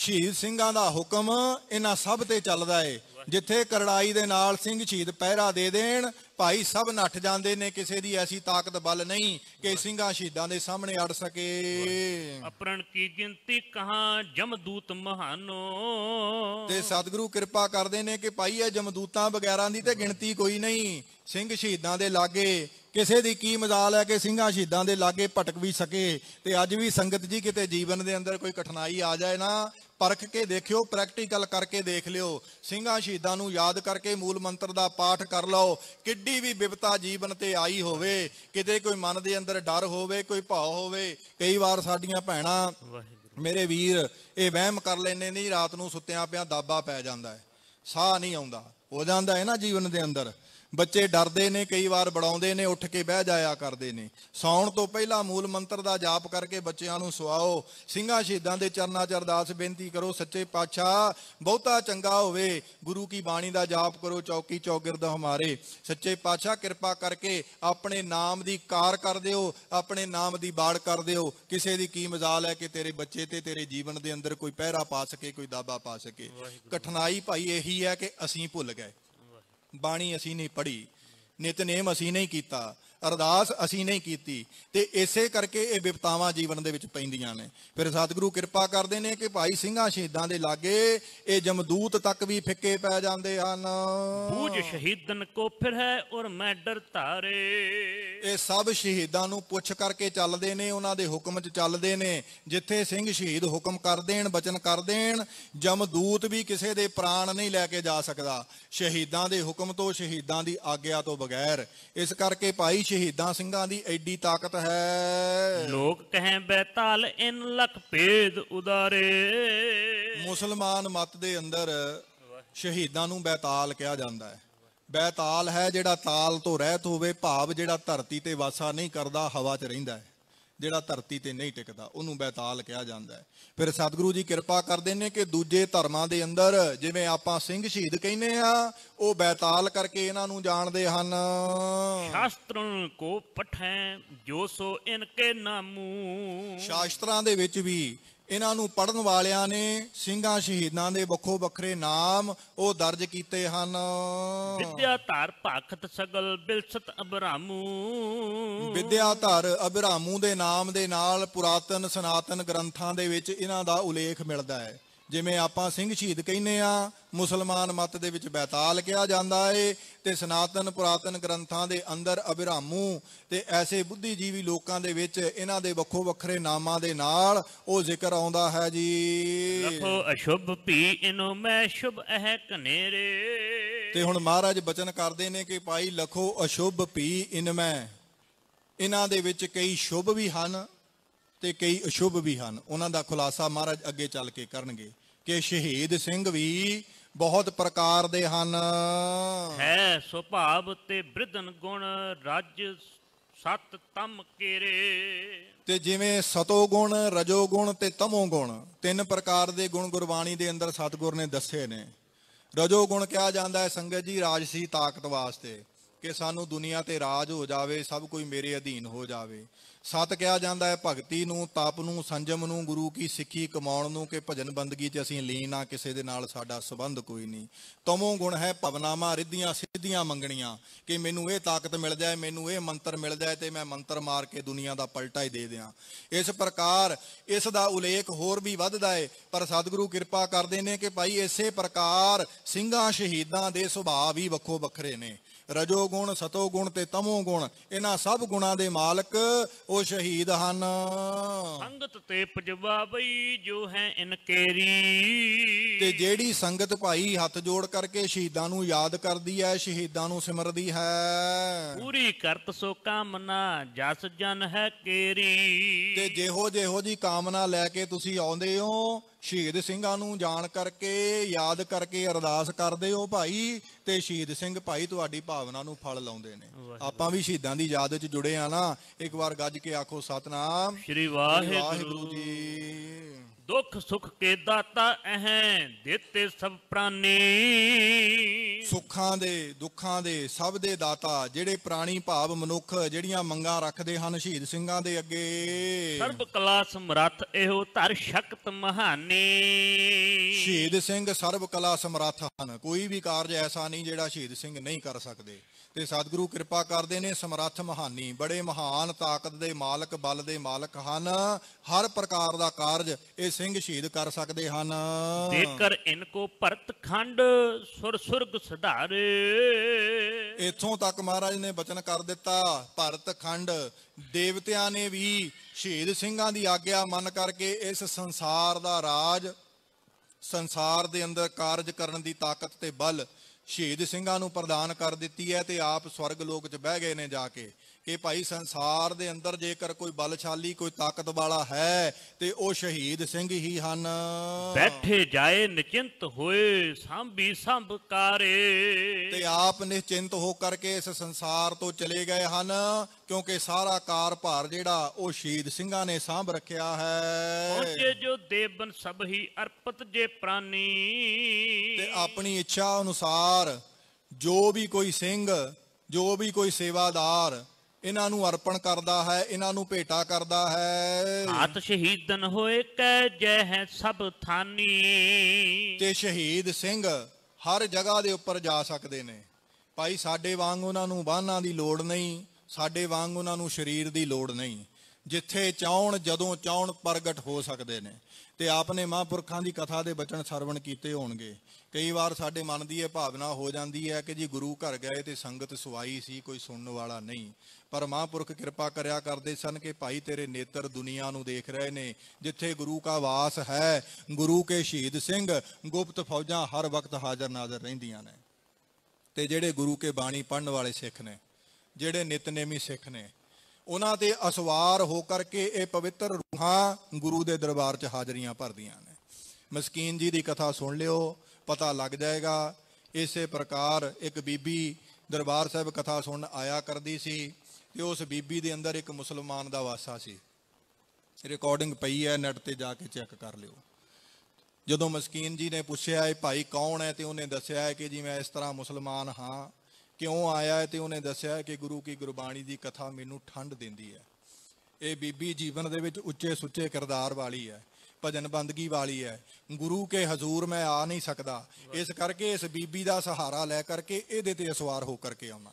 ਸ਼ਹੀਦ ਸਿੰਘਾਂ ਦਾ ਹੁਕਮ ਇਹਨਾਂ ਸਭ ਤੇ ਚੱਲਦਾ ਏ ਜਿੱਥੇ ਕਰੜਾਈ ਦੇ ਨਾਲ ਸਿੰਘ ਸ਼ਹੀਦ ਪਹਿਰਾ ਦੇ ਦੇਣ ਭਾਈ ਸਭ ਨੱਠ ਜਾਂਦੇ ਨੇ ਕਿਸੇ ਦੀ ਐਸੀ ਤਾਕਤ ਬਲ ਨਹੀਂ ਕਿ ਸਿੰਘਾਂ ਸ਼ਹੀਦਾਂ ਦੇ ਸਾਹਮਣੇ ਅੜ ਸਕੇ ਅਪਰਣ ਕੀ ਗਿਣਤੀ ਕਹਾ ਜਮਦੂਤ ਮਹਾਨੋ ਤੇ ਸਤਿਗੁਰੂ ਕਿਰਪਾ ਕਰਦੇ ਨੇ ਕਿ ਭਾਈ ਇਹ ਜਮਦੂਤਾਂ ਵਗੈਰਾ ਦੀ ਤੇ ਗਿਣਤੀ ਕੋਈ ਨਹੀਂ ਸਿੰਘ ਸ਼ਹੀਦਾਂ ਦੇ ਲਾਗੇ ਕਿਸੇ ਦੀ ਕੀ ਮਜ਼ਾਲ ਹੈ ਕਿ ਸਿੰਘਾਂ ਸ਼ਹੀਦਾਂ ਦੇ ਲਾਗੇ ਭਟਕ ਵੀ ਸਕੇ ਤੇ ਅੱਜ ਵੀ ਸੰਗਤ ਜੀ ਕਿਤੇ ਜੀਵਨ ਦੇ ਅੰਦਰ ਕੋਈ ਕਠਿਨਾਈ ਆ ਜਾਏ ਨਾ ਪਰਖ ਕੇ ਦੇਖਿਓ ਪ੍ਰੈਕਟੀਕਲ ਕਰਕੇ ਦੇਖ ਲਿਓ ਸਿੰਘਾਂ ਸ਼ਹੀਦਾਂ ਨੂੰ ਯਾਦ ਕਰਕੇ ਮੂਲ ਮੰਤਰ ਦਾ ਪਾਠ ਕਰ ਲਓ ਕਿੱਡੀ ਵੀ ਵਿਪਤਾ ਜੀਵਨ ਤੇ ਆਈ ਹੋਵੇ ਕਿਤੇ ਕੋਈ ਮਨ ਦੇ ਅੰਦਰ ਡਰ ਹੋਵੇ ਕੋਈ ਭਾਅ ਹੋਵੇ ਕਈ ਵਾਰ ਸਾਡੀਆਂ ਭੈਣਾਂ ਮੇਰੇ ਵੀਰ ਇਹ ਵਹਿਮ ਕਰ ਲੈਨੇ ਨਹੀਂ ਰਾਤ ਨੂੰ ਸੁੱਤਿਆਂ ਪਿਆ ਦਾਬਾ ਪੈ ਜਾਂਦਾ ਹੈ ਸਾਹ ਨਹੀਂ ਆਉਂਦਾ ਹੋ ਜਾਂਦਾ ਹੈ ਨਾ ਜੀਵਨ ਦੇ ਅੰਦਰ ਬੱਚੇ ਡਰਦੇ ਨੇ ਕਈ ਵਾਰ ਬੜਾਉਂਦੇ ਨੇ ਉੱਠ ਕੇ ਬਹਿ ਜਾਇਆ ਕਰਦੇ ਨੇ ਸੌਣ ਤੋਂ ਪਹਿਲਾਂ ਮੂਲ ਮੰਤਰ ਦਾ ਜਾਪ ਕਰਕੇ ਬੱਚਿਆਂ ਨੂੰ ਸੁਆਓ ਸਿੰਘਾਂ ਸ਼ਹੀਦਾਂ ਦੇ ਚਰਨਾਂ 'ਚ ਅਰਦਾਸ ਬੇਨਤੀ ਕਰੋ ਸੱਚੇ ਪਾਤਸ਼ਾਹ ਬਹੁਤਾ ਚੰਗਾ ਹੋਵੇ ਗੁਰੂ ਕੀ ਬਾਣੀ ਦਾ ਜਾਪ ਕਰੋ ਚੌਕੀ ਚੌਗਿਰਦ ਹਮਾਰੇ ਸੱਚੇ ਪਾਤਸ਼ਾਹ ਕਿਰਪਾ ਕਰਕੇ ਆਪਣੇ ਨਾਮ ਦੀ ਕਾਰ ਕਰ ਦਿਓ ਆਪਣੇ ਨਾਮ ਦੀ ਬਾੜ ਕਰ ਦਿਓ ਕਿਸੇ ਦੀ ਕੀ ਮਜ਼ਾਲ ਹੈ ਕਿ ਤੇਰੇ ਬੱਚੇ ਤੇ ਤੇਰੇ ਜੀਵਨ ਦੇ ਅੰਦਰ ਕੋਈ ਪਹਿਰਾ ਪਾ ਸਕੇ ਕੋਈ ਦਾਬਾ ਪਾ ਸਕੇ ਕਠਿਨਾਈ ਭਾਈ ਇਹੀ ਹੈ ਕਿ ਅਸੀਂ ਭੁੱਲ ਗਏ ਬਾਣੀ ਅਸੀਂ ਨਹੀਂ ਪੜ੍ਹੀ ਨਿਤਨੇਮ ਅਸੀਂ ਨਹੀਂ ਕੀਤਾ ਅਰਦਾਸ ਅਸੀਂ ਨਹੀਂ ਕੀਤੀ ਤੇ ਇਸੇ ਕਰਕੇ ਇਹ ਵਿਪਤਾਵਾਂ ਜੀਵਨ ਦੇ ਵਿੱਚ ਪੈਂਦੀਆਂ ਨੇ ਫਿਰ ਸਤਿਗੁਰੂ ਕਿਰਪਾ ਕਰਦੇ ਨੇ ਕਿ ਭਾਈ ਸਿੰਘਾਂ ਸ਼ਹੀਦਾਂ ਦੇ ਲਾਗੇ ਇਹ ਜਮਦੂਤ ਤੱਕ ਵੀ ਫਿੱਕੇ ਪੈ ਜਾਂਦੇ ਹਨ ਬੂਝ ਸ਼ਹੀਦਨ ਕੋ ਫਿਰ ਹੈ ਔਰ ਮੈਂ ਡਰ ਧਾਰੇ ਇਹ ਸਭ ਸ਼ਹੀਦਾਂ ਨੂੰ ਪੁੱਛ ਕਰਕੇ ਚੱਲਦੇ ਨੇ ਉਹਨਾਂ ਦੇ ਹੁਕਮ 'ਚ ਚੱਲਦੇ ਨੇ ਜਿੱਥੇ ਸਿੰਘ ਸ਼ਹੀਦ ਹੁਕਮ ਕਰ ਦੇਣ ਬਚਨ ਕਰ ਦੇਣ ਜਮਦੂਤ ਵੀ ਕਿਸੇ ਦੇ ਪ੍ਰਾਣ ਨਹੀਂ ਲੈ ਕੇ ਜਾ ਸਕਦਾ ਸ਼ਹੀਦਾਂ ਦੇ ਹੁਕਮ ਤੋਂ ਸ਼ਹੀਦਾਂ ਦੀ ਆਗਿਆ ਤੋਂ ਬਗੈਰ ਇਸ ਕਰਕੇ ਭਾਈ ਸ਼ਹੀਦਾਂ ਸਿੰਘਾਂ ਦੀ ਐਡੀ ਤਾਕਤ ਹੈ ਲੋਕ ਕਹੇ ਬੈਤਾਲ ਇਨ ਲਖ ਭੇਦ ਉਦਾਰੇ ਮੁਸਲਮਾਨ ਮਤ ਦੇ ਅੰਦਰ ਸ਼ਹੀਦਾਂ ਨੂੰ ਬੈਤਾਲ ਕਿਹਾ ਜਾਂਦਾ ਹੈ ਬੈਤਾਲ ਹੈ ਜਿਹੜਾ ਤਾਲ ਤੋਂ ਰਹਿਤ ਹੋਵੇ ਭਾਵ ਜਿਹੜਾ ਧਰਤੀ ਤੇ ਵਾਸਾ ਨਹੀਂ ਕਰਦਾ ਹਵਾ 'ਚ ਰਹਿੰਦਾ ਹੈ ਜਿਹੜਾ ਧਰਤੀ ਤੇ ਨਹੀਂ ਟਿਕਦਾ ਉਹਨੂੰ ਬੈਤਾਲ ਕਿਹਾ ਜਾਂਦਾ ਹੈ ਫਿਰ ਸਤਿਗੁਰੂ ਜੀ ਕਿਰਪਾ ਕਰਦੇ ਨੇ ਕਿ ਦੂਜੇ ਧਰਮਾਂ ਦੇ ਅੰਦਰ ਜਿਵੇਂ ਆਪਾਂ ਸਿੰਘ ਸ਼ਹੀਦ ਕਹਿੰਦੇ ਆ ਉਹ ਬੈਤਾਲ ਕਰਕੇ ਇਹਨਾਂ ਨੂੰ ਜਾਣਦੇ ਹਨ ਸ਼ਾਸਤਰਾਂ ਕੋ ਪਠੈ ਜੋ ਸੋ ਇਨਕੇ ਨਾਮੂ ਸ਼ਾਸਤਰਾਂ ਦੇ ਵਿੱਚ ਵੀ ਇਹਨਾਂ ਨੂੰ ਪੜਨ ਵਾਲਿਆਂ ਨੇ ਸਿੰਘਾਂ ਸ਼ਹੀਦਾਂ ਦੇ ਵੱਖੋ ਵੱਖਰੇ ਨਾਮ ਉਹ ਦਰਜ ਕੀਤੇ ਹਨ ਵਿਦਿਆ ਧਾਰ ਸਗਲ ਬਿਲਸਤ ਅਬਰਾਮੂ ਵਿਦਿਆ ਧਾਰ ਅਬਰਾਮੂ ਦੇ ਨਾਮ ਦੇ ਨਾਲ ਪੁਰਾਤਨ ਸਨਾਤਨ ਗ੍ਰੰਥਾਂ ਦੇ ਵਿੱਚ ਇਹਨਾਂ ਦਾ ਉਲੇਖ ਮਿਲਦਾ ਹੈ ਜਿਵੇਂ ਆਪਾਂ ਸਿੰਘ ਸ਼ਹੀਦ ਕਹਿੰਨੇ ਆ ਮੁਸਲਮਾਨ ਮਤ ਦੇ ਵਿੱਚ ਬੈਤਾਲ ਕਿਹਾ ਜਾਂਦਾ ਏ ਤੇ ਸਨਾਤਨ ਪੁਰਾਤਨ ਗ੍ਰੰਥਾਂ ਦੇ ਅੰਦਰ ਅਭਿਰਾਮੂ ਤੇ ਐਸੇ ਬੁੱਧੀਜੀਵੀ ਲੋਕਾਂ ਦੇ ਵਿੱਚ ਇਹਨਾਂ ਦੇ ਵੱਖੋ ਵੱਖਰੇ ਨਾਮਾਂ ਦੇ ਨਾਲ ਉਹ ਜ਼ਿਕਰ ਆਉਂਦਾ ਹੈ ਜੀ ਲਖੋ ਅਸ਼ੁਭ ਭੀ ਇਨੋ ਮੈਂ ਸ਼ੁਭ ਹੈ ਕਨੇਰੇ ਤੇ ਹੁਣ ਮਹਾਰਾਜ ਬਚਨ ਕਰਦੇ ਨੇ ਕਿ ਪਾਈ ਲਖੋ ਅਸ਼ੁਭ ਭੀ ਇਨ ਮੈਂ ਇਹਨਾਂ ਦੇ ਵਿੱਚ ਕਈ ਸ਼ੁਭ ਵੀ ਹਨ ਤੇ ਕਈ ਅਸ਼ੁਭ ਵੀ ਹਨ ਉਹਨਾਂ ਦਾ ਖੁਲਾਸਾ ਮਹਾਰਾਜ ਅੱਗੇ ਚੱਲ ਕੇ ਕਰਨਗੇ ਕਿ ਸ਼ਹੀਦ ਸਿੰਘ ਵੀ ਬਹੁਤ ਪ੍ਰਕਾਰ ਦੇ ਹਨ ਹੈ ਸੁਭਾਵ ਤੇ ਬ੍ਰਿਧਨ ਗੁਣ ਰਜ ਸਤ ਤਮ ਕੇਰੇ ਤੇ ਜਿਵੇਂ ਸਤੋ ਗੁਣ ਰਜੋ ਗੁਣ ਤੇ ਤਮੋ ਗੁਣ ਤਿੰਨ ਪ੍ਰਕਾਰ ਦੇ ਗੁਣ ਗੁਰਬਾਣੀ ਦੇ ਅੰਦਰ ਸਤਗੁਰ ਨੇ ਦੱਸੇ ਨੇ ਰਜੋ ਗੁਣ ਕਿਹਾ ਜਾਂਦਾ ਹੈ ਸੰਗਤ ਜੀ ਰਾਜਸੀ ਤਾਕਤ ਵਾਸਤੇ ਕਿ ਸਾਨੂੰ ਦੁਨੀਆ ਤੇ ਰਾਜ ਹੋ ਜਾਵੇ ਸਭ ਕੋਈ ਮੇਰੇ ਅਧੀਨ ਹੋ ਜਾਵੇ ਸਤ ਕਿਹਾ ਜਾਂਦਾ ਹੈ ਭਗਤੀ ਨੂੰ ਤਪ ਨੂੰ ਸੰਜਮ ਨੂੰ ਗੁਰੂ ਕੀ ਸਿੱਖੀ ਕਮਾਉਣ ਨੂੰ ਕਿ ਭਜਨ ਬੰਦਗੀ 'ਚ ਅਸੀਂ ਲੀਨ ਆ ਕਿਸੇ ਦੇ ਨਾਲ ਸਾਡਾ ਸਬੰਧ ਕੋਈ ਨਹੀਂ ਤਮੋ ਗੁਣ ਹੈ ਪਵਨਾਮਾ ਰਿੱਧੀਆਂ ਸਿੱਧੀਆਂ ਮੰਗਣੀਆਂ ਕਿ ਮੈਨੂੰ ਇਹ ਤਾਕਤ ਮਿਲ ਜਾਏ ਮੈਨੂੰ ਇਹ ਮੰਤਰ ਮਿਲ ਜਾਏ ਤੇ ਮੈਂ ਮੰਤਰ ਮਾਰ ਕੇ ਦੁਨੀਆ ਦਾ ਪਲਟਾ ਹੀ ਦੇ ਦਿਆਂ ਇਸ ਪ੍ਰਕਾਰ ਇਸ ਦਾ ਉਲੇਖ ਹੋਰ ਵੀ ਵੱਧਦਾ ਹੈ ਪਰ ਸਤਿਗੁਰੂ ਕਿਰਪਾ ਕਰਦੇ ਨੇ ਕਿ ਭਾਈ ਇਸੇ ਪ੍ਰਕਾਰ ਸਿੰਘਾਂ ਸ਼ਹੀਦਾਂ ਦੇ ਸੁਭਾਅ ਵੀ ਵੱਖੋ ਵੱਖਰੇ ਨੇ ਰਜੋ ਗੁਣ ਸਤੋ ਗੁਣ ਤੇ ਤਮੋ ਗੁਣ ਇਹਨਾਂ ਸਭ ਗੁਣਾਂ ਦੇ ਮਾਲਕ ਉਹ ਸ਼ਹੀਦ ਹਨ ਸੰਗਤ ਤੇ ਪਜਵਾ ਬਈ ਜੋ ਹੈ ਇਨਕੇਰੀ ਤੇ ਜਿਹੜੀ ਸੰਗਤ ਭਾਈ ਹੱਥ ਜੋੜ ਕਰਕੇ ਸ਼ਹੀਦਾਂ ਨੂੰ ਯਾਦ ਕਰਦੀ ਹੈ ਸ਼ਹੀਦਾਂ ਨੂੰ ਸਿਮਰਦੀ ਹੈ ਪੂਰੀ ਕਰਤ ਸੋ ਕਾਮਨਾ ਜਸ ਜਨ ਹੈ ਕੇਰੀ ਤੇ ਜਿਹੋ ਜਿਹੋ ਦੀ ਕਾਮਨਾ ਲੈ ਕੇ ਤੁਸੀਂ ਆਉਂਦੇ ਹੋ ਸ਼ਹੀਦ ਸਿੰਘਾਂ ਨੂੰ ਜਾਣ ਕਰਕੇ ਯਾਦ ਕਰਕੇ ਅਰਦਾਸ ਕਰਦੇ ਹੋ ਭਾਈ ਤੇ ਸ਼ਹੀਦ ਸਿੰਘ ਭਾਈ ਤੁਹਾਡੀ ਭਾਵਨਾ ਨੂੰ ਫਲ ਲਾਉਂਦੇ ਨੇ ਆਪਾਂ ਵੀ ਸ਼ਹੀਦਾਂ ਦੀ ਯਾਦ ਵਿੱਚ ਜੁੜੇ ਆ ਨਾ ਇੱਕ ਵਾਰ ਗੱਜ ਕੇ ਆਖੋ ਸਤਨਾਮ ਸ੍ਰੀ ਵਾਹਿਗੁਰੂ ਜੀ ਦੁੱਖ ਸੁਖ ਕੇ ਦਾਤਾ ਅਹੈ ਦਿੱਤੇ ਸਭ ਪ੍ਰਾਨੀ ਸੁੱਖਾਂ ਦੇ ਦੁੱਖਾਂ ਦੇ ਸਭ ਦੇ ਦਾਤਾ ਜਿਹੜੇ ਪ੍ਰਾਣੀ ਭਾਵ ਮਨੁੱਖ ਜਿਹੜੀਆਂ ਮੰਗਾਂ ਰੱਖਦੇ ਹਨ ਸ਼ਹੀਦ ਸਿੰਘਾਂ ਦੇ ਅੱਗੇ ਸਰਬ ਕਲਾ ਸਮਰੱਥ ਇਹੋ ਧਰ ਸ਼ਕਤ ਮਹਾਨੀ ਸ਼ਹੀਦ ਸਿੰਘ ਸਰਬ ਕਲਾ ਸਮਰੱਥ ਹਨ ਕੋਈ ਵੀ ਕਾਰਜ ਐਸਾ ਨਹੀਂ ਜਿਹੜਾ ਸ਼ਹੀਦ ਸਿੰਘ ਨਹੀਂ ਕਰ ਸਕਦੇ ਤੇ ਸਤਿਗੁਰੂ ਕਿਰਪਾ ਕਰਦੇ ਨੇ ਸਮਰੱਥ ਮਹਾਨੀ ਬੜੇ ਮਹਾਨ ਤਾਕਤ ਦੇ ਮਾਲਕ ਬਲ ਦੇ ਮਾਲਕ ਹਨ ਹਰ ਪ੍ਰਕਾਰ ਦਾ ਕਾਰਜ ਇਹ ਸਿੰਘ ਸ਼ਹੀਦ ਕਰ ਸਕਦੇ ਹਨ ਜੇਕਰ ਇਨਕੋ ਭਰਤ ਖੰਡ ਸੁਰ ਸੁਰਗ ਸੁਧਾਰੇ ਇਥੋਂ ਤੱਕ ਮਹਾਰਾਜ ਨੇ ਬਚਨ ਕਰ ਦਿੱਤਾ ਭਰਤ ਖੰਡ ਦੇਵਤਿਆਂ ਨੇ ਵੀ ਸ਼ਹੀਦ ਸਿੰਘਾਂ ਦੀ ਆਗਿਆ ਮੰਨ ਕਰਕੇ ਇਸ ਸੰਸਾਰ ਦਾ ਰਾਜ ਸੰਸਾਰ ਦੇ ਅੰਦਰ ਕਾਰਜ ਕਰਨ ਦੀ ਤਾਕਤ ਤੇ ਬਲ ਸ਼ਹੀਦ ਸਿੰਘਾਂ ਨੂੰ ਪ੍ਰਦਾਨ ਕਰ ਦਿੱਤੀ ਹੈ ਤੇ ਆਪ ਸਵਰਗ ਲੋਕ 'ਚ ਬਹਿ ਗਏ ਨੇ ਜਾ ਕੇ ਕਿ ਭਾਈ ਸੰਸਾਰ ਦੇ ਅੰਦਰ ਜੇਕਰ ਕੋਈ ਬਲਸ਼ਾਲੀ ਕੋਈ ਤਾਕਤ ਵਾਲਾ ਹੈ ਤੇ ਉਹ ਸ਼ਹੀਦ ਸਿੰਘ ਹੀ ਹਨ ਬੈਠੇ ਜਾਏ ਨਿਚਿੰਤ ਹੋਏ ਸੰਭੀ ਸੰਭਕਾਰੇ ਤੇ ਆਪ ਨਿਚਿੰਤ ਹੋ ਕਰਕੇ ਇਸ ਸੰਸਾਰ ਤੋਂ ਚਲੇ ਗਏ ਹਨ ਕਿਉਂਕਿ ਸਾਰਾ ਕਾਰ ਭਾਰ ਜਿਹੜਾ ਉਹ ਸ਼ਹੀਦ ਸਿੰਘਾਂ ਨੇ ਸਾਂਭ ਰੱਖਿਆ ਹੈ ਪਹੁੰਚੇ ਜੋ ਦੇਵਨ ਸਭ ਹੀ ਅਰਪਤ ਜੇ ਪ੍ਰਾਨੀ ਤੇ ਆਪਣੀ ਇੱਛਾ ਅਨੁਸਾਰ ਜੋ ਵੀ ਕੋਈ ਸਿੰਘ ਜੋ ਵੀ ਕੋਈ ਸੇਵਾਦਾਰ ਇਹਨਾਂ ਨੂੰ ਅਰਪਣ ਕਰਦਾ ਹੈ ਇਹਨਾਂ ਨੂੰ ਭੇਟਾ ਕਰਦਾ ਹੈ ਹਾਤ ਸ਼ਹੀਦਨ ਹੋਏ ਕਹਿ ਜੈ ਹੈ ਸਭ ਥਾਨੀ ਤੇ ਸ਼ਹੀਦ ਸਿੰਘ ਹਰ ਜਗ੍ਹਾ ਦੇ ਉੱਪਰ ਜਾ ਸਕਦੇ ਨੇ ਭਾਈ ਸਾਡੇ ਵਾਂਗ ਉਹਨਾਂ ਨੂੰ ਬਾਹਨਾਂ ਦੀ ਲੋੜ ਨਹੀਂ ਸਾਡੇ ਵਾਂਗ ਉਹਨਾਂ ਨੂੰ ਸਰੀਰ ਦੀ ਲੋੜ ਨਹੀਂ ਜਿੱਥੇ ਚਾਹਣ ਜਦੋਂ ਚਾਹਣ ਪ੍ਰਗਟ ਹੋ ਸਕਦੇ ਨੇ ਤੇ ਆਪਨੇ ਮਹਾਂਪੁਰਖਾਂ ਦੀ ਕਥਾ ਦੇ ਬਚਨ ਸਰਵਣ ਕੀਤੇ ਹੋਣਗੇ ਕਈ ਵਾਰ ਸਾਡੇ ਮਨ ਦੀ ਇਹ ਭਾਵਨਾ ਹੋ ਜਾਂਦੀ ਹੈ ਕਿ ਜੀ ਗੁਰੂ ਘਰ ਗਏ ਤੇ ਸੰਗਤ ਸਵਾਈ ਸੀ ਕੋਈ ਸੁਣਨ ਵਾਲਾ ਨਹੀਂ ਪਰ ਮਹਾਂਪੁਰਖ ਕਿਰਪਾ ਕਰਿਆ ਕਰਦੇ ਸਨ ਕਿ ਭਾਈ ਤੇਰੇ ਨੇਤਰ ਦੁਨੀਆ ਨੂੰ ਦੇਖ ਰਹੇ ਨੇ ਜਿੱਥੇ ਗੁਰੂ ਕਾ ਵਾਸ ਹੈ ਗੁਰੂ ਕੇ ਸ਼ਹੀਦ ਸਿੰਘ ਗੁਪਤ ਫੌਜਾਂ ਹਰ ਵਕਤ ਹਾਜ਼ਰ ਨਾਜ਼ਰ ਰਹਿੰਦੀਆਂ ਨੇ ਤੇ ਜਿਹੜੇ ਗੁਰੂ ਕੇ ਬਾਣੀ ਪੜਨ ਵਾਲੇ ਸਿੱਖ ਨੇ ਜਿਹੜੇ ਨਿਤਨੇਮੀ ਸਿੱਖ ਨੇ ਉਹਨਾਂ ਦੇ ਅਸਵਾਰ ਹੋ ਕਰਕੇ ਇਹ ਪਵਿੱਤਰ ਰੂਹਾਂ ਗੁਰੂ ਦੇ ਦਰਬਾਰ 'ਚ ਹਾਜ਼ਰੀਆਂ ਭਰਦੀਆਂ ਨੇ ਮਸਕੀਨ ਜੀ ਦੀ ਕਥਾ ਸੁਣ ਲਿਓ ਪਤਾ ਲੱਗ ਜਾਏਗਾ ਇਸੇ ਪ੍ਰਕਾਰ ਇੱਕ ਬੀਬੀ ਦਰਬਾਰ ਸਾਹਿਬ ਕਥਾ ਸੁਣਨ ਆਇਆ ਕਰਦੀ ਸੀ ਤੇ ਉਸ ਬੀਬੀ ਦੇ ਅੰਦਰ ਇੱਕ ਮੁਸਲਮਾਨ ਦਾ ਵਾਸਾ ਸੀ ਰਿਕਾਰਡਿੰਗ ਪਈ ਹੈ ਨੈਟ ਤੇ ਜਾ ਕੇ ਚੈੱਕ ਕਰ ਲਿਓ ਜਦੋਂ ਮਸਕੀਨ ਜੀ ਨੇ ਪੁੱਛਿਆ ਇਹ ਭਾਈ ਕੌਣ ਹੈ ਤੇ ਉਹਨੇ ਦੱਸਿਆ ਕਿ ਜੀ ਮੈਂ ਇਸ ਤਰ੍ਹਾਂ ਮੁਸਲਮਾਨ ਹਾਂ ਕਿਉਂ ਆਇਆ ਹੈ ਤੇ ਉਹਨੇ ਦੱਸਿਆ ਕਿ ਗੁਰੂ ਕੀ ਗੁਰਬਾਣੀ ਦੀ ਕਥਾ ਮੈਨੂੰ ਠੰਡ ਦਿੰਦੀ ਹੈ ਇਹ ਬੀਬੀ ਜੀਵਨ ਦੇ ਵਿੱਚ ਉੱਚੇ ਸੁੱਚੇ ਕਿਰਦਾਰ ਵਾਲੀ ਹੈ ਭਜਨ ਬੰਦਗੀ ਵਾਲੀ ਹੈ ਗੁਰੂ ਕੇ ਹਜ਼ੂਰ ਮੈਂ ਆ ਨਹੀਂ ਸਕਦਾ ਇਸ ਕਰਕੇ ਇਸ ਬੀਬੀ ਦਾ ਸਹਾਰਾ ਲੈ ਕਰਕੇ ਇਹਦੇ ਤੇ ਅਸਵਾਰ ਹੋ ਕਰਕੇ ਆਉਣਾ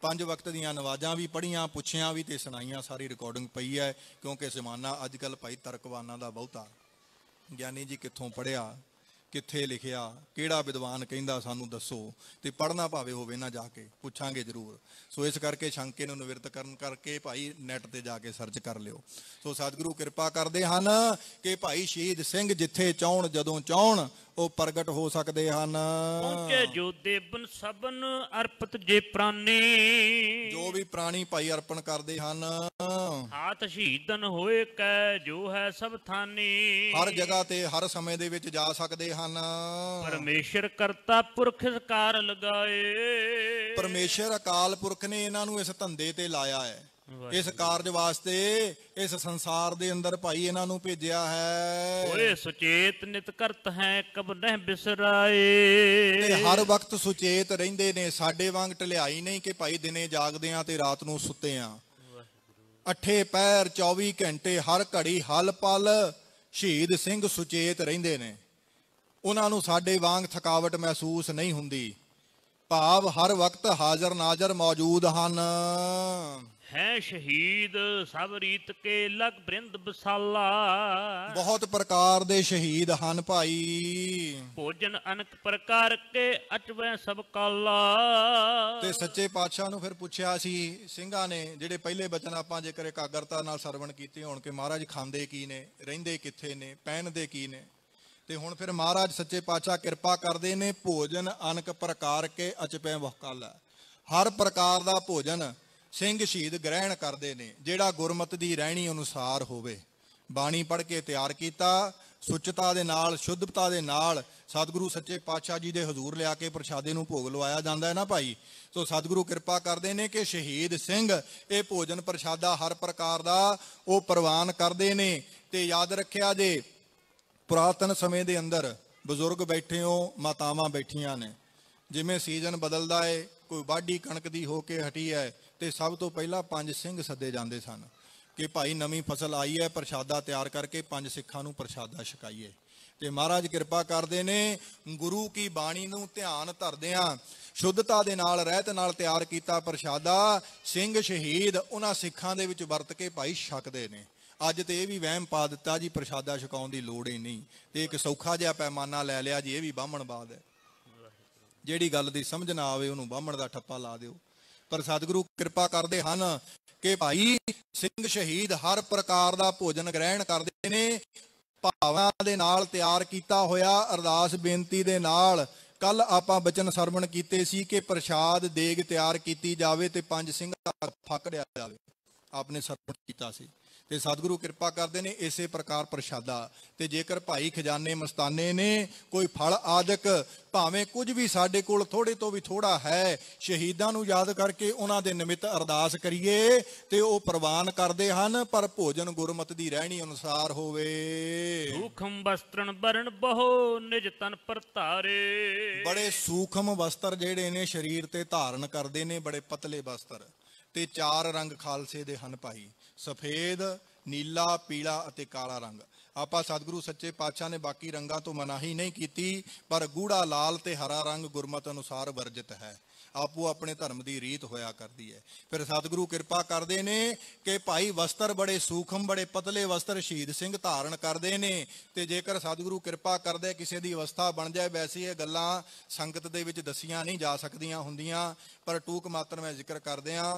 ਪੰਜ ਵਕਤ ਦੀਆਂ ਨਵਾਜ਼ਾਂ ਵੀ ਪੜੀਆਂ ਪੁੱਛੀਆਂ ਵੀ ਤੇ ਸੁਣਾਈਆਂ ਸਾਰੀ ਰਿਕਾਰਡਿੰਗ ਪਈ ਹੈ ਕਿਉਂਕਿ ਜ਼ਮਾਨਾ ਅੱਜ ਕੱਲ ਭਾਈ ਤਰਕਵਾਨਾਂ ਦਾ ਬਹੁਤਾ ਗਿਆਨੀ ਜੀ ਕਿੱਥੋਂ ਪੜਿਆ ਕਿੱਥੇ ਲਿਖਿਆ ਕਿਹੜਾ ਵਿਦਵਾਨ ਕਹਿੰਦਾ ਸਾਨੂੰ ਦੱਸੋ ਤੇ ਪੜਨਾ ਭਾਵੇਂ ਹੋਵੇ ਨਾ ਜਾ ਕੇ ਪੁੱਛਾਂਗੇ ਜ਼ਰੂਰ ਸੋ ਇਸ ਕਰਕੇ ਸ਼ੰਕੇ ਨੂੰ ਨਿਵਰਤ ਕਰਨ ਕਰਕੇ ਭਾਈ ਨੈਟ ਤੇ ਜਾ ਕੇ ਸਰਚ ਕਰ ਲਿਓ ਸੋ ਸਤਿਗੁਰੂ ਕਿਰਪਾ ਕਰਦੇ ਹਨ ਕਿ ਭਾਈ ਸ਼ਹੀਦ ਸਿੰਘ ਜਿੱਥੇ ਚਾਹਣ ਜਦੋਂ ਚਾਹਣ ਉਹ ਪ੍ਰਗਟ ਹੋ ਸਕਦੇ ਹਨ ਪਹੁੰਚੇ ਜੋ ਦੇਵਨ ਸਭਨ ਅਰਪਿਤ ਜੇ ਪ੍ਰਾਨੀ ਜੋ ਵੀ ਪ੍ਰਾਣੀ ਭਾਈ ਅਰਪਣ ਕਰਦੇ ਹਨ ਹਾਥ ਸ਼ਹੀਦਨ ਹੋਏ ਕੈ ਜੋ ਹੈ ਸਭ ਥਾਨੀ ਹਰ ਜਗ੍ਹਾ ਤੇ ਹਰ ਸਮੇਂ ਦੇ ਵਿੱਚ ਜਾ ਸਕਦੇ ਹਨ ਪਰਮੇਸ਼ਰ ਕਰਤਾ ਪੁਰਖ ਸਕਾਰ ਲਗਾਏ ਪਰਮੇਸ਼ਰ ਅਕਾਲ ਪੁਰਖ ਨੇ ਇਹਨਾਂ ਨੂੰ ਇਸ ਧੰਦੇ ਤੇ ਲਾਇਆ ਹੈ ਇਸ ਕਾਰਜ ਵਾਸਤੇ ਇਸ ਸੰਸਾਰ ਦੇ ਅੰਦਰ ਭਾਈ ਇਹਨਾਂ ਨੂੰ ਭੇਜਿਆ ਹੈ ਓਏ ਸੁਚੇਤ ਨਿਤ ਕਰਤ ਹੈ ਕਬ ਨਹਿ ਬਿਸਰਾਏ ਤੇ ਹਰ ਵਕਤ ਸੁਚੇਤ ਰਹਿੰਦੇ ਨੇ ਸਾਡੇ ਵਾਂਗ ਟਲਾਈ ਨਹੀਂ ਕਿ ਭਾਈ ਦਿਨੇ ਜਾਗਦੇ ਆ ਤੇ ਰਾਤ ਨੂੰ ਸੁੱਤੇ ਆ ਅੱਠੇ ਪੈਰ 24 ਘੰਟੇ ਹਰ ਘੜੀ ਹਲ ਪਲ ਸ਼ਹੀਦ ਸਿੰਘ ਸੁਚੇਤ ਰਹਿੰਦੇ ਨੇ ਉਹਨਾਂ ਨੂੰ ਸਾਡੇ ਵਾਂਗ ਥਕਾਵਟ ਮਹਿਸੂਸ ਨਹੀਂ ਹੁੰਦੀ ਭਾਵ ਹਰ ਵਕਤ ਹਾਜ਼ਰ ਨਾਜ਼ਰ ਮੌਜੂਦ ਹਨ ਹੈ ਸ਼ਹੀਦ ਸਭ ਰੀਤ ਕੇ ਲਗ ਬ੍ਰਿੰਦ ਬਸਾਲਾ ਬਹੁਤ ਪ੍ਰਕਾਰ ਦੇ ਸ਼ਹੀਦ ਹਨ ਭਾਈ ਭੋਜਨ ਅਨਕ ਪ੍ਰਕਾਰ ਕੇ ਅਚਵੇਂ ਸਭ ਕਾਲਾ ਤੇ ਸੱਚੇ ਪਾਤਸ਼ਾਹ ਨੂੰ ਫਿਰ ਪੁੱਛਿਆ ਸੀ ਸਿੰਘਾਂ ਨੇ ਜਿਹੜੇ ਪਹਿਲੇ ਬਚਨ ਆਪਾਂ ਜੇਕਰ ਇਕਾਗਰਤਾ ਨਾਲ ਸਰਵਣ ਕੀਤੇ ਹੋਣ ਕਿ ਮਹਾਰਾਜ ਖਾਂਦੇ ਕੀ ਨੇ ਰਹਿੰਦੇ ਕਿੱਥੇ ਨੇ ਪਹਿਨਦੇ ਕੀ ਨੇ ਤੇ ਹੁਣ ਫਿਰ ਮਹਾਰਾਜ ਸੱਚੇ ਪਾਤਸ਼ਾਹ ਕਿਰਪਾ ਕਰਦੇ ਨੇ ਭੋਜਨ ਅਨਕ ਪ੍ਰਕਾਰ ਕੇ ਅਚਪੈ ਵਹਕਾਲਾ ਹਰ ਪ੍ਰਕਾਰ ਦਾ ਭੋਜਨ ਸਿੰਘ ਸ਼ਹੀਦ ਗ੍ਰਹਿਣ ਕਰਦੇ ਨੇ ਜਿਹੜਾ ਗੁਰਮਤ ਦੀ ਰਹਿਣੀ ਅਨੁਸਾਰ ਹੋਵੇ ਬਾਣੀ ਪੜ੍ਹ ਕੇ ਤਿਆਰ ਕੀਤਾ ਸੁੱਚਤਾ ਦੇ ਨਾਲ ਸ਼ੁੱਧਤਾ ਦੇ ਨਾਲ ਸਤਿਗੁਰੂ ਸੱਚੇ ਪਾਤਸ਼ਾਹ ਜੀ ਦੇ ਹਜ਼ੂਰ ਲਿਆ ਕੇ ਪ੍ਰਸ਼ਾਦੇ ਨੂੰ ਭੋਗ ਲਵਾਇਆ ਜਾਂਦਾ ਹੈ ਨਾ ਭਾਈ ਸੋ ਸਤਿਗੁਰੂ ਕਿਰਪਾ ਕਰਦੇ ਨੇ ਕਿ ਸ਼ਹੀਦ ਸਿੰਘ ਇਹ ਭੋਜਨ ਪ੍ਰਸ਼ਾਦਾ ਹਰ ਪ੍ਰਕਾਰ ਦਾ ਉਹ ਪ੍ਰਵਾਨ ਕਰਦੇ ਨੇ ਤੇ ਯਾਦ ਰੱਖਿਆ ਜੇ ਪੁਰਾਤਨ ਸਮੇਂ ਦੇ ਅੰਦਰ ਬਜ਼ੁਰਗ ਬੈਠੇ ਹੋ ਮਾਤਾਵਾਂ ਬੈਠੀਆਂ ਨੇ ਜਿਵੇਂ ਸੀਜ਼ਨ ਬਦਲਦਾ ਏ ਕੋਈ ਬਾਢੀ ਕਣਕ ਦੀ ਹੋ ਕੇ ਹਟੀ ਹੈ ਤੇ ਸਭ ਤੋਂ ਪਹਿਲਾਂ ਪੰਜ ਸਿੰਘ ਸੱਦੇ ਜਾਂਦੇ ਸਨ ਕਿ ਭਾਈ ਨਵੀਂ ਫਸਲ ਆਈ ਹੈ ਪ੍ਰਸ਼ਾਦਾ ਤਿਆਰ ਕਰਕੇ ਪੰਜ ਸਿੱਖਾਂ ਨੂੰ ਪ੍ਰਸ਼ਾਦਾ ਛਕਾਈਏ ਤੇ ਮਹਾਰਾਜ ਕਿਰਪਾ ਕਰਦੇ ਨੇ ਗੁਰੂ ਕੀ ਬਾਣੀ ਨੂੰ ਧਿਆਨ ਧਰਦਿਆਂ ਸ਼ੁੱਧਤਾ ਦੇ ਨਾਲ ਰਹਿਤ ਨਾਲ ਤਿਆਰ ਕੀਤਾ ਪ੍ਰਸ਼ਾਦਾ ਸਿੰਘ ਸ਼ਹੀਦ ਉਹਨਾਂ ਸਿੱਖਾਂ ਦੇ ਵਿੱਚ ਵਰਤ ਕੇ ਭਾਈ ਛਕਦੇ ਨੇ ਅੱਜ ਤੇ ਇਹ ਵੀ ਵਹਿਮ ਪਾ ਦਿੱਤਾ ਜੀ ਪ੍ਰਸ਼ਾਦਾ ਛਕਾਉਣ ਦੀ ਲੋੜ ਹੀ ਨਹੀਂ ਤੇ ਇੱਕ ਸੌਖਾ ਜਿਹਾ ਪੈਮਾਨਾ ਲੈ ਲਿਆ ਜੀ ਇਹ ਵੀ ਬਾਦ ਹੈ ਜਿਹੜੀ ਗੱਲ ਦੀ ਸਮਝ ਨਾ ਆਵੇ ਉਹਨੂੰ ਬਾਹਮਣ ਦਾ ਠੱਪਾ ਲਾ ਦਿਓ ਪਰ ਸਤਿਗੁਰੂ ਕਿਰਪਾ ਕਰਦੇ ਹਨ ਕਿ ਭਾਈ ਸਿੰਘ ਸ਼ਹੀਦ ਹਰ ਪ੍ਰਕਾਰ ਦਾ ਭੋਜਨ ਗ੍ਰਹਿਣ ਕਰਦੇ ਨੇ ਭਾਵਾਂ ਦੇ ਨਾਲ ਤਿਆਰ ਕੀਤਾ ਹੋਇਆ ਅਰਦਾਸ ਬੇਨਤੀ ਦੇ ਨਾਲ ਕੱਲ ਆਪਾਂ ਬਚਨ ਸਰਵਣ ਕੀਤੇ ਸੀ ਕਿ ਪ੍ਰਸ਼ਾਦ ਦੇਗ ਤਿਆਰ ਕੀਤੀ ਜਾਵੇ ਤੇ ਪੰਜ ਸਿੰਘਾਂ ਫੱਕ ਜਾਵੇ ਆਪਨੇ ਸਰਵਣ ਕੀਤਾ ਸੀ ਤੇ ਸਤਿਗੁਰੂ ਕਿਰਪਾ ਕਰਦੇ ਨੇ ਇਸੇ ਪ੍ਰਕਾਰ ਪ੍ਰਸ਼ਾਦਾ ਤੇ ਜੇਕਰ ਭਾਈ ਖਜ਼ਾਨੇ ਮਸਤਾਨੇ ਨੇ ਕੋਈ ਫਲ ਆਦਿਕ ਭਾਵੇਂ ਕੁਝ ਵੀ ਸਾਡੇ ਕੋਲ ਥੋੜੇ ਤੋਂ ਵੀ ਥੋੜਾ ਹੈ ਸ਼ਹੀਦਾਂ ਨੂੰ ਯਾਦ ਕਰਕੇ ਉਹਨਾਂ ਦੇ ਨਿਮਿਤ ਅਰਦਾਸ ਕਰੀਏ ਤੇ ਉਹ ਪ੍ਰਵਾਨ ਕਰਦੇ ਹਨ ਪਰ ਭੋਜਨ ਗੁਰਮਤ ਦੀ ਰਹਿਣੀ ਅਨੁਸਾਰ ਹੋਵੇ ਸੂਖਮ ਵਸਤਰਨ ਬਰਣ ਬਹੁ ਨਿਜ ਤਨ ਪਰਤਾਰੇ ਬੜੇ ਸੂਖਮ ਵਸਤਰ ਜਿਹੜੇ ਨੇ ਸਰੀਰ ਤੇ ਧਾਰਨ ਕਰਦੇ ਨੇ ਬੜੇ ਪਤਲੇ ਵਸਤਰ ਤੇ ਚਾਰ ਰੰਗ ਖਾਲਸੇ ਦੇ ਹਨ ਭਾਈ ਸਫੇਦ ਨੀਲਾ ਪੀਲਾ ਅਤੇ ਕਾਲਾ ਰੰਗ ਆਪਾ ਸਤਿਗੁਰੂ ਸੱਚੇ ਪਾਤਸ਼ਾਹ ਨੇ ਬਾਕੀ ਰੰਗਾਂ ਤੋਂ ਮਨਾਹੀ ਨਹੀਂ ਕੀਤੀ ਪਰ ਗੂੜਾ ਲਾਲ ਤੇ ਹਰਾ ਰੰਗ ਗੁਰਮਤ ਅਨੁਸਾਰ ਵਰਜਿਤ ਹੈ ਆਪੋ ਆਪਣੇ ਧਰਮ ਦੀ ਰੀਤ ਹੋਇਆ ਕਰਦੀ ਹੈ ਫਿਰ ਸਤਿਗੁਰੂ ਕਿਰਪਾ ਕਰਦੇ ਨੇ ਕਿ ਭਾਈ ਵਸਤਰ ਬੜੇ ਸੂਖਮ ਬੜੇ ਪਤਲੇ ਵਸਤਰ ਸ਼ਹੀਦ ਸਿੰਘ ਧਾਰਨ ਕਰਦੇ ਨੇ ਤੇ ਜੇਕਰ ਸਤਿਗੁਰੂ ਕਿਰਪਾ ਕਰਦੇ ਕਿਸੇ ਦੀ ਅਵਸਥਾ ਬਣ ਜਾਏ ਵੈਸੀ ਇਹ ਗੱਲਾਂ ਸੰਗਤ ਦੇ ਵਿੱਚ ਦਸੀਆਂ ਨਹੀਂ ਜਾ ਸਕਦੀਆਂ ਹੁੰਦੀਆਂ ਪਰ ਟੂਕ ਮਾਤਰ ਮੈਂ ਜ਼ਿਕਰ ਕਰਦੇ ਆਂ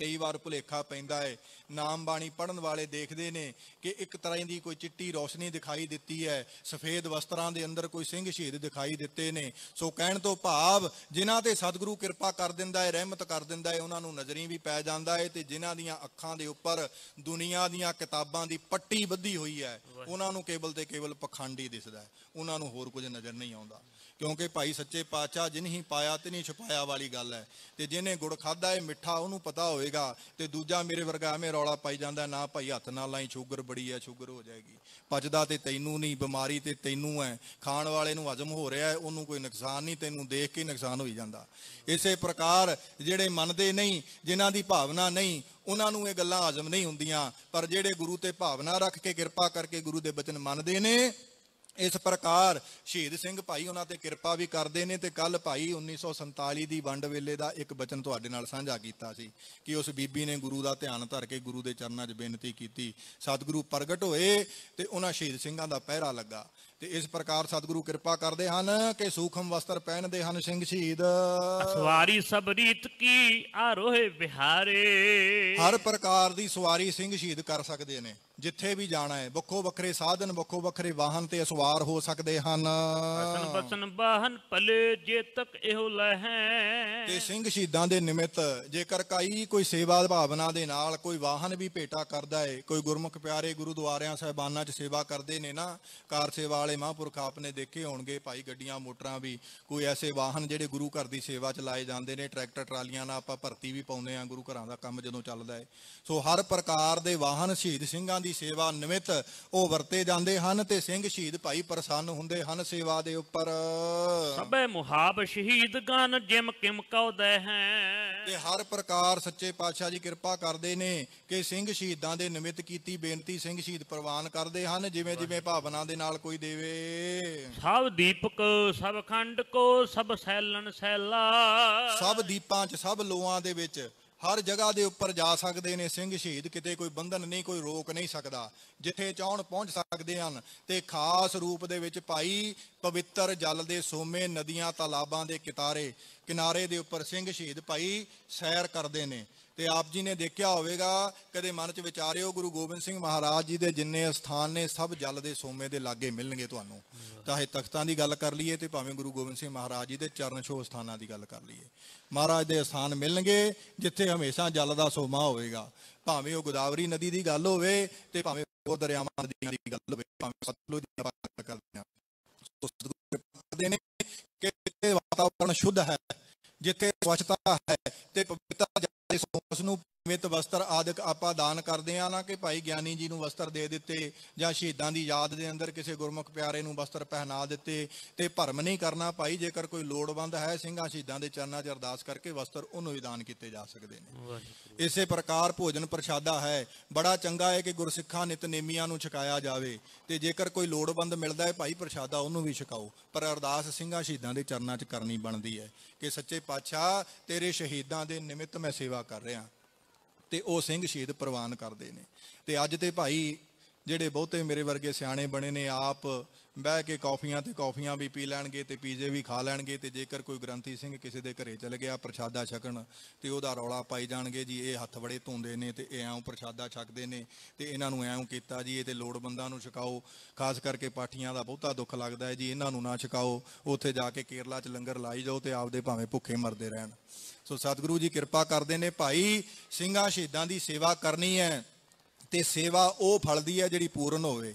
ਕਈ ਵਾਰ ਭੁਲੇਖਾ ਪੈਂਦਾ ਹੈ ਨਾਮ ਬਾਣੀ ਪੜਨ ਵਾਲੇ ਦੇਖਦੇ ਨੇ ਕਿ ਇੱਕ ਤਰ੍ਹਾਂ ਦੀ ਕੋਈ ਚਿੱਟੀ ਰੌਸ਼ਨੀ ਦਿਖਾਈ ਦਿੱਤੀ ਹੈ ਸਫੇਦ ਵਸਤਰਾਂ ਦੇ ਅੰਦਰ ਕੋਈ ਸਿੰਘ ਸ਼ਹੀਦ ਦਿਖਾਈ ਦਿੱਤੇ ਨੇ ਸੋ ਕਹਿਣ ਤੋਂ ਭਾਵ ਜਿਨ੍ਹਾਂ ਤੇ ਸਤਿਗੁਰੂ ਕਿਰਪਾ ਕਰ ਦਿੰਦਾ ਹੈ ਰਹਿਮਤ ਕਰ ਦਿੰਦਾ ਹੈ ਉਹਨਾਂ ਨੂੰ ਨਜ਼ਰੀ ਵੀ ਪੈ ਜਾਂਦਾ ਹੈ ਤੇ ਜਿਨ੍ਹਾਂ ਦੀਆਂ ਅੱਖਾਂ ਦੇ ਉੱਪਰ ਦੁਨੀਆ ਦੀਆਂ ਕਿਤਾਬਾਂ ਦੀ ਪੱਟੀ ਬੱਧੀ ਹੋਈ ਹੈ ਉਹਨਾਂ ਨੂੰ ਕੇਵਲ ਤੇ ਕੇਵਲ ਪਖੰਡੀ ਦਿਸਦਾ ਹੈ ਉਹਨਾਂ ਨੂੰ ਹੋਰ ਕੁਝ ਨਜ਼ਰ ਨਹੀਂ ਆਉਂਦਾ ਕਿਉਂਕਿ ਭਾਈ ਸੱਚੇ ਪਾਤਸ਼ਾਹ ਜਿਨਹੀਂ ਪਾਇਆ ਤੇ ਨਹੀਂ ਛਪਾਇਆ ਵਾਲੀ ਗੱਲ ਹੈ ਤੇ ਜਿਹਨੇ ਗੁੜ ਖਾਦਾ ਹੈ ਮਿੱਠਾ ਉਹਨੂੰ ਪਤਾ ਹੋਵੇਗਾ ਤੇ ਦੂਜਾ ਮੇਰੇ ਵਰਗਾ ਐਵੇਂ ਰੌਲਾ ਪਾਈ ਜਾਂਦਾ ਨਾ ਭਾਈ ਹੱਥ ਨਾਲ ਲਾਈ ਸ਼ੂਗਰ ਬੜੀ ਹੈ ਸ਼ੂਗਰ ਹੋ ਜਾਏਗੀ ਪਚਦਾ ਤੇ ਤੈਨੂੰ ਨਹੀਂ ਬਿਮਾਰੀ ਤੇ ਤੈਨੂੰ ਹੈ ਖਾਣ ਵਾਲੇ ਨੂੰ ਹਜਮ ਹੋ ਰਿਹਾ ਹੈ ਉਹਨੂੰ ਕੋਈ ਨੁਕਸਾਨ ਨਹੀਂ ਤੈਨੂੰ ਦੇਖ ਕੇ ਨੁਕਸਾਨ ਹੋਈ ਜਾਂਦਾ ਇਸੇ ਪ੍ਰਕਾਰ ਜਿਹੜੇ ਮੰਨਦੇ ਨਹੀਂ ਜਿਨ੍ਹਾਂ ਦੀ ਭਾਵਨਾ ਨਹੀਂ ਉਹਨਾਂ ਨੂੰ ਇਹ ਗੱਲਾਂ ਹਜਮ ਨਹੀਂ ਹੁੰਦੀਆਂ ਪਰ ਜਿਹੜੇ ਗੁਰੂ ਤੇ ਭਾਵਨਾ ਰੱਖ ਕੇ ਕਿਰਪਾ ਕਰਕੇ ਗੁਰੂ ਦੇ ਬਚਨ ਮੰਨਦੇ ਨੇ ਇਸ ਪ੍ਰਕਾਰ ਸ਼ਹੀਦ ਸਿੰਘ ਭਾਈ ਉਹਨਾਂ ਤੇ ਕਿਰਪਾ ਵੀ ਕਰਦੇ ਨੇ ਤੇ ਕੱਲ ਭਾਈ 1947 ਦੀ ਵੰਡ ਵੇਲੇ ਦਾ ਇੱਕ ਬਚਨ ਤੁਹਾਡੇ ਨਾਲ ਸਾਂਝਾ ਕੀਤਾ ਸੀ ਕਿ ਉਸ ਬੀਬੀ ਨੇ ਗੁਰੂ ਦਾ ਧਿਆਨ ਧਰ ਕੇ ਗੁਰੂ ਦੇ ਚਰਨਾਂ 'ਚ ਬੇਨਤੀ ਕੀਤੀ ਸਤਿਗੁਰੂ ਪ੍ਰਗਟ ਹੋਏ ਤੇ ਉਹਨਾਂ ਸ਼ਹੀਦ ਸਿੰਘਾਂ ਦਾ ਪਹਿਰਾ ਲੱਗਾ ਤੇ ਇਸ ਪ੍ਰਕਾਰ ਸਤਿਗੁਰੂ ਕਿਰਪਾ ਕਰਦੇ ਹਨ ਕਿ ਸੂਖਮ ਵਸਤਰ ਪਹਿਨਦੇ ਹਨ ਸਿੰਘ ਸ਼ਹੀਦ ਸਵਾਰੀ ਸਭ ਰੀਤ ਕੀ ਆਰੋਹੇ ਵਿਹਾਰੇ ਹਰ ਪ੍ਰਕਾਰ ਦੀ ਸਵਾਰੀ ਸਿੰਘ ਸ਼ਹੀਦ ਕਰ ਸਕਦੇ ਨੇ ਜਿੱਥੇ ਵੀ ਜਾਣਾ ਹੈ ਵੱਖੋ ਵੱਖਰੇ ਸਾਧਨ ਵੱਖੋ ਵੱਖਰੇ ਵਾਹਨ ਤੇ ਸਵਾਰ ਹੋ ਸਕਦੇ ਹਨ ਅਸਨ ਬਸਨ ਵਾਹਨ ਪਲੇ ਜੇ ਤੱਕ ਇਹੋ ਲਹੈ ਤੇ ਸਿੰਘ ਸ਼ਹੀਦਾਂ ਦੇ ਨਿਮਿਤ ਜੇਕਰ ਕਾਈ ਕੋਈ ਸੇਵਾ ਭਾਵਨਾ ਦੇ ਨਾਲ ਕੋਈ ਵਾਹਨ ਵੀ ਭੇਟਾ ਕਰਦਾ ਹੈ ਕੋਈ ਗੁਰਮੁਖ ਪਿਆਰੇ ਗੁਰਦੁਆਰਿਆਂ ਸਹਿਬਾਨਾਂ 'ਚ ਸੇਵਾ ਕਰਦੇ ਨੇ ਨਾ ਕਾਰ ਸੇਵਾ ਵਾਲੇ ਮਹਾਂਪੁਰਖ ਆਪਨੇ ਦੇਖੇ ਹੋਣਗੇ ਭਾਈ ਗੱਡੀਆਂ ਮੋਟਰਾਂ ਵੀ ਕੋਈ ਐਸੇ ਵਾਹਨ ਜਿਹੜੇ ਗੁਰੂ ਘਰ ਦੀ ਸੇਵਾ 'ਚ ਲਾਏ ਜਾਂਦੇ ਨੇ ਟਰੈਕਟਰ ਟਰਾਲੀਆਂ ਨਾਲ ਆਪਾਂ ਭਰਤੀ ਵੀ ਪਾਉਂਦੇ ਆ ਗੁਰੂ ਘਰਾਂ ਦਾ ਕੰਮ ਜਦੋਂ ਚੱਲਦਾ ਹੈ ਸੋ ਹਰ ਪ੍ਰਕਾਰ ਦੇ ਵਾਹਨ ਸ਼ਹੀਦ ਸਿੰਘਾਂ ਦੀ ਦੀ ਸੇਵਾ ਨਿਮਿਤ ਉਹ ਵਰਤੇ ਜਾਂਦੇ ਹਨ ਤੇ ਸਿੰਘ ਸ਼ਹੀਦ ਭਾਈ ਪ੍ਰਸੰਨ ਹੁੰਦੇ ਹਨ ਸੇਵਾ ਦੇ ਉੱਪਰ ਸਭੇ ਮੁਹਾਬ ਸ਼ਹੀਦ ਗਨ ਜਿਮ ਕਿਮ ਕਉ ਦੇ ਹੈ ਤੇ ਹਰ ਪ੍ਰਕਾਰ ਸੱਚੇ ਪਾਤਸ਼ਾਹ ਜੀ ਕਿਰਪਾ ਕਰਦੇ ਨੇ ਕਿ ਸਿੰਘ ਸ਼ਹੀਦਾਂ ਦੇ ਨਿਮਿਤ ਕੀਤੀ ਬੇਨਤੀ ਸਿੰਘ ਸ਼ਹੀਦ ਪ੍ਰਵਾਨ ਕਰਦੇ ਹਨ ਜਿਵੇਂ ਜਿਵੇਂ ਭਾਵਨਾ ਦੇ ਨਾਲ ਕੋਈ ਦੇਵੇ ਸਭ ਦੀਪਕ ਸਭ ਖੰਡ ਕੋ ਸਭ ਸੈਲਨ ਸੈਲਾ ਸਭ ਦੀਪਾਂ 'ਚ ਸਭ ਲੋਆਂ ਦੇ ਵਿੱਚ ਹਰ ਜਗ੍ਹਾ ਦੇ ਉੱਪਰ ਜਾ ਸਕਦੇ ਨੇ ਸਿੰਘ ਸ਼ਹੀਦ ਕਿਤੇ ਕੋਈ ਬੰਧਨ ਨਹੀਂ ਕੋਈ ਰੋਕ ਨਹੀਂ ਸਕਦਾ ਜਿੱਥੇ ਚਾਹਣ ਪਹੁੰਚ ਸਕਦੇ ਹਨ ਤੇ ਖਾਸ ਰੂਪ ਦੇ ਵਿੱਚ ਭਾਈ ਪਵਿੱਤਰ ਜਲ ਦੇ ਸੋਮੇ ਨਦੀਆਂ ਤਲਾਬਾਂ ਦੇ ਕਿਤਾਰੇ ਕਿਨਾਰੇ ਦੇ ਉੱਪਰ ਸਿੰਘ ਸ਼ਹੀਦ ਭਾਈ ਸੈਰ ਕਰਦੇ ਨੇ ਤੇ ਆਪ ਜੀ ਨੇ ਦੇਖਿਆ ਹੋਵੇਗਾ ਕਦੇ ਮਨ 'ਚ ਵਿਚਾਰਿਓ ਗੁਰੂ ਗੋਬਿੰਦ ਸਿੰਘ ਮਹਾਰਾਜ ਜੀ ਦੇ ਜਿੰਨੇ ਸਥਾਨ ਨੇ ਸਭ ਜਲ ਦੇ ਸੋਮੇ ਦੇ ਲਾਗੇ ਮਿਲਣਗੇ ਤੁਹਾਨੂੰ ਚਾਹੇ ਤਖਤਾਂ ਦੀ ਗੱਲ ਕਰ ਲਈਏ ਤੇ ਭਾਵੇਂ ਗੁਰੂ ਗੋਬਿੰਦ ਸਿੰਘ ਮਹਾਰਾਜ ਜੀ ਦੇ ਚਰਨ ਛੋਹ ਸਥਾਨਾਂ ਦੀ ਗੱਲ ਕਰ ਲਈਏ ਮਹਾਰਾਜ ਦੇ ਸਥਾਨ ਮਿਲਣਗੇ ਜਿੱਥੇ ਹਮੇਸ਼ਾ ਜਲ ਦਾ ਸੋਮਾ ਹੋਵੇਗਾ ਭਾਵੇਂ ਉਹ ਗੋਦਾਵਰੀ ਨਦੀ ਦੀ ਗੱਲ ਹੋਵੇ ਤੇ ਭਾਵੇਂ ਉਹ ਦਰਿਆਵਾਂ ਦੀ ਗੱਲ ਹੋਵੇ ਭਾਵੇਂ ਸਤਲੁਜ ਦੀ ਗੱਲ ਕਰਦੇ ਆ ਕਰਦੇ ਨੇ ਕਿ ਵਾਤਾਵਰਣ ਸ਼ੁੱਧ ਹੈ ਜਿੱਥੇ ਸਵੱਛਤਾ ਹੈ ਤੇ ਪਵਿੱਤਰਤਾ no ਨਿਮਿਤ ਵਸਤਰ ਆਦਿਕ ਆਪਾ ਦਾਨ ਕਰਦੇ ਆ ਨਾ ਕਿ ਭਾਈ ਗਿਆਨੀ ਜੀ ਨੂੰ ਵਸਤਰ ਦੇ ਦਿੱਤੇ ਜਾਂ ਸ਼ਹੀਦਾਂ ਦੀ ਯਾਦ ਦੇ ਅੰਦਰ ਕਿਸੇ ਗੁਰਮੁਖ ਪਿਆਰੇ ਨੂੰ ਵਸਤਰ ਪਹਿਨਾ ਦਿੱਤੇ ਤੇ ਭਰਮ ਨਹੀਂ ਕਰਨਾ ਭਾਈ ਜੇਕਰ ਕੋਈ ਲੋੜਵੰਦ ਹੈ ਸਿੰਘਾਂ ਸ਼ਹੀਦਾਂ ਦੇ ਚਰਨਾਂ 'ਚ ਅਰਦਾਸ ਕਰਕੇ ਵਸਤਰ ਉਹਨੂੰ ਵੀ ਦਾਨ ਕੀਤੇ ਜਾ ਸਕਦੇ ਨੇ ਇਸੇ ਪ੍ਰਕਾਰ ਭੋਜਨ ਪ੍ਰਸ਼ਾਦਾ ਹੈ ਬੜਾ ਚੰਗਾ ਹੈ ਕਿ ਗੁਰਸਿੱਖਾਂ ਨਿਤਨੇਮੀਆਂ ਨੂੰ ਛਕਾਇਆ ਜਾਵੇ ਤੇ ਜੇਕਰ ਕੋਈ ਲੋੜਵੰਦ ਮਿਲਦਾ ਹੈ ਭਾਈ ਪ੍ਰਸ਼ਾਦਾ ਉਹਨੂੰ ਵੀ ਛਕਾਓ ਪਰ ਅਰਦਾਸ ਸਿੰਘਾਂ ਸ਼ਹੀਦਾਂ ਦੇ ਚਰਨਾਂ 'ਚ ਕਰਨੀ ਬਣਦੀ ਹੈ ਕਿ ਸੱਚੇ ਪਾਤਸ਼ਾਹ ਤੇਰੇ ਸ਼ਹੀਦਾਂ ਦੇ ਨਿਮਿਤ ਮੈਂ ਸੇਵਾ ਕਰ ਰਿਹਾ ਤੇ ਉਹ ਸਿੰਘ ਸ਼ਹੀਦ ਪ੍ਰਵਾਨ ਕਰਦੇ ਨੇ ਤੇ ਅੱਜ ਤੇ ਭਾਈ ਜਿਹੜੇ ਬਹੁਤੇ ਮੇਰੇ ਵਰਗੇ ਸਿਆਣੇ ਬਣੇ ਨੇ ਆਪ ਬਹਿ ਕੇ ਕਾਫੀਆਂ ਤੇ ਕਾਫੀਆਂ ਵੀ ਪੀ ਲੈਣਗੇ ਤੇ ਪੀਜ਼ੇ ਵੀ ਖਾ ਲੈਣਗੇ ਤੇ ਜੇਕਰ ਕੋਈ ਗ੍ਰੰਥੀ ਸਿੰਘ ਕਿਸੇ ਦੇ ਘਰੇ ਚਲ ਗਿਆ ਪ੍ਰਸ਼ਾਦਾ ਛਕਣ ਤੇ ਉਹਦਾ ਰੌਲਾ ਪਾਈ ਜਾਣਗੇ ਜੀ ਇਹ ਹੱਥ ਬੜੇ ਧੁੰਦੇ ਨੇ ਤੇ ਇਹ ਐਉਂ ਪ੍ਰਸ਼ਾਦਾ ਛਕਦੇ ਨੇ ਤੇ ਇਹਨਾਂ ਨੂੰ ਐਉਂ ਕੀਤਾ ਜੀ ਇਹ ਤੇ ਲੋੜਵੰਦਾਂ ਨੂੰ ਛਕਾਓ ਖਾਸ ਕਰਕੇ ਪਾਠੀਆਂ ਦਾ ਬਹੁਤਾ ਦੁੱਖ ਲੱਗਦਾ ਹੈ ਜੀ ਇਹਨਾਂ ਨੂੰ ਨਾ ਛਕਾਓ ਉੱਥੇ ਜਾ ਕੇ ਕੇਰਲਾ 'ਚ ਲੰਗਰ ਲਾਈ ਜਾਓ ਤੇ ਆਪਦੇ ਭਾਵੇਂ ਭੁੱਖੇ ਮਰਦੇ ਰਹਿਣ ਸੋ ਸਤਿਗੁਰੂ ਜੀ ਕਿਰਪਾ ਕਰਦੇ ਨੇ ਭਾਈ ਸਿੰਘਾਂ ਸ਼ਹੀਦਾਂ ਦੀ ਸੇਵਾ ਕਰਨੀ ਹੈ ਤੇ ਸੇਵਾ ਉਹ ਫਲਦੀ ਹੈ ਜਿਹੜੀ ਪੂਰਨ ਹੋਵੇ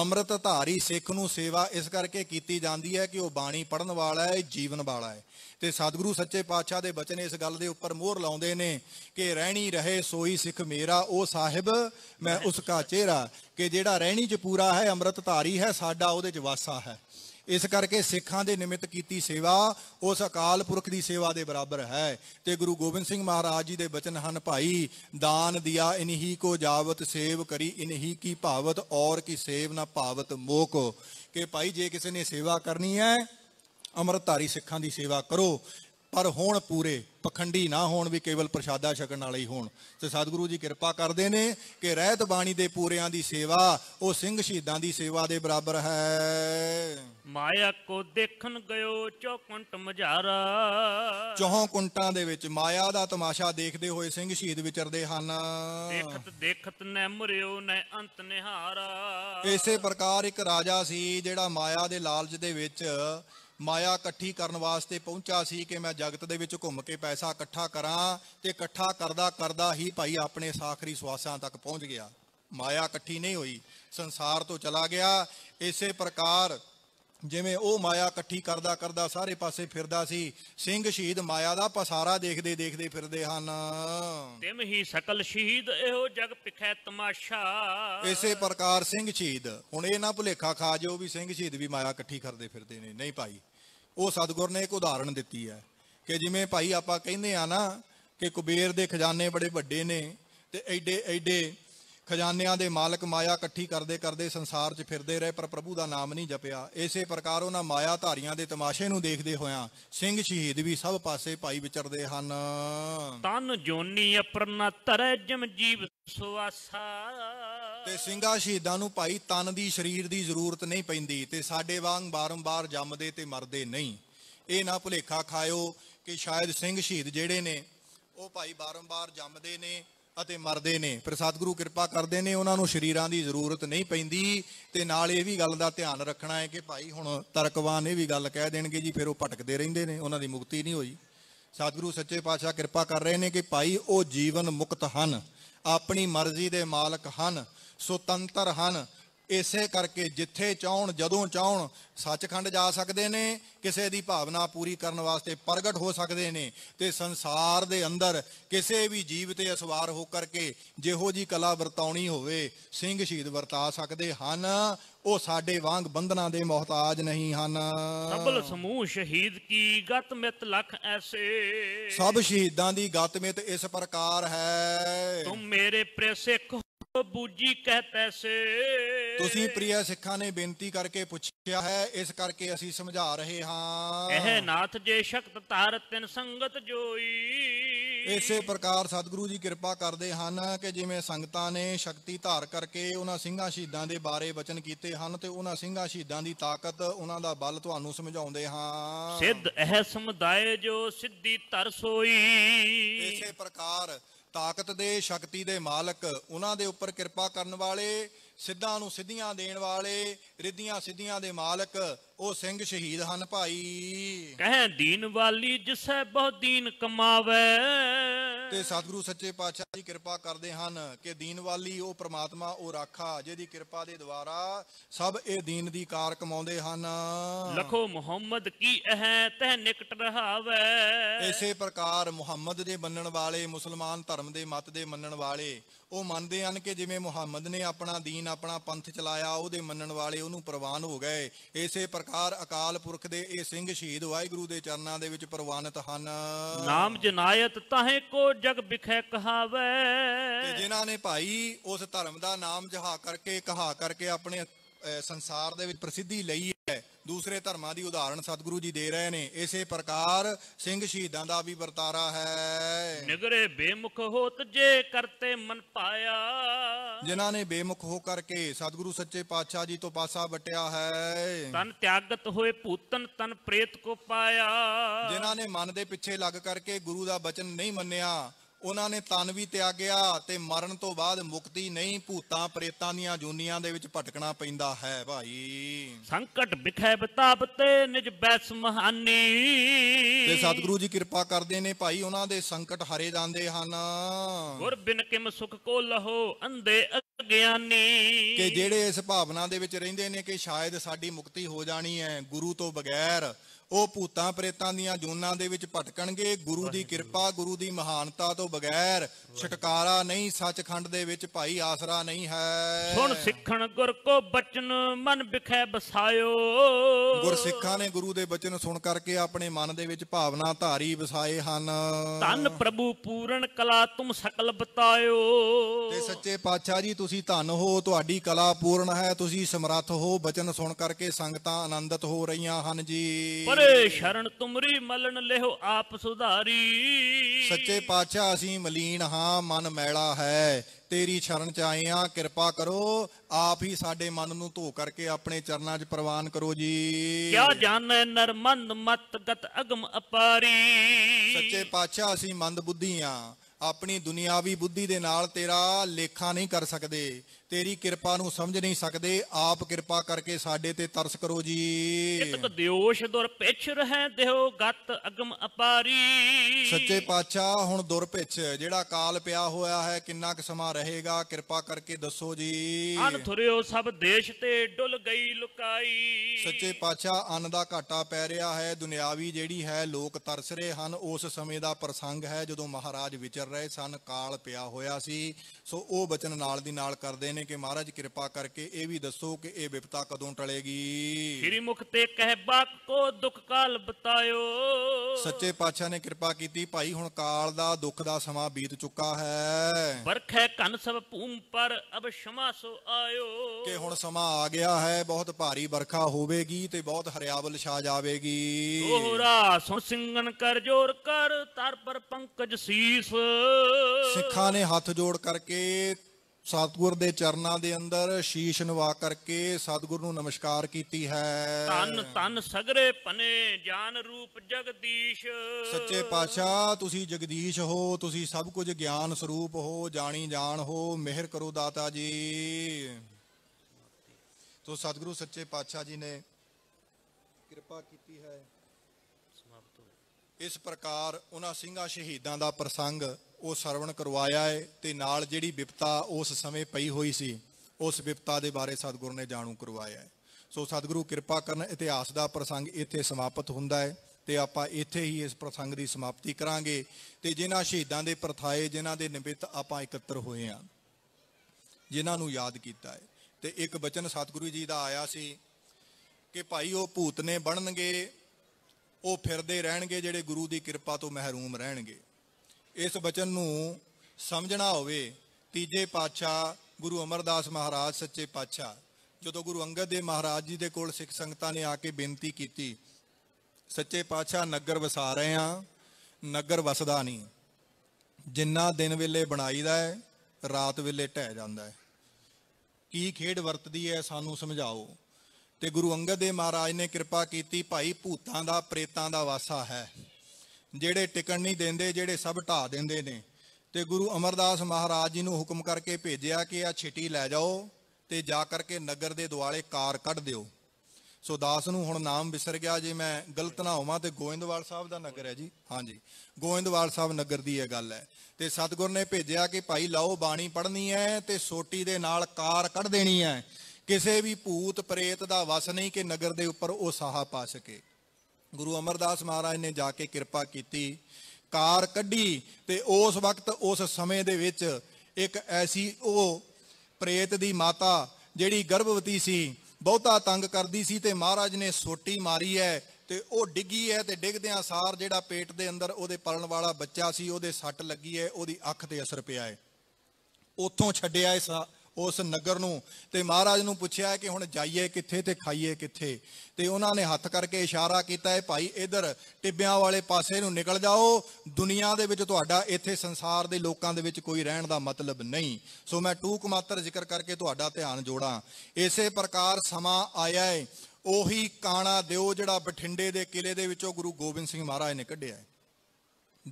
ਅੰਮ੍ਰਿਤ ਧਾਰੀ ਸਿੱਖ ਨੂੰ ਸੇਵਾ ਇਸ ਕਰਕੇ ਕੀਤੀ ਜਾਂਦੀ ਹੈ ਕਿ ਉਹ ਬਾਣੀ ਪੜਨ ਵਾਲਾ ਹੈ ਜੀਵਨ ਵਾਲਾ ਹੈ ਤੇ ਸਤਿਗੁਰੂ ਸੱਚੇ ਪਾਤਸ਼ਾਹ ਦੇ ਬਚਨ ਇਸ ਗੱਲ ਦੇ ਉੱਪਰ ਮੋਹਰ ਲਾਉਂਦੇ ਨੇ ਕਿ ਰਹਿਣੀ ਰਹੇ ਸੋਈ ਸਿੱਖ ਮੇਰਾ ਉਹ ਸਾਹਿਬ ਮੈਂ ਉਸ ਕਾ ਚਿਹਰਾ ਕਿ ਜਿਹੜਾ ਰਹਿਣੀ ਚ ਪੂਰਾ ਹੈ ਅੰਮ੍ਰਿਤ ਧਾਰੀ ਹੈ ਸਾਡਾ ਉਹਦੇ ਚ ਵਾਸਾ ਹੈ ਇਸ ਕਰਕੇ ਸਿੱਖਾਂ ਦੇ ਨਿਮਿਤ ਕੀਤੀ ਸੇਵਾ ਉਸ ਅਕਾਲ ਪੁਰਖ ਦੀ ਸੇਵਾ ਦੇ ਬਰਾਬਰ ਹੈ ਤੇ ਗੁਰੂ ਗੋਬਿੰਦ ਸਿੰਘ ਮਹਾਰਾਜ ਜੀ ਦੇ ਬਚਨ ਹਨ ਭਾਈ ਦਾਨ ਦਿਆ ਇਨਹੀ ਕੋ ਜਾਵਤ ਸੇਵ ਕਰੀ ਇਨਹੀ ਕੀ ਭਾਵਤ ਔਰ ਕੀ ਸੇਵ ਨਾ ਭਾਵਤ ਮੋਕ ਕਿ ਭਾਈ ਜੇ ਕਿਸੇ ਨੇ ਸੇਵਾ ਕਰਨੀ ਹੈ ਅਮਰਤਾਰੀ ਸਿੱਖਾਂ ਦੀ ਸੇਵਾ ਕਰੋ ਪਰ ਹੋਣ ਪੂਰੇ ਪਖੰਡੀ ਨਾ ਹੋਣ ਵੀ ਕੇਵਲ ਪ੍ਰਸ਼ਾਦਾ ਛਕਣ ਵਾਲੇ ਹੀ ਹੋਣ ਤੇ ਸਤਿਗੁਰੂ ਜੀ ਕਿਰਪਾ ਕਰਦੇ ਨੇ ਕਿ ਰਹਿਤ ਬਾਣੀ ਦੇ ਪੂਰਿਆਂ ਦੀ ਸੇਵਾ ਉਹ ਸਿੰਘ ਸ਼ਹੀਦਾਂ ਦੀ ਸੇਵਾ ਦੇ ਬਰਾਬਰ ਹੈ ਮਾਇਆ ਕੋ ਦੇਖਣ ਗਇਓ ਚੌਕੁੰਟ ਮਝਾਰਾ ਚੌਹਾਂ ਕੁੰਟਾਂ ਦੇ ਵਿੱਚ ਮਾਇਆ ਦਾ ਤਮਾਸ਼ਾ ਦੇਖਦੇ ਹੋਏ ਸਿੰਘ ਸ਼ਹੀਦ ਵਿਚਰਦੇ ਹਨ ਦੇਖਤ ਦੇਖਤ ਨੈ ਮਰਿਓ ਨੈ ਅੰਤ ਨਿਹਾਰਾ ਇਸੇ ਪ੍ਰਕਾਰ ਇੱਕ ਰਾਜਾ ਸੀ ਜਿਹੜਾ ਮਾਇਆ ਦੇ ਲਾਲਚ ਦੇ ਵਿੱਚ ਮਾਇਆ ਇਕੱਠੀ ਕਰਨ ਵਾਸਤੇ ਪਹੁੰਚਾ ਸੀ ਕਿ ਮੈਂ ਜਗਤ ਦੇ ਵਿੱਚ ਘੁੰਮ ਕੇ ਪੈਸਾ ਇਕੱਠਾ ਕਰਾਂ ਤੇ ਇਕੱਠਾ ਕਰਦਾ ਕਰਦਾ ਹੀ ਭਾਈ ਆਪਣੇ ਸਾਖਰੀ ਸਵਾਸਾਂ ਤੱਕ ਪਹੁੰਚ ਗਿਆ ਮਾਇਆ ਇਕੱਠੀ ਨਹੀਂ ਹੋਈ ਸੰਸਾਰ ਤੋਂ ਚਲਾ ਗਿਆ ਇਸੇ ਪ੍ਰਕਾਰ ਜਿਵੇਂ ਉਹ ਮਾਇਆ ਇਕੱਠੀ ਕਰਦਾ ਕਰਦਾ ਸਾਰੇ ਪਾਸੇ ਫਿਰਦਾ ਸੀ ਸਿੰਘ ਸ਼ਹੀਦ ਮਾਇਆ ਦਾ ਪਸਾਰਾ ਦੇਖਦੇ ਦੇਖਦੇ ਫਿਰਦੇ ਹਨ ਤਿਮ ਹੀ ਸਕਲ ਸ਼ਹੀਦ ਇਹੋ ਜਗ ਪਿਖੈ ਤਮਾਸ਼ਾ ਇਸੇ ਪ੍ਰਕਾਰ ਸਿੰਘ ਸ਼ਹੀਦ ਹੁਣ ਇਹ ਨਾ ਭੁਲੇਖਾ ਖਾ ਜਿਓ ਵੀ ਸਿੰਘ ਸ਼ਹੀਦ ਵੀ ਮਾਇਆ ਇਕੱਠੀ ਕਰਦੇ ਫਿਰਦੇ ਨੇ ਨਹੀਂ ਭਾਈ ਉਹ ਸਤਗੁਰ ਨੇ ਇੱਕ ਉਦਾਹਰਣ ਦਿੱਤੀ ਹੈ ਕਿ ਜਿਵੇਂ ਭਾਈ ਆਪਾਂ ਕਹਿੰਦੇ ਆ ਨਾ ਕਿ ਕੁਬੇਰ ਦੇ ਖਜ਼ਾਨੇ ਬੜੇ ਵੱਡੇ ਨੇ ਤੇ ਐਡੇ ਐਡੇ ਖਜ਼ਾਨਿਆਂ ਦੇ ਮਾਲਕ ਮਾਇਆ ਇਕੱਠੀ ਕਰਦੇ ਕਰਦੇ ਸੰਸਾਰ 'ਚ ਫਿਰਦੇ ਰਹੇ ਪਰ ਪ੍ਰਭੂ ਦਾ ਨਾਮ ਨਹੀਂ ਜਪਿਆ ਇਸੇ ਪ੍ਰਕਾਰ ਉਹਨਾਂ ਮਾਇਆ ਧਾਰੀਆਂ ਦੇ ਤਮਾਸ਼ੇ ਨੂੰ ਦੇਖਦੇ ਹੋਇਆਂ ਸਿੰਘ ਸ਼ਹੀਦ ਵੀ ਸਭ ਪਾਸੇ ਭਾਈ ਵਿਚਰਦੇ ਹਨ ਤਨ ਜੋਨੀ ਅਪਰਨਾ ਤਰੈ ਜਮ ਜੀਵ ਸੁਆਸਾ ਤੇ ਸਿੰਘਾ ਸ਼ਹੀਦਾਂ ਨੂੰ ਭਾਈ ਤਨ ਦੀ ਸਰੀਰ ਦੀ ਜ਼ਰੂਰਤ ਨਹੀਂ ਪੈਂਦੀ ਤੇ ਸਾਡੇ ਵਾਂਗ ਬਾਰੰਬਾਰ ਜੰਮਦੇ ਤੇ ਮਰਦੇ ਨਹੀਂ ਇਹ ਨਾ ਭੁਲੇਖਾ ਖਾਇਓ ਕਿ ਸ਼ਾਇਦ ਸਿੰਘ ਸ਼ਹੀਦ ਜਿਹੜੇ ਨੇ ਉਹ ਭਾਈ ਬਾਰੰਬਾਰ ਜੰਮਦੇ ਨੇ ਅਤੇ ਮਰਦੇ ਨੇ ਪਰ ਸਤਿਗੁਰੂ ਕਿਰਪਾ ਕਰਦੇ ਨੇ ਉਹਨਾਂ ਨੂੰ ਸ਼ਰੀਰਾਂ ਦੀ ਜ਼ਰੂਰਤ ਨਹੀਂ ਪੈਂਦੀ ਤੇ ਨਾਲ ਇਹ ਵੀ ਗੱਲ ਦਾ ਧਿਆਨ ਰੱਖਣਾ ਹੈ ਕਿ ਭਾਈ ਹੁਣ ਤਰਕਵਾਨ ਇਹ ਵੀ ਗੱਲ ਕਹਿ ਦੇਣਗੇ ਜੀ ਫਿਰ ਉਹ ਭਟਕਦੇ ਰਹਿੰਦੇ ਨੇ ਉਹਨਾਂ ਦੀ ਮੁਕਤੀ ਨਹੀਂ ਹੋਈ ਸਤਿਗੁਰੂ ਸੱਚੇ ਪਾਤਸ਼ਾਹ ਕਿਰਪਾ ਕਰ ਰਹੇ ਨੇ ਕਿ ਭਾਈ ਉਹ ਜੀਵਨ ਮੁਕਤ ਹਨ ਆਪਣੀ ਮਰਜ਼ੀ ਦੇ ਮਾਲਕ ਹਨ ਸੁਤੰਤਰ ਹਨ ਇਸੇ ਕਰਕੇ ਜਿੱਥੇ ਚਾਹਣ ਜਦੋਂ ਚਾਹਣ ਸੱਚਖੰਡ ਜਾ ਸਕਦੇ ਨੇ ਕਿਸੇ ਦੀ ਭਾਵਨਾ ਪੂਰੀ ਕਰਨ ਵਾਸਤੇ ਪ੍ਰਗਟ ਹੋ ਸਕਦੇ ਨੇ ਤੇ ਸੰਸਾਰ ਦੇ ਅੰਦਰ ਕਿਸੇ ਵੀ ਜੀਵ ਤੇ ਅਸਵਾਰ ਹੋ ਕਰਕੇ ਜਿਹੋ ਜੀ ਕਲਾ ਵਰਤਾਉਣੀ ਹੋਵੇ ਸਿੰਘ ਸ਼ਹੀਦ ਵਰਤਾ ਸਕਦੇ ਹਨ ਉਹ ਸਾਡੇ ਵਾਂਗ ਬੰਧਨਾਂ ਦੇ ਮੁਹਤਾਜ ਨਹੀਂ ਹਨ ਸਭਲ ਸਮੂਹ ਸ਼ਹੀਦ ਕੀ ਗਤ ਮਿਤ ਲਖ ਐਸੇ ਸਭ ਸ਼ਹੀਦਾਂ ਦੀ ਗਤ ਮਿਤ ਇਸ ਪ੍ਰਕਾਰ ਹੈ ਤੂੰ ਮੇਰੇ ਸਿੱਖ ਬੂਜੀ ਕਹਿ ਤੈਸੇ ਤੁਸੀਂ ਪ੍ਰਿਆ ਸਿੱਖਾਂ ਨੇ ਬੇਨਤੀ ਕਰਕੇ ਪੁੱਛਿਆ ਹੈ ਇਸ ਕਰਕੇ ਅਸੀਂ ਸਮਝਾ ਰਹੇ ਹਾਂ ਇਹ ਨਾਥ ਜੇ ਸ਼ਕਤ ਧਾਰ ਤਿੰਨ ਸੰਗਤ ਜੋਈ ਇਸੇ ਪ੍ਰਕਾਰ ਸਤਿਗੁਰੂ ਜੀ ਕਿਰਪਾ ਕਰਦੇ ਹਨ ਕਿ ਜਿਵੇਂ ਸੰਗਤਾਂ ਨੇ ਸ਼ਕਤੀ ਧਾਰ ਕਰਕੇ ਉਹਨਾਂ ਸਿੰਘਾਂ ਸ਼ਹੀਦਾਂ ਦੇ ਬਾਰੇ ਵਚਨ ਕੀਤੇ ਹਨ ਤੇ ਉਹਨਾਂ ਸਿੰਘਾਂ ਸ਼ਹੀਦਾਂ ਦੀ ਤਾਕਤ ਉਹਨਾਂ ਦਾ ਬਲ ਤੁਹਾਨੂੰ ਸਮਝਾਉਂਦੇ ਹਾਂ ਸਿੱਧ ਇਹ ਸਮੁਦਾਇ ਜੋ ਸਿੱਧੀ ਧਰ ਸੋਈ ਇਸੇ ਪ੍ਰਕਾਰ ਤਾਕਤ ਦੇ ਸ਼ਕਤੀ ਦੇ ਮਾਲਕ ਉਹਨਾਂ ਦੇ ਉੱਪਰ ਕਿਰਪਾ ਕਰਨ ਵਾਲੇ ਸਿੱਧਾਂ ਨੂੰ ਸਿੱਧੀਆਂ ਦੇਣ ਵਾਲੇ ਰਿੱਧੀਆਂ ਸਿੱਧੀਆਂ ਦੇ ਮਾਲਕ ਉਹ ਸਿੰਘ ਸ਼ਹੀਦ ਹਨ ਭਾਈ ਕਹੇ ਦੀਨ ਵਾਲੀ ਜਿਸੈ ਬਹੁ ਦੀਨ ਕਮਾਵੇ ਤੇ ਸਤਿਗੁਰੂ ਸੱਚੇ ਪਾਤਸ਼ਾਹ ਦੀ ਕਿਰਪਾ ਕਰਦੇ ਹਨ ਕਿ ਦੀਨ ਵਾਲੀ ਉਹ ਪ੍ਰਮਾਤਮਾ ਉਹ ਰਾਖਾ ਜਿਹਦੀ ਕਿਰਪਾ ਦੇ ਦੁਆਰਾ ਸਭ ਇਹ ਦੀਨ ਦੀ ਕਾਰ ਕਮਾਉਂਦੇ ਹਨ ਲਖੋ ਮੁਹੰਮਦ ਕੀ ਅਹ ਤਹ ਨਿਕਟ ਰਹਾਵੇ ਇਸੇ ਪ੍ਰਕਾਰ ਮੁਹੰਮਦ ਦੇ ਮੰਨਣ ਵਾਲੇ ਮੁਸਲਮਾਨ ਧਰਮ ਦੇ ਮਤ ਦੇ ਮੰਨਣ ਵਾਲੇ ਉਹ ਮੰਨਦੇ ਹਨ ਕਿ ਜਿਵੇਂ ਮੁਹੰਮਦ ਨੇ ਆਪਣਾ دین ਆਪਣਾ ਪੰਥ ਚਲਾਇਆ ਉਹਦੇ ਮੰਨਣ ਵਾਲੇ ਉਹਨੂੰ ਪ੍ਰਵਾਨ ਹੋ ਗਏ ਇਸੇ ਪ੍ਰਕਾਰ ਅਕਾਲ ਪੁਰਖ ਦੇ ਇਹ ਸਿੰਘ ਸ਼ਹੀਦ ਵਾਹਿਗੁਰੂ ਦੇ ਚਰਨਾਂ ਦੇ ਵਿੱਚ ਪ੍ਰਵਾਨਿਤ ਹਨ ਨਾਮ ਜਨਾਇਤ ਤਾਹੇ ਕੋ ਜਗ ਵਿਖੇ ਕਹਾਵੇ ਤੇ ਜਿਨ੍ਹਾਂ ਨੇ ਭਾਈ ਉਸ ਧਰਮ ਦਾ ਨਾਮ ਜਹਾ ਕਰਕੇ ਕਹਾ ਕਰਕੇ ਆਪਣੇ ਸੰਸਾਰ ਦੇ ਵਿੱਚ ਪ੍ਰਸਿੱਧੀ ਲਈ ਹੈ ਦੂਸਰੇ ਧਰਮਾਂ ਦੀ ਉਦਾਹਰਣ ਸਤਿਗੁਰੂ ਜੀ ਦੇ ਰਹੇ ਨੇ ਇਸੇ ਪ੍ਰਕਾਰ ਸਿੰਘ ਸ਼ਹੀਦਾਂ ਦਾ ਵੀ ਵਰਤਾਰਾ ਹੈ ਨਿਗਰੇ ਬੇਮੁਖ ਹੋ ਤਜੇ ਕਰਤੇ ਮਨ ਪਾਇਆ ਜਿਨ੍ਹਾਂ ਨੇ ਬੇਮੁਖ ਹੋ ਕਰਕੇ ਸਤਿਗੁਰੂ ਸੱਚੇ ਪਾਤਸ਼ਾਹ ਜੀ ਤੋਂ ਪਾਸਾ ਵਟਿਆ ਹੈ ਤਨ ਤਿਆਗਤ ਹੋਏ ਭੂਤਨ ਤਨ ਪ੍ਰੇਤ ਕੋ ਪਾਇਆ ਜਿਨ੍ਹਾਂ ਨੇ ਮਨ ਦੇ ਪਿੱਛੇ ਲੱਗ ਕਰਕੇ ਗੁਰੂ ਦਾ ਬਚਨ ਨਹੀਂ ਮੰਨਿਆ ਉਹਨਾਂ ਨੇ ਤਨ ਵੀ ਤਿਆਗਿਆ ਤੇ ਮਰਨ ਤੋਂ ਬਾਅਦ ਮੁਕਤੀ ਨਹੀਂ ਭੂਤਾਂ ਪ੍ਰੇਤਾਂ ਦੀਆਂ ਜੂਨੀਆਂ ਦੇ ਵਿੱਚ ਭਟਕਣਾ ਪੈਂਦਾ ਹੈ ਭਾਈ ਸੰਕਟ ਵਿਖੇ ਬਤਾਪ ਤੇ ਨਿਜ ਬੈਸ ਮਹਾਨੀ ਤੇ ਸਤਿਗੁਰੂ ਜੀ ਕਿਰਪਾ ਕਰਦੇ ਨੇ ਭਾਈ ਉਹਨਾਂ ਦੇ ਸੰਕਟ ਹਰੇ ਜਾਂਦੇ ਹਨ ਗੁਰ ਬਿਨ ਕਿਮ ਸੁਖ ਕੋ ਲਹੋ ਅੰਦੇ ਅਗਿਆਨੀ ਕਿ ਜਿਹੜੇ ਇਸ ਭਾਵਨਾ ਦੇ ਵਿੱਚ ਰਹਿੰਦੇ ਨੇ ਕਿ ਸ਼ਾਇਦ ਸਾਡੀ ਮੁਕਤੀ ਹੋ ਜਾਣੀ ਹੈ ਗੁਰੂ ਤੋਂ ਬਗੈਰ ਉਹ ਭੂਤਾਂ ਪ੍ਰੇਤਾਂ ਦੀਆਂ ਜੂਨਾਂ ਦੇ ਵਿੱਚ ਭਟਕਣਗੇ ਗੁਰੂ ਦੀ ਕਿਰਪਾ ਗੁਰੂ ਦੀ ਮਹਾਨਤਾ ਤੋਂ ਬਗੈਰ ਛਟਕਾਰਾ ਨਹੀਂ ਸੱਚਖੰਡ ਦੇ ਵਿੱਚ ਭਾਈ ਆਸਰਾ ਨਹੀਂ ਹੈ ਸੁਣ ਸਿੱਖਣ ਗੁਰ ਕੋ ਬਚਨ ਮਨ ਵਿਖੇ ਬਸਾਇਓ ਗੁਰ ਸਿੱਖਾਂ ਨੇ ਗੁਰੂ ਦੇ ਬਚਨ ਸੁਣ ਕਰਕੇ ਆਪਣੇ ਮਨ ਦੇ ਵਿੱਚ ਭਾਵਨਾ ਧਾਰੀ ਵਸਾਏ ਹਨ ਧੰਨ ਪ੍ਰਭੂ ਪੂਰਨ ਕਲਾ ਤੁਮ ਸਕਲ ਬਤਾਇਓ ਤੇ ਸੱਚੇ ਪਾਤਸ਼ਾਹ ਜੀ ਤੁਸੀਂ ਧੰਨ ਹੋ ਤੁਹਾਡੀ ਕਲਾ ਪੂਰਨ ਹੈ ਤੁਸੀਂ ਸਮਰੱਥ ਹੋ ਬਚਨ ਸੁਣ ਕਰਕੇ ਸੰਗਤਾਂ ਆਨੰਦਿਤ ਹੋ ਰਹੀਆਂ ਹਨ ਜੀ ਤੁਮਰੇ ਸ਼ਰਨ ਤੁਮਰੀ ਮਲਨ ਲਿਓ ਆਪ ਸੁਧਾਰੀ ਸੱਚੇ ਪਾਤਸ਼ਾਹ ਅਸੀਂ ਮਲੀਨ ਹਾਂ ਮਨ ਮੈਲਾ ਹੈ ਤੇਰੀ ਸ਼ਰਨ ਚ ਆਏ ਆ ਕਿਰਪਾ ਕਰੋ ਆਪ ਹੀ ਸਾਡੇ ਮਨ ਨੂੰ ਧੋ ਕਰਕੇ ਆਪਣੇ ਚਰਨਾਂ 'ਚ ਪ੍ਰਵਾਨ ਕਰੋ ਜੀ ਕਿਆ ਜਾਣੈ ਨਰਮੰਦ ਮਤ ਗਤ ਅਗਮ ਅਪਾਰੀ ਸੱਚੇ ਪਾਤਸ਼ਾਹ ਅਸੀਂ ਮੰਦ ਬੁੱਧੀ ਆ ਆਪਣੀ ਦੁਨੀਆਵੀ ਬੁੱਧੀ ਦੇ ਨਾਲ ਤੇਰਾ ਲੇਖਾ ਨਹੀਂ ਕਰ ਸਕਦੇ ਤੇਰੀ ਕਿਰਪਾ ਨੂੰ ਸਮਝ ਨਹੀਂ ਸਕਦੇ ਆਪ ਕਿਰਪਾ ਕਰਕੇ ਸਾਡੇ ਤੇ ਤਰਸ ਕਰੋ ਜੀ ਇਤਕ ਦਿਓਸ਼ ਦੁਰ ਪਿਛ ਰਹਿ ਦਿਓ ਗਤ ਅਗਮ ਅਪਾਰੀ ਸੱਚੇ ਪਾਤਸ਼ਾਹ ਹੁਣ ਦੁਰ ਪਿਛ ਜਿਹੜਾ ਕਾਲ ਪਿਆ ਹੋਇਆ ਹੈ ਕਿੰਨਾ ਕੁ ਸਮਾਂ ਰਹੇਗਾ ਕਿਰਪਾ ਕਰਕੇ ਦੱਸੋ ਜੀ ਅਨ ਥੁਰਿਓ ਸਭ ਦੇਸ਼ ਤੇ ਡੁੱਲ ਗਈ ਲੁਕਾਈ ਸੱਚੇ ਪਾਤਸ਼ਾਹ ਅਨ ਦਾ ਘਾਟਾ ਪੈ ਰਿਹਾ ਹੈ ਦੁਨਿਆਵੀ ਜਿਹੜੀ ਹੈ ਲੋਕ ਤਰਸ ਰਹੇ ਹਨ ਉਸ ਸਮੇਂ ਦਾ ਪ੍ਰਸੰਗ ਹੈ ਜਦੋਂ ਮਹਾਰਾਜ ਵਿਚਰ ਰਹੇ ਸਨ ਕਾਲ ਪਿਆ ਹੋਇਆ ਸੀ ਸੋ ਉਹ ਬਚਨ ਨਾਲ ਦੀ ਨਾਲ ਕਰਦੇ ਨੇ ਕਿ ਮਹਾਰਾਜ ਕਿਰਪਾ ਕਰਕੇ ਇਹ ਵੀ ਦੱਸੋ ਕਿ ਇਹ ਵਿਪਤਾ ਕਦੋਂ ਟਲੇਗੀ ਸ੍ਰੀ ਮੁਖ ਤੇ ਕਹਿ ਬਾਕੋ ਦੁੱਖ ਕਾਲ ਬਤਾਇਓ ਸੱਚੇ ਪਾਤਸ਼ਾਹ ਨੇ ਕਿਰਪਾ ਕੀਤੀ ਭਾਈ ਹੁਣ ਕਾਲ ਦਾ ਦੁੱਖ ਦਾ ਸਮਾਂ ਬੀਤ ਚੁੱਕਾ ਹੈ ਵਰਖੈ ਕੰਨ ਸਭ ਭੂਮ ਪਰ ਅਬ ਸ਼ਮਾ ਸੋ ਆਇਓ ਕਿ ਹੁਣ ਸਮਾਂ ਆ ਗਿਆ ਹੈ ਬਹੁਤ ਭਾਰੀ ਵਰਖਾ ਹੋਵੇਗੀ ਤੇ ਬਹੁਤ ਹਰਿਆਵਲ ਛਾ ਜਾਵੇਗੀ ਦੋਹਰਾ ਸੁਣ ਸਿੰਘਨ ਕਰ ਜੋਰ ਕਰ ਤਰ ਪਰ ਪੰਕਜ ਸੀਸ ਸਿੱਖਾਂ ਨੇ ਹੱਥ ਜੋੜ ਕਰਕੇ ਸਤਗੁਰ ਦੇ ਚਰਨਾਂ ਦੇ ਅੰਦਰ ਸ਼ੀਸ਼ ਨਵਾ ਕਰਕੇ ਸਤਗੁਰ ਨੂੰ ਨਮਸਕਾਰ ਕੀਤੀ ਹੈ ਤਨ ਤਨ ਸਗਰੇ ਪਨੇ ਗਿਆਨ ਰੂਪ ਜਗਦੀਸ਼ ਸੱਚੇ ਪਾਤਸ਼ਾਹ ਤੁਸੀਂ ਜਗਦੀਸ਼ ਹੋ ਤੁਸੀਂ ਸਭ ਕੁਝ ਗਿਆਨ ਸਰੂਪ ਹੋ ਜਾਣੀ ਜਾਣ ਹੋ ਮਿਹਰ ਕਰੋ ਦਾਤਾ ਜੀ ਤੋ ਸਤਗੁਰੂ ਸੱਚੇ ਪਾਤਸ਼ਾਹ ਜੀ ਨੇ ਕਿਰਪਾ ਕੀਤੀ ਹੈ ਇਸ ਪ੍ਰਕਾਰ ਉਹਨਾਂ ਸਿੰਘਾਂ ਸ਼ਹੀਦਾਂ ਦਾ ਪ੍ਰਸੰਗ ਉਹ ਸਰਵਣ ਕਰਵਾਇਆ ਹੈ ਤੇ ਨਾਲ ਜਿਹੜੀ ਵਿਪਤਾ ਉਸ ਸਮੇਂ ਪਈ ਹੋਈ ਸੀ ਉਸ ਵਿਪਤਾ ਦੇ ਬਾਰੇ ਸਤਿਗੁਰ ਨੇ ਜਾਣੂ ਕਰਵਾਇਆ ਹੈ ਸੋ ਸਤਿਗੁਰੂ ਕਿਰਪਾ ਕਰਨ ਇਤਿਹਾਸ ਦਾ ਪ੍ਰਸੰਗ ਇੱਥੇ ਸਮਾਪਤ ਹੁੰਦਾ ਹੈ ਤੇ ਆਪਾਂ ਇੱਥੇ ਹੀ ਇਸ ਪ੍ਰਸੰਗ ਦੀ ਸਮਾਪਤੀ ਕਰਾਂਗੇ ਤੇ ਜਿਨ੍ਹਾਂ ਸ਼ਹੀਦਾਂ ਦੇ ਪਰਥਾਏ ਜਿਨ੍ਹਾਂ ਦੇ ਨਿਮਿਤ ਆਪਾਂ ਇਕੱਤਰ ਹੋਏ ਆ ਜਿਨ੍ਹਾਂ ਨੂੰ ਯਾਦ ਕੀਤਾ ਹੈ ਤੇ ਇੱਕ ਬਚਨ ਸਤਿਗੁਰੂ ਜੀ ਦਾ ਆਇਆ ਸੀ ਕਿ ਭਾਈ ਉਹ ਭੂਤ ਨੇ ਬਣਨਗੇ ਉਹ ਫਿਰਦੇ ਰਹਿਣਗੇ ਜਿਹੜੇ ਗੁਰੂ ਦੀ ਕਿਰਪਾ ਤੋਂ ਮਹਿਰੂਮ ਰਹਿਣਗੇ ਇਸ ਬਚਨ ਨੂੰ ਸਮਝਣਾ ਹੋਵੇ ਤੀਜੇ ਪਾਤਸ਼ਾਹ ਗੁਰੂ ਅਮਰਦਾਸ ਮਹਾਰਾਜ ਸੱਚੇ ਪਾਤਸ਼ਾਹ ਜਦੋਂ ਗੁਰੂ ਅੰਗਦ ਦੇਵ ਮਹਾਰਾਜ ਜੀ ਦੇ ਕੋਲ ਸਿੱਖ ਸੰਗਤਾਂ ਨੇ ਆ ਕੇ ਬੇਨਤੀ ਕੀਤੀ ਸੱਚੇ ਪਾਤਸ਼ਾਹ ਨਗਰ ਵਸਾ ਰਹੇ ਆ ਨਗਰ ਵਸਦਾ ਨਹੀਂ ਜਿੰਨਾ ਦਿਨ ਵੇਲੇ ਬਣਾਈਦਾ ਹੈ ਰਾਤ ਵੇਲੇ ਟਹਿ ਜਾਂਦਾ ਹੈ ਕੀ ਖੇਡ ਵਰਤਦੀ ਹੈ ਸਾਨੂੰ ਸਮਝਾਓ ਤੇ ਗੁਰੂ ਅੰਗਦ ਦੇਵ ਮਹਾਰਾਜ ਨੇ ਕਿਰਪਾ ਕੀਤੀ ਭਾਈ ਭੂਤਾਂ ਦਾ ਪ੍ਰੇਤਾਂ ਦਾ ਵਾਸਾ ਹੈ ਜਿਹੜੇ ਟਿਕਣ ਨਹੀਂ ਦਿੰਦੇ ਜਿਹੜੇ ਸਭ ਢਾ ਦਿੰਦੇ ਨੇ ਤੇ ਗੁਰੂ ਅਮਰਦਾਸ ਮਹਾਰਾਜ ਜੀ ਨੂੰ ਹੁਕਮ ਕਰਕੇ ਭੇਜਿਆ ਕਿ ਆ ਛਿਟੀ ਲੈ ਜਾਓ ਤੇ ਜਾ ਕਰਕੇ ਨਗਰ ਦੇ ਦੁਆਲੇ ਕਾਰ ਕੱਢ ਦਿਓ ਸੋ ਦਾਸ ਨੂੰ ਹੁਣ ਨਾਮ ਵਿਸਰ ਗਿਆ ਜੇ ਮੈਂ ਗਲਤ ਨਾ ਹੋਵਾਂ ਤੇ ਗੋਇੰਦਵਾਲ ਸਾਹਿਬ ਦਾ ਨਗਰ ਹੈ ਜੀ ਹਾਂਜੀ ਗੋਇੰਦਵਾਲ ਸਾਹਿਬ ਨਗਰ ਦੀ ਇਹ ਗੱਲ ਹੈ ਤੇ ਸਤਗੁਰ ਨੇ ਭੇਜਿਆ ਕਿ ਭਾਈ ਲਾਓ ਬਾਣੀ ਪੜ੍ਹਨੀ ਹੈ ਤੇ ਸੋਟੀ ਦੇ ਨਾਲ ਕਾਰ ਕੱਢ ਦੇਣੀ ਹੈ ਕਿਸੇ ਵੀ ਭੂਤ ਪ੍ਰੇਤ ਦਾ ਵਸ ਨਹੀਂ ਕਿ ਨਗਰ ਦੇ ਉੱਪਰ ਉਹ ਸਾਹਾ ਪਾ ਸਕੇ ਗੁਰੂ ਅਮਰਦਾਸ ਮਹਾਰਾਜ ਨੇ ਜਾ ਕੇ ਕਿਰਪਾ ਕੀਤੀ ਕਾਰ ਕੱਢੀ ਤੇ ਉਸ ਵਕਤ ਉਸ ਸਮੇਂ ਦੇ ਵਿੱਚ ਇੱਕ ਐਸੀ ਉਹ ਪ੍ਰੇਤ ਦੀ ਮਾਤਾ ਜਿਹੜੀ ਗਰਭਵਤੀ ਸੀ ਬਹੁਤਾ ਤੰਗ ਕਰਦੀ ਸੀ ਤੇ ਮਹਾਰਾਜ ਨੇ ਸੋਟੀ ਮਾਰੀ ਹੈ ਤੇ ਉਹ ਡਿੱਗੀ ਹੈ ਤੇ ਡਿੱਗਦਿਆਂ ਸਾਰ ਜਿਹੜਾ ਪੇਟ ਦੇ ਅੰਦਰ ਉਹਦੇ ਪਲਣ ਵਾਲਾ ਬੱਚਾ ਸੀ ਉਹਦੇ ਸੱਟ ਲੱਗੀ ਹੈ ਉਹਦੀ ਅੱਖ ਤੇ ਅਸਰ ਪਿਆ ਹੈ ਉੱਥੋਂ ਛੱਡਿਆ ਇਸ ਉਸ ਨਗਰ ਨੂੰ ਤੇ ਮਹਾਰਾਜ ਨੂੰ ਪੁੱਛਿਆ ਕਿ ਹੁਣ ਜਾਈਏ ਕਿੱਥੇ ਤੇ ਖਾਈਏ ਕਿੱਥੇ ਤੇ ਉਹਨਾਂ ਨੇ ਹੱਥ ਕਰਕੇ ਇਸ਼ਾਰਾ ਕੀਤਾ ਹੈ ਭਾਈ ਇਧਰ ਟਿੱਬਿਆਂ ਵਾਲੇ ਪਾਸੇ ਨੂੰ ਨਿਕਲ ਜਾਓ ਦੁਨੀਆ ਦੇ ਵਿੱਚ ਤੁਹਾਡਾ ਇੱਥੇ ਸੰਸਾਰ ਦੇ ਲੋਕਾਂ ਦੇ ਵਿੱਚ ਕੋਈ ਰਹਿਣ ਦਾ ਮਤਲਬ ਨਹੀਂ ਸੋ ਮੈਂ ਟੂਕ ਮਾਤਰ ਜ਼ਿਕਰ ਕਰਕੇ ਤੁਹਾਡਾ ਧਿਆਨ ਜੋੜਾਂ ਇਸੇ ਪ੍ਰਕਾਰ ਸਮਾਂ ਆਇਆ ਹੈ ਉਹੀ ਕਾਣਾ ਦਿਓ ਜਿਹੜਾ ਬਠਿੰਡੇ ਦੇ ਕਿਲੇ ਦੇ ਵਿੱਚੋਂ ਗੁਰੂ ਗੋਬਿੰਦ ਸਿੰਘ ਮਹਾਰਾਜ ਨੇ ਕੱਢਿਆ ਹੈ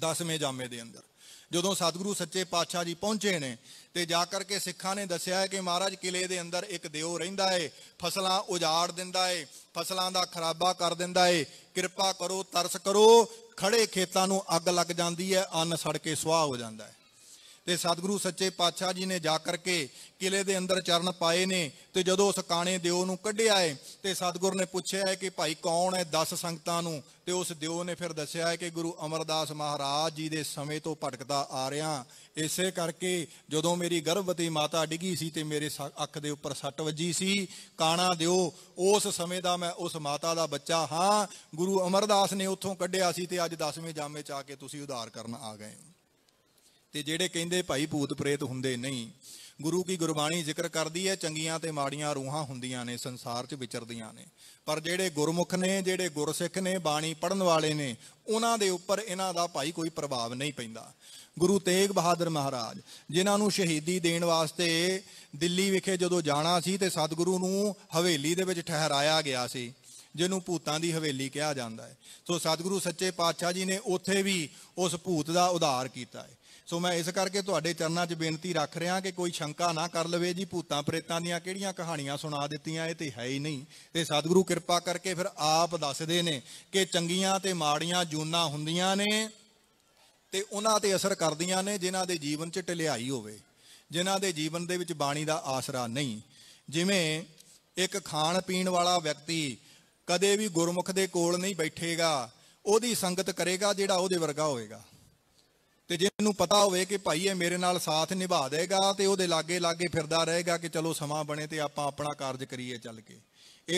10ਵੇਂ ਜਾਮੇ ਦੇ ਅੰਦਰ ਜਦੋਂ ਸਤਿਗੁਰੂ ਸੱਚੇ ਪਾਤਸ਼ਾਹ ਜੀ ਪਹੁੰਚੇ ਨੇ ਤੇ ਜਾ ਕਰਕੇ ਸਿੱਖਾਂ ਨੇ ਦੱਸਿਆ ਹੈ ਕਿ ਮਹਾਰਾਜ ਕਿਲੇ ਦੇ ਅੰਦਰ ਇੱਕ ਦਿਓ ਰਹਿੰਦਾ ਏ ਫਸਲਾਂ ਉਜਾੜ ਦਿੰਦਾ ਏ ਫਸਲਾਂ ਦਾ ਖਰਾਬਾ ਕਰ ਦਿੰਦਾ ਏ ਕਿਰਪਾ ਕਰੋ ਤਰਸ ਕਰੋ ਖੜੇ ਖੇਤਾਂ ਨੂੰ ਅੱਗ ਲੱਗ ਜਾਂਦੀ ਹੈ ਅੰਨ ਸੜ ਕੇ ਸੁਆਹ ਹੋ ਜਾਂਦਾ ਹੈ ਤੇ ਸਤਿਗੁਰੂ ਸੱਚੇ ਪਾਤਸ਼ਾਹ ਜੀ ਨੇ ਜਾ ਕਰਕੇ ਕਿਲੇ ਦੇ ਅੰਦਰ ਚਰਨ ਪਾਏ ਨੇ ਤੇ ਜਦੋਂ ਉਸ ਕਾਣੇ ਦਿਓ ਨੂੰ ਕੱਢਿਆ ਏ ਤੇ ਸਤਿਗੁਰ ਨੇ ਪੁੱਛਿਆ ਹੈ ਕਿ ਭਾਈ ਕੌਣ ਹੈ 10 ਸੰਗਤਾਂ ਨੂੰ ਤੇ ਉਸ ਦਿਓ ਨੇ ਫਿਰ ਦੱਸਿਆ ਹੈ ਕਿ ਗੁਰੂ ਅਮਰਦਾਸ ਮਹਾਰਾਜ ਜੀ ਦੇ ਸਮੇਂ ਤੋਂ ਭਟਕਦਾ ਆ ਰਿਹਾ ਇਸੇ ਕਰਕੇ ਜਦੋਂ ਮੇਰੀ ਗਰਭਵਤੀ ਮਾਤਾ ਡਿੱਗੀ ਸੀ ਤੇ ਮੇਰੇ ਅੱਖ ਦੇ ਉੱਪਰ ਸੱਟ ਵੱਜੀ ਸੀ ਕਾਣਾ ਦਿਓ ਉਸ ਸਮੇਂ ਦਾ ਮੈਂ ਉਸ ਮਾਤਾ ਦਾ ਬੱਚਾ ਹਾਂ ਗੁਰੂ ਅਮਰਦਾਸ ਨੇ ਉੱਥੋਂ ਕੱਢਿਆ ਸੀ ਤੇ ਅੱਜ 10ਵੇਂ ਜਾਮੇ ਚ ਆ ਕੇ ਤੁਸੀਂ ਉਧਾਰ ਕਰਨ ਆ ਗਏ ਹੋ ਤੇ ਜਿਹੜੇ ਕਹਿੰਦੇ ਭਾਈ ਭੂਤ ਪ੍ਰੇਤ ਹੁੰਦੇ ਨਹੀਂ ਗੁਰੂ ਕੀ ਗੁਰਬਾਣੀ ਜ਼ਿਕਰ ਕਰਦੀ ਹੈ ਚੰਗੀਆਂ ਤੇ ਮਾੜੀਆਂ ਰੂਹਾਂ ਹੁੰਦੀਆਂ ਨੇ ਸੰਸਾਰ 'ਚ ਵਿਚਰਦੀਆਂ ਨੇ ਪਰ ਜਿਹੜੇ ਗੁਰਮੁਖ ਨੇ ਜਿਹੜੇ ਗੁਰਸਿੱਖ ਨੇ ਬਾਣੀ ਪੜਨ ਵਾਲੇ ਨੇ ਉਹਨਾਂ ਦੇ ਉੱਪਰ ਇਹਨਾਂ ਦਾ ਭਾਈ ਕੋਈ ਪ੍ਰਭਾਵ ਨਹੀਂ ਪੈਂਦਾ ਗੁਰੂ ਤੇਗ ਬਹਾਦਰ ਮਹਾਰਾਜ ਜਿਨ੍ਹਾਂ ਨੂੰ ਸ਼ਹੀਦੀ ਦੇਣ ਵਾਸਤੇ ਦਿੱਲੀ ਵਿਖੇ ਜਦੋਂ ਜਾਣਾ ਸੀ ਤੇ ਸਤਿਗੁਰੂ ਨੂੰ ਹਵੇਲੀ ਦੇ ਵਿੱਚ ਠਹਿਰਾਇਆ ਗਿਆ ਸੀ ਜਿਹਨੂੰ ਭੂਤਾਂ ਦੀ ਹਵੇਲੀ ਕਿਹਾ ਜਾਂਦਾ ਹੈ ਸੋ ਸਤਿਗੁਰੂ ਸੱਚੇ ਪਾਤਸ਼ਾਹ ਜੀ ਨੇ ਉੱਥੇ ਵੀ ਉਸ ਭੂਤ ਦਾ ਉਧਾਰ ਕੀਤਾ ਹੈ ਸੋ ਮੈਂ ਇਸ ਕਰਕੇ ਤੁਹਾਡੇ ਚਰਨਾਂ 'ਚ ਬੇਨਤੀ ਰੱਖ ਰਿਹਾ ਕਿ ਕੋਈ ਸ਼ੰਕਾ ਨਾ ਕਰ ਲਵੇ ਜੀ ਭੂਤਾਂ ਪ੍ਰੇਤਾਂ ਦੀਆਂ ਕਿਹੜੀਆਂ ਕਹਾਣੀਆਂ ਸੁਣਾ ਦਿੱਤੀਆਂ ਇਹ ਤੇ ਹੈ ਹੀ ਨਹੀਂ ਤੇ ਸਤਿਗੁਰੂ ਕਿਰਪਾ ਕਰਕੇ ਫਿਰ ਆਪ ਦੱਸਦੇ ਨੇ ਕਿ ਚੰਗੀਆਂ ਤੇ ਮਾੜੀਆਂ ਜੂਨਾਂ ਹੁੰਦੀਆਂ ਨੇ ਤੇ ਉਹਨਾਂ ਤੇ ਅਸਰ ਕਰਦੀਆਂ ਨੇ ਜਿਨ੍ਹਾਂ ਦੇ ਜੀਵਨ 'ਚ ਟਲਿਆਈ ਹੋਵੇ ਜਿਨ੍ਹਾਂ ਦੇ ਜੀਵਨ ਦੇ ਵਿੱਚ ਬਾਣੀ ਦਾ ਆਸਰਾ ਨਹੀਂ ਜਿਵੇਂ ਇੱਕ ਖਾਣ ਪੀਣ ਵਾਲਾ ਵਿਅਕਤੀ ਕਦੇ ਵੀ ਗੁਰਮੁਖ ਦੇ ਕੋਲ ਨਹੀਂ ਬੈਠੇਗਾ ਉਹਦੀ ਸੰਗਤ ਕਰੇਗਾ ਜਿਹੜਾ ਉਹਦੇ ਵਰਗਾ ਹੋਵੇਗਾ ਤੇ ਜਿਹਨੂੰ ਪਤਾ ਹੋਵੇ ਕਿ ਭਾਈ ਇਹ ਮੇਰੇ ਨਾਲ ਸਾਥ ਨਿਭਾ ਦੇਗਾ ਤੇ ਉਹਦੇ ਲਾਗੇ ਲਾਗੇ ਫਿਰਦਾ ਰਹੇਗਾ ਕਿ ਚਲੋ ਸਮਾਂ ਬਣੇ ਤੇ ਆਪਾਂ ਆਪਣਾ ਕਾਰਜ ਕਰੀਏ ਚੱਲ ਕੇ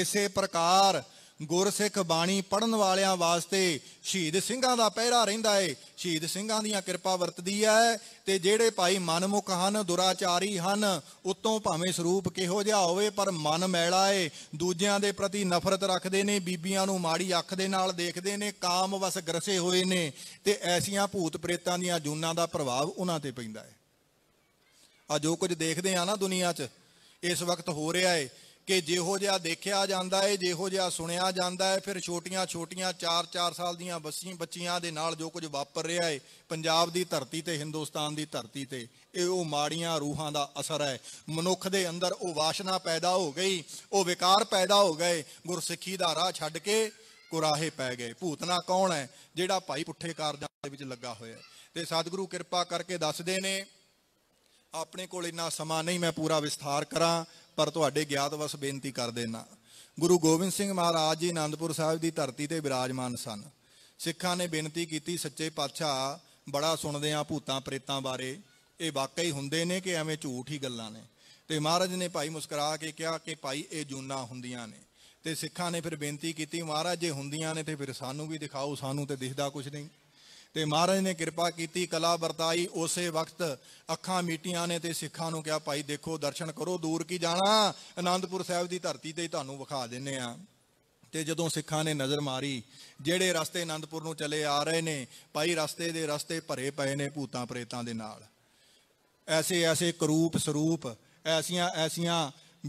ਇਸੇ ਪ੍ਰਕਾਰ ਗੁਰਸਿੱਖ ਬਾਣੀ ਪੜਨ ਵਾਲਿਆਂ ਵਾਸਤੇ ਸ਼ਹੀਦ ਸਿੰਘਾਂ ਦਾ ਪਹਿਰਾ ਰਹਿੰਦਾ ਏ ਸ਼ਹੀਦ ਸਿੰਘਾਂ ਦੀਆਂ ਕਿਰਪਾ ਵਰਤਦੀ ਹੈ ਤੇ ਜਿਹੜੇ ਭਾਈ ਮਨਮੁਖ ਹਨ ਦੁਰਾਚਾਰੀ ਹਨ ਉਤੋਂ ਭਾਵੇਂ ਸਰੂਪ ਕਿਹੋ ਜਿਹਾ ਹੋਵੇ ਪਰ ਮਨ ਮੈਲਾ ਏ ਦੂਜਿਆਂ ਦੇ ਪ੍ਰਤੀ ਨਫ਼ਰਤ ਰੱਖਦੇ ਨੇ ਬੀਬੀਆਂ ਨੂੰ ਮਾੜੀ ਅੱਖ ਦੇ ਨਾਲ ਦੇਖਦੇ ਨੇ ਕਾਮ ਵਸ ਗਰਸੇ ਹੋਏ ਨੇ ਤੇ ਐਸੀਆਂ ਭੂਤ ਪ੍ਰੇਤਾਂ ਦੀਆਂ ਜੂਨਾਂ ਦਾ ਪ੍ਰਭਾਵ ਉਹਨਾਂ ਤੇ ਪੈਂਦਾ ਏ ਆ ਜੋ ਕੁਝ ਦੇਖਦੇ ਆ ਨਾ ਦੁਨੀਆ 'ਚ ਇਸ ਵਕਤ ਹੋ ਰਿਹਾ ਏ ਕਿ ਜਿਹੋ ਜਿਹਾ ਦੇਖਿਆ ਜਾਂਦਾ ਹੈ ਜਿਹੋ ਜਿਹਾ ਸੁਣਿਆ ਜਾਂਦਾ ਹੈ ਫਿਰ ਛੋਟੀਆਂ-ਛੋਟੀਆਂ 4-4 ਸਾਲ ਦੀਆਂ ਬੱਸੀ ਬੱਚੀਆਂ ਦੇ ਨਾਲ ਜੋ ਕੁਝ ਵਾਪਰ ਰਿਹਾ ਹੈ ਪੰਜਾਬ ਦੀ ਧਰਤੀ ਤੇ ਹਿੰਦੁਸਤਾਨ ਦੀ ਧਰਤੀ ਤੇ ਇਹ ਉਹ ਮਾੜੀਆਂ ਰੂਹਾਂ ਦਾ ਅਸਰ ਹੈ ਮਨੁੱਖ ਦੇ ਅੰਦਰ ਉਹ ਵਾਸ਼ਨਾ ਪੈਦਾ ਹੋ ਗਈ ਉਹ ਵਿਕਾਰ ਪੈਦਾ ਹੋ ਗਏ ਗੁਰਸਿੱਖੀ ਦਾ ਰਾਹ ਛੱਡ ਕੇ ਕੁਰਾਹੇ ਪੈ ਗਏ ਭੂਤਨਾ ਕੌਣ ਹੈ ਜਿਹੜਾ ਭਾਈ ਪੁੱਠੇ ਕਾਰਜਾਂ ਦੇ ਵਿੱਚ ਲੱਗਾ ਹੋਇਆ ਤੇ ਸਤਿਗੁਰੂ ਕਿਰਪਾ ਕਰਕੇ ਦੱਸਦੇ ਨੇ ਆਪਣੇ ਕੋਲ ਇੰਨਾ ਸਮਾਂ ਨਹੀਂ ਮੈਂ ਪੂਰਾ ਵਿਸਥਾਰ ਕਰਾਂ ਪਰ ਤੁਹਾਡੇ ਗਿਆਤ ਵਸ ਬੇਨਤੀ ਕਰ ਦੇਣਾ ਗੁਰੂ ਗੋਬਿੰਦ ਸਿੰਘ ਮਹਾਰਾਜ ਜੀ ਆਨੰਦਪੁਰ ਸਾਹਿਬ ਦੀ ਧਰਤੀ ਤੇ ਵਿਰਾਜਮਾਨ ਸਨ ਸਿੱਖਾਂ ਨੇ ਬੇਨਤੀ ਕੀਤੀ ਸੱਚੇ ਪਾਤਸ਼ਾਹ ਬੜਾ ਸੁਣਦੇ ਆ ਭੂਤਾਂ ਪ੍ਰੇਤਾਂ ਬਾਰੇ ਇਹ ਵਾਕਈ ਹੁੰਦੇ ਨੇ ਕਿ ਐਵੇਂ ਝੂਠ ਹੀ ਗੱਲਾਂ ਨੇ ਤੇ ਮਹਾਰਾਜ ਨੇ ਭਾਈ ਮੁਸਕਰਾ ਕੇ ਕਿਹਾ ਕਿ ਭਾਈ ਇਹ ਜੂਨਾ ਹੁੰਦੀਆਂ ਨੇ ਤੇ ਸਿੱਖਾਂ ਨੇ ਫਿਰ ਬੇਨਤੀ ਕੀਤੀ ਮਹਾਰਾਜ ਜੇ ਹੁੰਦੀਆਂ ਨੇ ਤੇ ਫਿਰ ਸਾਨੂੰ ਵੀ ਦਿਖਾਓ ਸਾਨੂੰ ਤੇ ਦਿਖਦਾ ਕੁਝ ਨਹੀਂ ਤੇ ਮਹਾਰਾਜ ਨੇ ਕਿਰਪਾ ਕੀਤੀ ਕਲਾ ਵਰਤਾਈ ਉਸੇ ਵਕਤ ਅੱਖਾਂ ਮੀਟੀਆਂ ਨੇ ਤੇ ਸਿੱਖਾਂ ਨੂੰ ਕਿਹਾ ਭਾਈ ਦੇਖੋ ਦਰਸ਼ਨ ਕਰੋ ਦੂਰ ਕੀ ਜਾਣਾ ਆਨੰਦਪੁਰ ਸਾਹਿਬ ਦੀ ਧਰਤੀ ਤੇ ਤੁਹਾਨੂੰ ਵਿਖਾ ਦਿੰਨੇ ਆ ਤੇ ਜਦੋਂ ਸਿੱਖਾਂ ਨੇ ਨਜ਼ਰ ਮਾਰੀ ਜਿਹੜੇ ਰਸਤੇ ਆਨੰਦਪੁਰ ਨੂੰ ਚਲੇ ਆ ਰਹੇ ਨੇ ਭਾਈ ਰਸਤੇ ਦੇ ਰਸਤੇ ਭਰੇ ਪਏ ਨੇ ਭੂਤਾਂ ਪ੍ਰੇਤਾਂ ਦੇ ਨਾਲ ਐਸੇ ਐਸੇ ਕਰੂਪ ਸਰੂਪ ਐਸੀਆਂ ਐਸੀਆਂ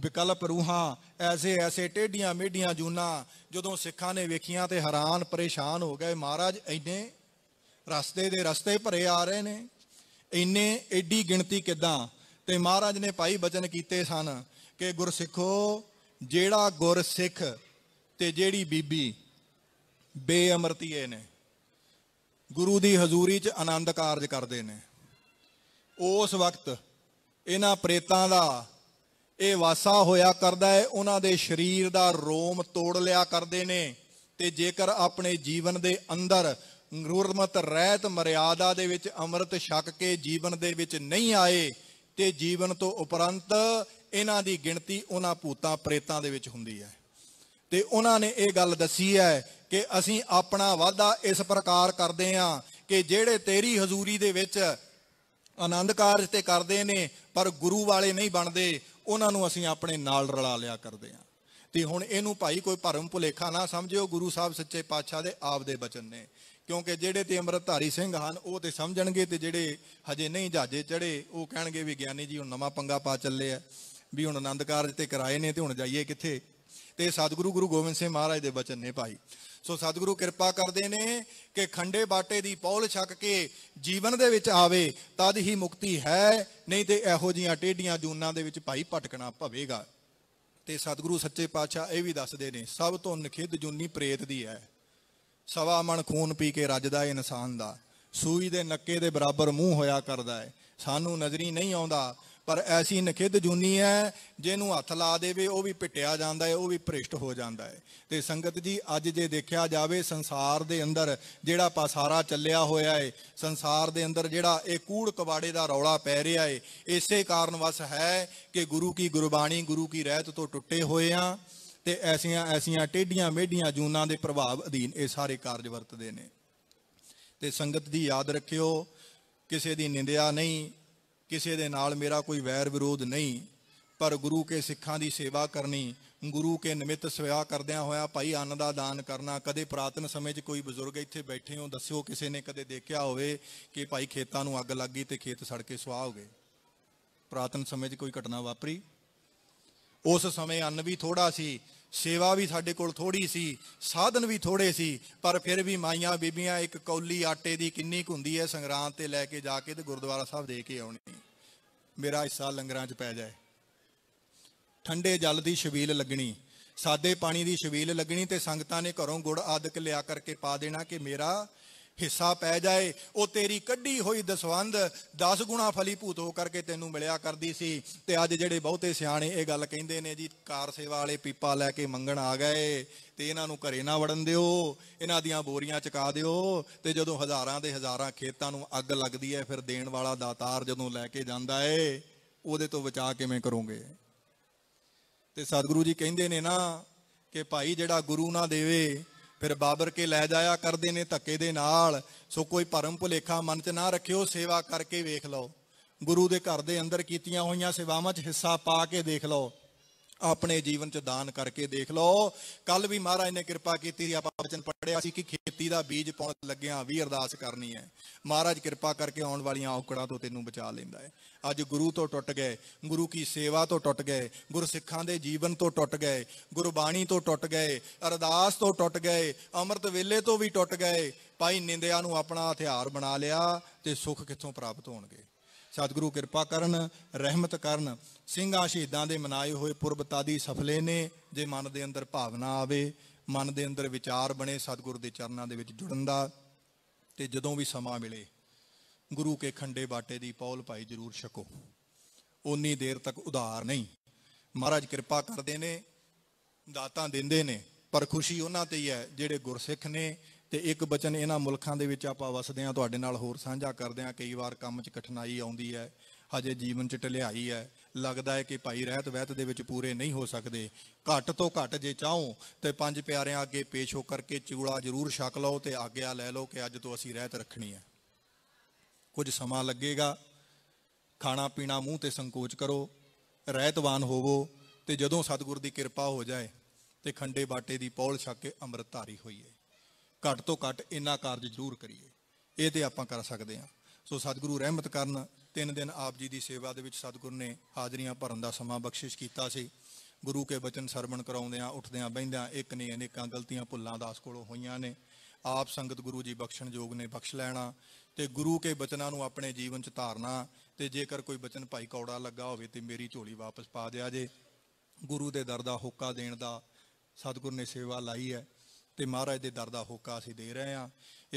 ਵਿਕਲਪ ਰੂਹਾਂ ਐਸੇ ਐਸੇ ਟੇਡੀਆਂ ਮੇਡੀਆਂ ਜੂਨਾ ਜਦੋਂ ਸਿੱਖਾਂ ਨੇ ਵੇਖੀਆਂ ਤੇ ਹੈਰਾਨ ਪਰੇਸ਼ਾਨ ਹੋ ਗਏ ਮਹਾਰਾਜ ਐਨੇ ਰਸਤੇ ਦੇ ਰਸਤੇ ਭਰੇ ਆ ਰਹੇ ਨੇ ਇੰਨੇ ਐਡੀ ਗਿਣਤੀ ਕਿਦਾਂ ਤੇ ਮਹਾਰਾਜ ਨੇ ਭਾਈ ਬਚਨ ਕੀਤੇ ਸਨ ਕਿ ਗੁਰਸਿੱਖੋ ਜਿਹੜਾ ਗੁਰਸਿੱਖ ਤੇ ਜਿਹੜੀ ਬੀਬੀ ਬੇਅਮਰਤੀਏ ਨੇ ਗੁਰੂ ਦੀ ਹਜ਼ੂਰੀ 'ਚ ਆਨੰਦ ਕਾਰਜ ਕਰਦੇ ਨੇ ਉਸ ਵਕਤ ਇਹਨਾਂ ਪ੍ਰੇਤਾਂ ਦਾ ਇਹ ਵਾਸਾ ਹੋਇਆ ਕਰਦਾ ਹੈ ਉਹਨਾਂ ਦੇ ਸਰੀਰ ਦਾ ਰੋਮ ਤੋੜ ਲਿਆ ਕਰਦੇ ਨੇ ਤੇ ਜੇਕਰ ਆਪਣੇ ਜੀਵਨ ਦੇ ਅੰਦਰ ਗੁਰਮਤ ਰਹਿਤ ਮਰਿਆਦਾ ਦੇ ਵਿੱਚ ਅੰਮ੍ਰਿਤ ਛਕ ਕੇ ਜੀਵਨ ਦੇ ਵਿੱਚ ਨਹੀਂ ਆਏ ਤੇ ਜੀਵਨ ਤੋਂ ਉਪਰੰਤ ਇਹਨਾਂ ਦੀ ਗਿਣਤੀ ਉਹਨਾਂ ਭੂਤਾਂ ਪ੍ਰੇਤਾਂ ਦੇ ਵਿੱਚ ਹੁੰਦੀ ਹੈ ਤੇ ਉਹਨਾਂ ਨੇ ਇਹ ਗੱਲ ਦੱਸੀ ਹੈ ਕਿ ਅਸੀਂ ਆਪਣਾ ਵਾਅਦਾ ਇਸ ਪ੍ਰਕਾਰ ਕਰਦੇ ਹਾਂ ਕਿ ਜਿਹੜੇ ਤੇਰੀ ਹਜ਼ੂਰੀ ਦੇ ਵਿੱਚ ਆਨੰਦ ਕਾਰਜ ਤੇ ਕਰਦੇ ਨੇ ਪਰ ਗੁਰੂ ਵਾਲੇ ਨਹੀਂ ਬਣਦੇ ਉਹਨਾਂ ਨੂੰ ਅਸੀਂ ਆਪਣੇ ਨਾਲ ਰਲਾ ਲਿਆ ਕਰਦੇ ਹਾਂ ਤੇ ਹੁਣ ਇਹਨੂੰ ਭਾਈ ਕੋਈ ਭਰਮ ਭੁਲੇਖਾ ਨਾ ਸਮਝਿਓ ਗੁਰੂ ਸਾਹਿਬ ਸੱਚੇ ਪਾਤਸ਼ਾਹ ਦੇ ਆਪ ਦੇ ਬਚਨ ਨੇ ਕਿਉਂਕਿ ਜਿਹੜੇ ਤੇ ਅੰਮ੍ਰਿਤਧਾਰੀ ਸਿੰਘ ਹਨ ਉਹ ਤੇ ਸਮਝਣਗੇ ਤੇ ਜਿਹੜੇ ਹਜੇ ਨਹੀਂ ਜਾਜੇ ਚੜੇ ਉਹ ਕਹਿਣਗੇ ਵੀ ਗਿਆਨੀ ਜੀ ਹੁਣ ਨਵਾਂ ਪੰਗਾ ਪਾ ਚੱਲੇ ਆ ਵੀ ਹੁਣ ਆਨੰਦ ਕਾਰਜ ਤੇ ਕਰਾਏ ਨੇ ਤੇ ਹੁਣ ਜਾਈਏ ਕਿੱਥੇ ਤੇ ਸਤਿਗੁਰੂ ਗੁਰੂ ਗੋਬਿੰਦ ਸਿੰਘ ਮਹਾਰਾਜ ਦੇ ਬਚਨ ਨੇ ਭਾਈ ਸੋ ਸਤਿਗੁਰੂ ਕਿਰਪਾ ਕਰਦੇ ਨੇ ਕਿ ਖੰਡੇ ਬਾਟੇ ਦੀ ਪੌਲ ਛੱਕ ਕੇ ਜੀਵਨ ਦੇ ਵਿੱਚ ਆਵੇ ਤਦ ਹੀ ਮੁਕਤੀ ਹੈ ਨਹੀਂ ਤੇ ਇਹੋ ਜੀਆਂ ਟੇਡੀਆਂ ਜੂਨਾਂ ਦੇ ਵਿੱਚ ਭਾਈ ਭਟਕਣਾ ਭਵੇਗਾ ਤੇ ਸਤਿਗੁਰੂ ਸੱਚੇ ਪਾਤਸ਼ਾਹ ਇਹ ਵੀ ਦੱਸਦੇ ਨੇ ਸਭ ਤੋਂ ਨਖਿੱਧ ਜੁਨੀ ਪ੍ਰੇਤ ਦੀ ਹੈ ਸਵਾ ਮਣ ਖੂਨ ਪੀ ਕੇ ਰੱਜਦਾ ਏ ਇਨਸਾਨ ਦਾ ਸੂਈ ਦੇ ਨੱਕੇ ਦੇ ਬਰਾਬਰ ਮੂੰਹ ਹੋਇਆ ਕਰਦਾ ਏ ਸਾਨੂੰ ਨਜ਼ਰੀ ਨਹੀਂ ਆਉਂਦਾ ਪਰ ਐਸੀ ਨਖਿੱਧ ਜੁਨੀ ਹੈ ਜਿਹਨੂੰ ਹੱਥ ਲਾ ਦੇਵੇ ਉਹ ਵੀ ਪਿੱਟਿਆ ਜਾਂਦਾ ਹੈ ਉਹ ਵੀ ਭ੍ਰਿਸ਼ਟ ਹੋ ਜਾਂਦਾ ਹੈ ਤੇ ਸੰਗਤ ਜੀ ਅੱਜ ਜੇ ਦੇਖਿਆ ਜਾਵੇ ਸੰਸਾਰ ਦੇ ਅੰਦਰ ਜਿਹੜਾ ਪਾਸਾਰਾ ਚੱਲਿਆ ਹੋਇਆ ਹੈ ਸੰਸਾਰ ਦੇ ਅੰਦਰ ਜਿਹੜਾ ਇਹ ਕੂੜ ਕਬਾੜੇ ਦਾ ਰੌਲਾ ਪੈ ਰਿਹਾ ਹੈ ਇਸੇ ਕਾਰਨ ਵਸ ਹੈ ਕਿ ਗੁਰੂ ਕੀ ਗੁਰਬਾਣੀ ਗੁਰੂ ਕੀ ਰਹਿਤ ਤੋਂ ਟੁੱਟੇ ਹੋਏ ਆ ਤੇ ਐਸੀਆਂ ਐਸੀਆਂ ਟੇਡੀਆਂ ਮੇਡੀਆਂ ਜੂਨਾਂ ਦੇ ਪ੍ਰਭਾਵ ਅਧੀਨ ਇਹ ਸਾਰੇ ਕਾਰਜ ਵਰਤਦੇ ਨੇ ਤੇ ਸੰਗਤ ਦੀ ਯਾਦ ਰੱਖਿਓ ਕਿਸੇ ਦੀ ਨਿੰਦਿਆ ਨਹੀਂ ਕਿਸੇ ਦੇ ਨਾਲ ਮੇਰਾ ਕੋਈ ਵੈਰ ਵਿਰੋਧ ਨਹੀਂ ਪਰ ਗੁਰੂ ਕੇ ਸਿੱਖਾਂ ਦੀ ਸੇਵਾ ਕਰਨੀ ਗੁਰੂ ਕੇ ਨਿਮਿਤ ਸੇਵਾ ਕਰਦਿਆਂ ਹੋਇਆ ਭਾਈ ਅੰਨ ਦਾ ਦਾਨ ਕਰਨਾ ਕਦੇ ਪ੍ਰਾਤਨ ਸਮੇਂ 'ਚ ਕੋਈ ਬਜ਼ੁਰਗ ਇੱਥੇ ਬੈਠੇ ਹੋ ਦੱਸਿਓ ਕਿਸੇ ਨੇ ਕਦੇ ਦੇਖਿਆ ਹੋਵੇ ਕਿ ਭਾਈ ਖੇਤਾਂ ਨੂੰ ਅੱਗ ਲੱਗ ਗਈ ਤੇ ਖੇਤ ਸੜ ਕੇ ਸੁਆਹ ਹੋ ਗਏ ਪ੍ਰਾਤਨ ਸਮੇਂ 'ਚ ਕੋਈ ਘਟਨਾ ਵਾਪਰੀ ਉਸ ਸਮੇਂ ਅੰਨ ਵੀ ਥੋੜਾ ਸੀ ਸੇਵਾ ਵੀ ਸਾਡੇ ਕੋਲ ਥੋੜੀ ਸੀ ਸਾਧਨ ਵੀ ਥੋੜੇ ਸੀ ਪਰ ਫਿਰ ਵੀ ਮਾਈਆਂ ਬੀਬੀਆਂ ਇੱਕ ਕੌਲੀ ਆਟੇ ਦੀ ਕਿੰਨੀ ਕੁ ਹੁੰਦੀ ਹੈ ਸੰਗਰਾਂਦ ਤੇ ਲੈ ਕੇ ਜਾ ਕੇ ਤੇ ਗੁਰਦੁਆਰਾ ਸਾਹਿਬ ਦੇ ਕੇ ਆਉਣੀ ਮੇਰਾ ਹਿੱਸਾ ਲੰਗਰਾਂ 'ਚ ਪੈ ਜਾਏ ਠੰਡੇ ਜਲ ਦੀ ਛਬੀਲ ਲੱਗਣੀ ਸਾਦੇ ਪਾਣੀ ਦੀ ਛਬੀਲ ਲੱਗਣੀ ਤੇ ਸੰਗਤਾਂ ਨੇ ਘਰੋਂ ਗੁੜ ਆਦਿਕ ਲਿਆ ਕਰਕੇ ਪਾ ਦੇਣਾ ਕਿ ਮੇਰਾ ਹਿੱਸਾ ਪੈ ਜਾਏ ਉਹ ਤੇਰੀ ਕੱਢੀ ਹੋਈ ਦਸਵੰਦ 10 ਗੁਣਾ ਫਲੀਭੂਤ ਹੋ ਕਰਕੇ ਤੈਨੂੰ ਮਿਲਿਆ ਕਰਦੀ ਸੀ ਤੇ ਅੱਜ ਜਿਹੜੇ ਬਹੁਤੇ ਸਿਆਣੇ ਇਹ ਗੱਲ ਕਹਿੰਦੇ ਨੇ ਜੀ ਕਾਰ ਸੇਵਾ ਵਾਲੇ ਪੀਪਾ ਲੈ ਕੇ ਮੰਗਣ ਆ ਗਏ ਤੇ ਇਹਨਾਂ ਨੂੰ ਘਰੇ ਨਾ ਵੜਨ ਦਿਓ ਇਹਨਾਂ ਦੀਆਂ ਬੋਰੀਆਂ ਚਕਾ ਦਿਓ ਤੇ ਜਦੋਂ ਹਜ਼ਾਰਾਂ ਦੇ ਹਜ਼ਾਰਾਂ ਖੇਤਾਂ ਨੂੰ ਅੱਗ ਲੱਗਦੀ ਹੈ ਫਿਰ ਦੇਣ ਵਾਲਾ ਦਾਤਾਰ ਜਦੋਂ ਲੈ ਕੇ ਜਾਂਦਾ ਏ ਉਹਦੇ ਤੋਂ ਬਚਾ ਕਿਵੇਂ ਕਰੋਗੇ ਤੇ ਸਤਿਗੁਰੂ ਜੀ ਕਹਿੰਦੇ ਨੇ ਨਾ ਕਿ ਭਾਈ ਜਿਹੜਾ ਗੁਰੂ ਨਾ ਦੇਵੇ ਫਿਰ ਬਾਬਰ ਕੇ ਲੈ ਜਾਇਆ ਕਰਦੇ ਨੇ ਧੱਕੇ ਦੇ ਨਾਲ ਸੋ ਕੋਈ ਭਰਮ ਭੁਲੇਖਾ ਮਨ 'ਚ ਨਾ ਰੱਖਿਓ ਸੇਵਾ ਕਰਕੇ ਵੇਖ ਲਓ ਗੁਰੂ ਦੇ ਘਰ ਦੇ ਅੰਦਰ ਕੀਤੀਆਂ ਹੋਈਆਂ ਸੇਵਾਵਾਂ 'ਚ ਹਿੱਸਾ ਪਾ ਕੇ ਦੇਖ ਲਓ ਆਪਣੇ ਜੀਵਨ ਚ ਦਾਨ ਕਰਕੇ ਦੇਖ ਲਓ ਕੱਲ ਵੀ ਮਹਾਰਾਜ ਨੇ ਕਿਰਪਾ ਕੀਤੀ ਆਪਾਂ ਵਚਨ ਪੜਿਆ ਸੀ ਕਿ ਖੇਤੀ ਦਾ ਬੀਜ ਪਾਉਣ ਲੱਗਿਆਂ ਵੀ ਅਰਦਾਸ ਕਰਨੀ ਹੈ ਮਹਾਰਾਜ ਕਿਰਪਾ ਕਰਕੇ ਆਉਣ ਵਾਲੀਆਂ ਔਕੜਾਂ ਤੋਂ ਤੈਨੂੰ ਬਚਾ ਲੈਂਦਾ ਹੈ ਅੱਜ ਗੁਰੂ ਤੋਂ ਟੁੱਟ ਗਏ ਗੁਰੂ ਕੀ ਸੇਵਾ ਤੋਂ ਟੁੱਟ ਗਏ ਗੁਰਸਿੱਖਾਂ ਦੇ ਜੀਵਨ ਤੋਂ ਟੁੱਟ ਗਏ ਗੁਰਬਾਣੀ ਤੋਂ ਟੁੱਟ ਗਏ ਅਰਦਾਸ ਤੋਂ ਟੁੱਟ ਗਏ ਅੰਮ੍ਰਿਤ ਵੇਲੇ ਤੋਂ ਵੀ ਟੁੱਟ ਗਏ ਭਾਈ ਨਿੰਦਿਆ ਨੂੰ ਆਪਣਾ ਹਥਿਆਰ ਬਣਾ ਲਿਆ ਤੇ ਸੁੱਖ ਕਿੱਥੋਂ ਪ੍ਰਾਪਤ ਹੋਣਗੇ ਸਤਿਗੁਰੂ ਕਿਰਪਾ ਕਰਨ ਰਹਿਮਤ ਕਰਨ ਸਿੰਘ ਸ਼ਹੀਦਾਂ ਦੇ ਮਨਾਏ ਹੋਏ ਪੁਰਬ ਤਾਦੀ ਸਫਲੇ ਨੇ ਜੇ ਮਨ ਦੇ ਅੰਦਰ ਭਾਵਨਾ ਆਵੇ ਮਨ ਦੇ ਅੰਦਰ ਵਿਚਾਰ ਬਣੇ ਸਤਿਗੁਰ ਦੇ ਚਰਨਾਂ ਦੇ ਵਿੱਚ ਜੁੜਨ ਦਾ ਤੇ ਜਦੋਂ ਵੀ ਸਮਾਂ ਮਿਲੇ ਗੁਰੂ ਕੇ ਖੰਡੇ ਬਾਟੇ ਦੀ ਪੌਲ ਭਾਈ ਜ਼ਰੂਰ ਛਕੋ ਓਨੀ ਦੇਰ ਤੱਕ ਉਧਾਰ ਨਹੀਂ ਮਹਾਰਾਜ ਕਿਰਪਾ ਕਰਦੇ ਨੇ ਦਾਤਾਂ ਦਿੰਦੇ ਨੇ ਪਰ ਖੁਸ਼ੀ ਉਹਨਾਂ ਤੇ ਹੀ ਹੈ ਜਿਹੜੇ ਗੁਰਸਿੱਖ ਨੇ ਤੇ ਇੱਕ ਬਚਨ ਇਹਨਾਂ ਮੁਲਕਾਂ ਦੇ ਵਿੱਚ ਆਪਾਂ ਵਸਦੇ ਆ ਤੁਹਾਡੇ ਨਾਲ ਹੋਰ ਸਾਂਝਾ ਕਰਦੇ ਆ ਕਈ ਵਾਰ ਕੰਮ 'ਚ ਕਠਿਨਾਈ ਆਉਂਦੀ ਹੈ ਹਜੇ ਜੀਵਨ 'ਚ ਟਲਿਆਈ ਹੈ ਲੱਗਦਾ ਹੈ ਕਿ ਭਾਈ ਰਹਿਤ ਵਹਿਤ ਦੇ ਵਿੱਚ ਪੂਰੇ ਨਹੀਂ ਹੋ ਸਕਦੇ ਘੱਟ ਤੋਂ ਘੱਟ ਜੇ ਚਾਹੋ ਤੇ ਪੰਜ ਪਿਆਰਿਆਂ ਅੱਗੇ ਪੇਸ਼ ਹੋ ਕਰਕੇ ਚੂੜਾ ਜ਼ਰੂਰ ਛਕ ਲਓ ਤੇ ਆਗਿਆ ਲੈ ਲਓ ਕਿ ਅੱਜ ਤੋਂ ਅਸੀਂ ਰਹਿਤ ਰੱਖਣੀ ਹੈ ਕੁਝ ਸਮਾਂ ਲੱਗੇਗਾ ਖਾਣਾ ਪੀਣਾ ਮੂੰਹ ਤੇ ਸੰਕੋਚ ਕਰੋ ਰਹਿਤਵਾਨ ਹੋਵੋ ਤੇ ਜਦੋਂ ਸਤਿਗੁਰ ਦੀ ਕਿਰਪਾ ਹੋ ਜਾਏ ਤੇ ਖੰਡੇ ਬਾਟੇ ਦੀ ਪੌਲ ਛੱਕ ਕੇ ਅੰਮ੍ਰਿਤ ਧਾਰੀ ਹੋਈਏ ਘੱਟ ਤੋਂ ਘੱਟ ਇੰਨਾ ਕਾਰਜ ਜ਼ਰੂਰ ਕਰੀਏ ਇਹ ਤੇ ਆਪਾਂ ਕਰ ਸਕਦੇ ਹਾਂ ਸੋ ਸਤਿਗੁਰੂ ਰਹਿਮਤ ਕਰਨ ਤਿੰਨ ਦਿਨ ਆਪ ਜੀ ਦੀ ਸੇਵਾ ਦੇ ਵਿੱਚ ਸਤਿਗੁਰ ਨੇ ਹਾਜ਼ਰੀਆਂ ਭਰਨ ਦਾ ਸਮਾਂ ਬਖਸ਼ਿਸ਼ ਕੀਤਾ ਸੀ ਗੁਰੂ ਕੇ ਬਚਨ ਸਰਵਣ ਕਰਾਉਂਦਿਆਂ ਉੱਠਦਿਆਂ ਆ ਇੱਕ ਨੇ ਅਨੇਕਾਂ ਗਲਤੀਆਂ ਭੁੱਲਾਂ ਦਾਸ ਕੋਲੋਂ ਹੋਈਆਂ ਨੇ ਆਪ ਸੰਗਤ ਗੁਰੂ ਜੀ ਬਖਸ਼ਣ ਯੋਗ ਨੇ ਬਖਸ਼ ਲੈਣਾ ਤੇ ਗੁਰੂ ਕੇ ਬਚਨਾਂ ਨੂੰ ਆਪਣੇ ਜੀਵਨ 'ਚ ਧਾਰਨਾ ਤੇ ਜੇਕਰ ਕੋਈ ਬਚਨ ਭਾਈ ਕੌੜਾ ਲੱਗਾ ਹੋਵੇ ਤੇ ਮੇਰੀ ਝੋਲੀ ਵਾਪਸ ਪਾ ਦਿਆ ਜੇ ਗੁਰੂ ਦੇ ਦਰ ਦਾ ਹੁੱਕਾ ਦੇਣ ਦਾ ਸਤਿਗੁਰ ਨੇ ਸੇਵਾ ਲਾਈ ਹੈ ਤੇ ਮਹਾਰਾਜ ਦੇ ਦਰ ਦਾ ਹੋਕਾ ਅਸੀਂ ਦੇ ਰਹੇ ਹਾਂ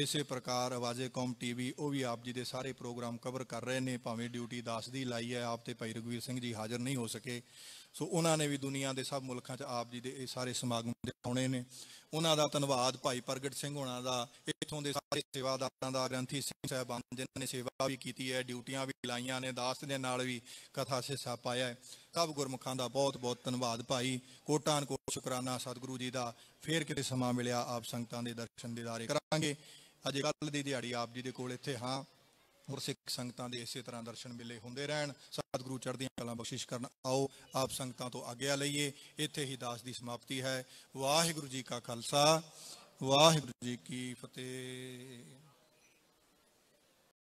ਇਸੇ ਪ੍ਰਕਾਰ ਆਵਾਜ਼ੇ ਕੌਮ ਟੀਵੀ ਉਹ ਵੀ ਆਪ ਜੀ ਦੇ ਸਾਰੇ ਪ੍ਰੋਗਰਾਮ ਕਵਰ ਕਰ ਰਹੇ ਨੇ ਭਾਵੇਂ ਡਿਊਟੀ ਦਾਸ ਦੀ ਲਾਈ ਹੈ ਆਪ ਤੇ ਭਾਈ ਰਗਵੀਰ ਸਿੰਘ ਜੀ ਹਾਜ਼ਰ ਨਹੀਂ ਹੋ ਸਕੇ ਸੋ ਉਹਨਾਂ ਨੇ ਵੀ ਦੁਨੀਆ ਦੇ ਸਭ ਮੁਲਕਾਂ 'ਚ ਆਪ ਜੀ ਦੇ ਇਹ ਸਾਰੇ ਸਮਾਗਮ ਦਿਖਾਉਣੇ ਨੇ ਉਹਨਾਂ ਦਾ ਧੰਨਵਾਦ ਭਾਈ ਪ੍ਰਗਟ ਸਿੰਘ ਹੋਣਾ ਦਾ ਇਥੋਂ ਦੇ ਸਾਰੇ ਸੇਵਾਦਾਰਾਂ ਦਾ ਗ੍ਰੰਥੀ ਸਿੰਘ ਸਾਹਿਬਾਨ ਜਿਨ੍ਹਾਂ ਨੇ ਸੇਵਾ ਵੀ ਕੀਤੀ ਹੈ ਡਿਊਟੀਆਂ ਵੀ ਲਾਈਆਂ ਨੇ ਦਾਸ ਦੇ ਨਾਲ ਵੀ ਕਥਾ ਹਿੱਸਾ ਪਾਇਆ ਹੈ ਸਭ ਗੁਰਮੁਖਾਂ ਦਾ ਬਹੁਤ ਬਹੁਤ ਧੰਨਵਾਦ ਭਾਈ ਕੋਟਾਨ ਕੋ ਸ਼ੁਕਰਾਨਾ ਸਤਿਗੁਰੂ ਜੀ ਦਾ ਫੇਰ ਕਿਤੇ ਸਮਾਂ ਮਿਲਿਆ ਆਪ ਸੰਗਤਾਂ ਦੇ ਦਰਸ਼ਨ ਦੇਦਾਰੇ ਕਰਾਂਗੇ ਅੱਜ ਕੱਲ ਦੀ ਦਿਹਾੜੀ ਆਪ ਜੀ ਦੇ ਕੋਲ ਇੱਥੇ ਹਾਂ ਸਿੱਖ ਸੰਗਤਾਂ ਦੇ ਇਸੇ ਤਰ੍ਹਾਂ ਦਰਸ਼ਨ ਮਿਲੇ ਹੁੰਦੇ ਰਹਿਣ ਸਤਿਗੁਰੂ ਚੜ੍ਹਦੀਆਂ ਕਲਾ ਬਖਸ਼ਿਸ਼ ਕਰਨ ਆਓ ਆਪ ਸੰਗਤਾਂ ਤੋਂ ਆਗਿਆ ਲਈਏ ਇੱਥੇ ਹੀ ਦਾਸ ਦੀ ਸਮਾਪਤੀ ਹੈ ਵਾਹਿਗੁਰੂ ਜੀ ਕਾ ਖਾਲਸਾ ਵਾਹਿਗੁਰੂ ਜੀ ਕੀ ਫਤਿਹ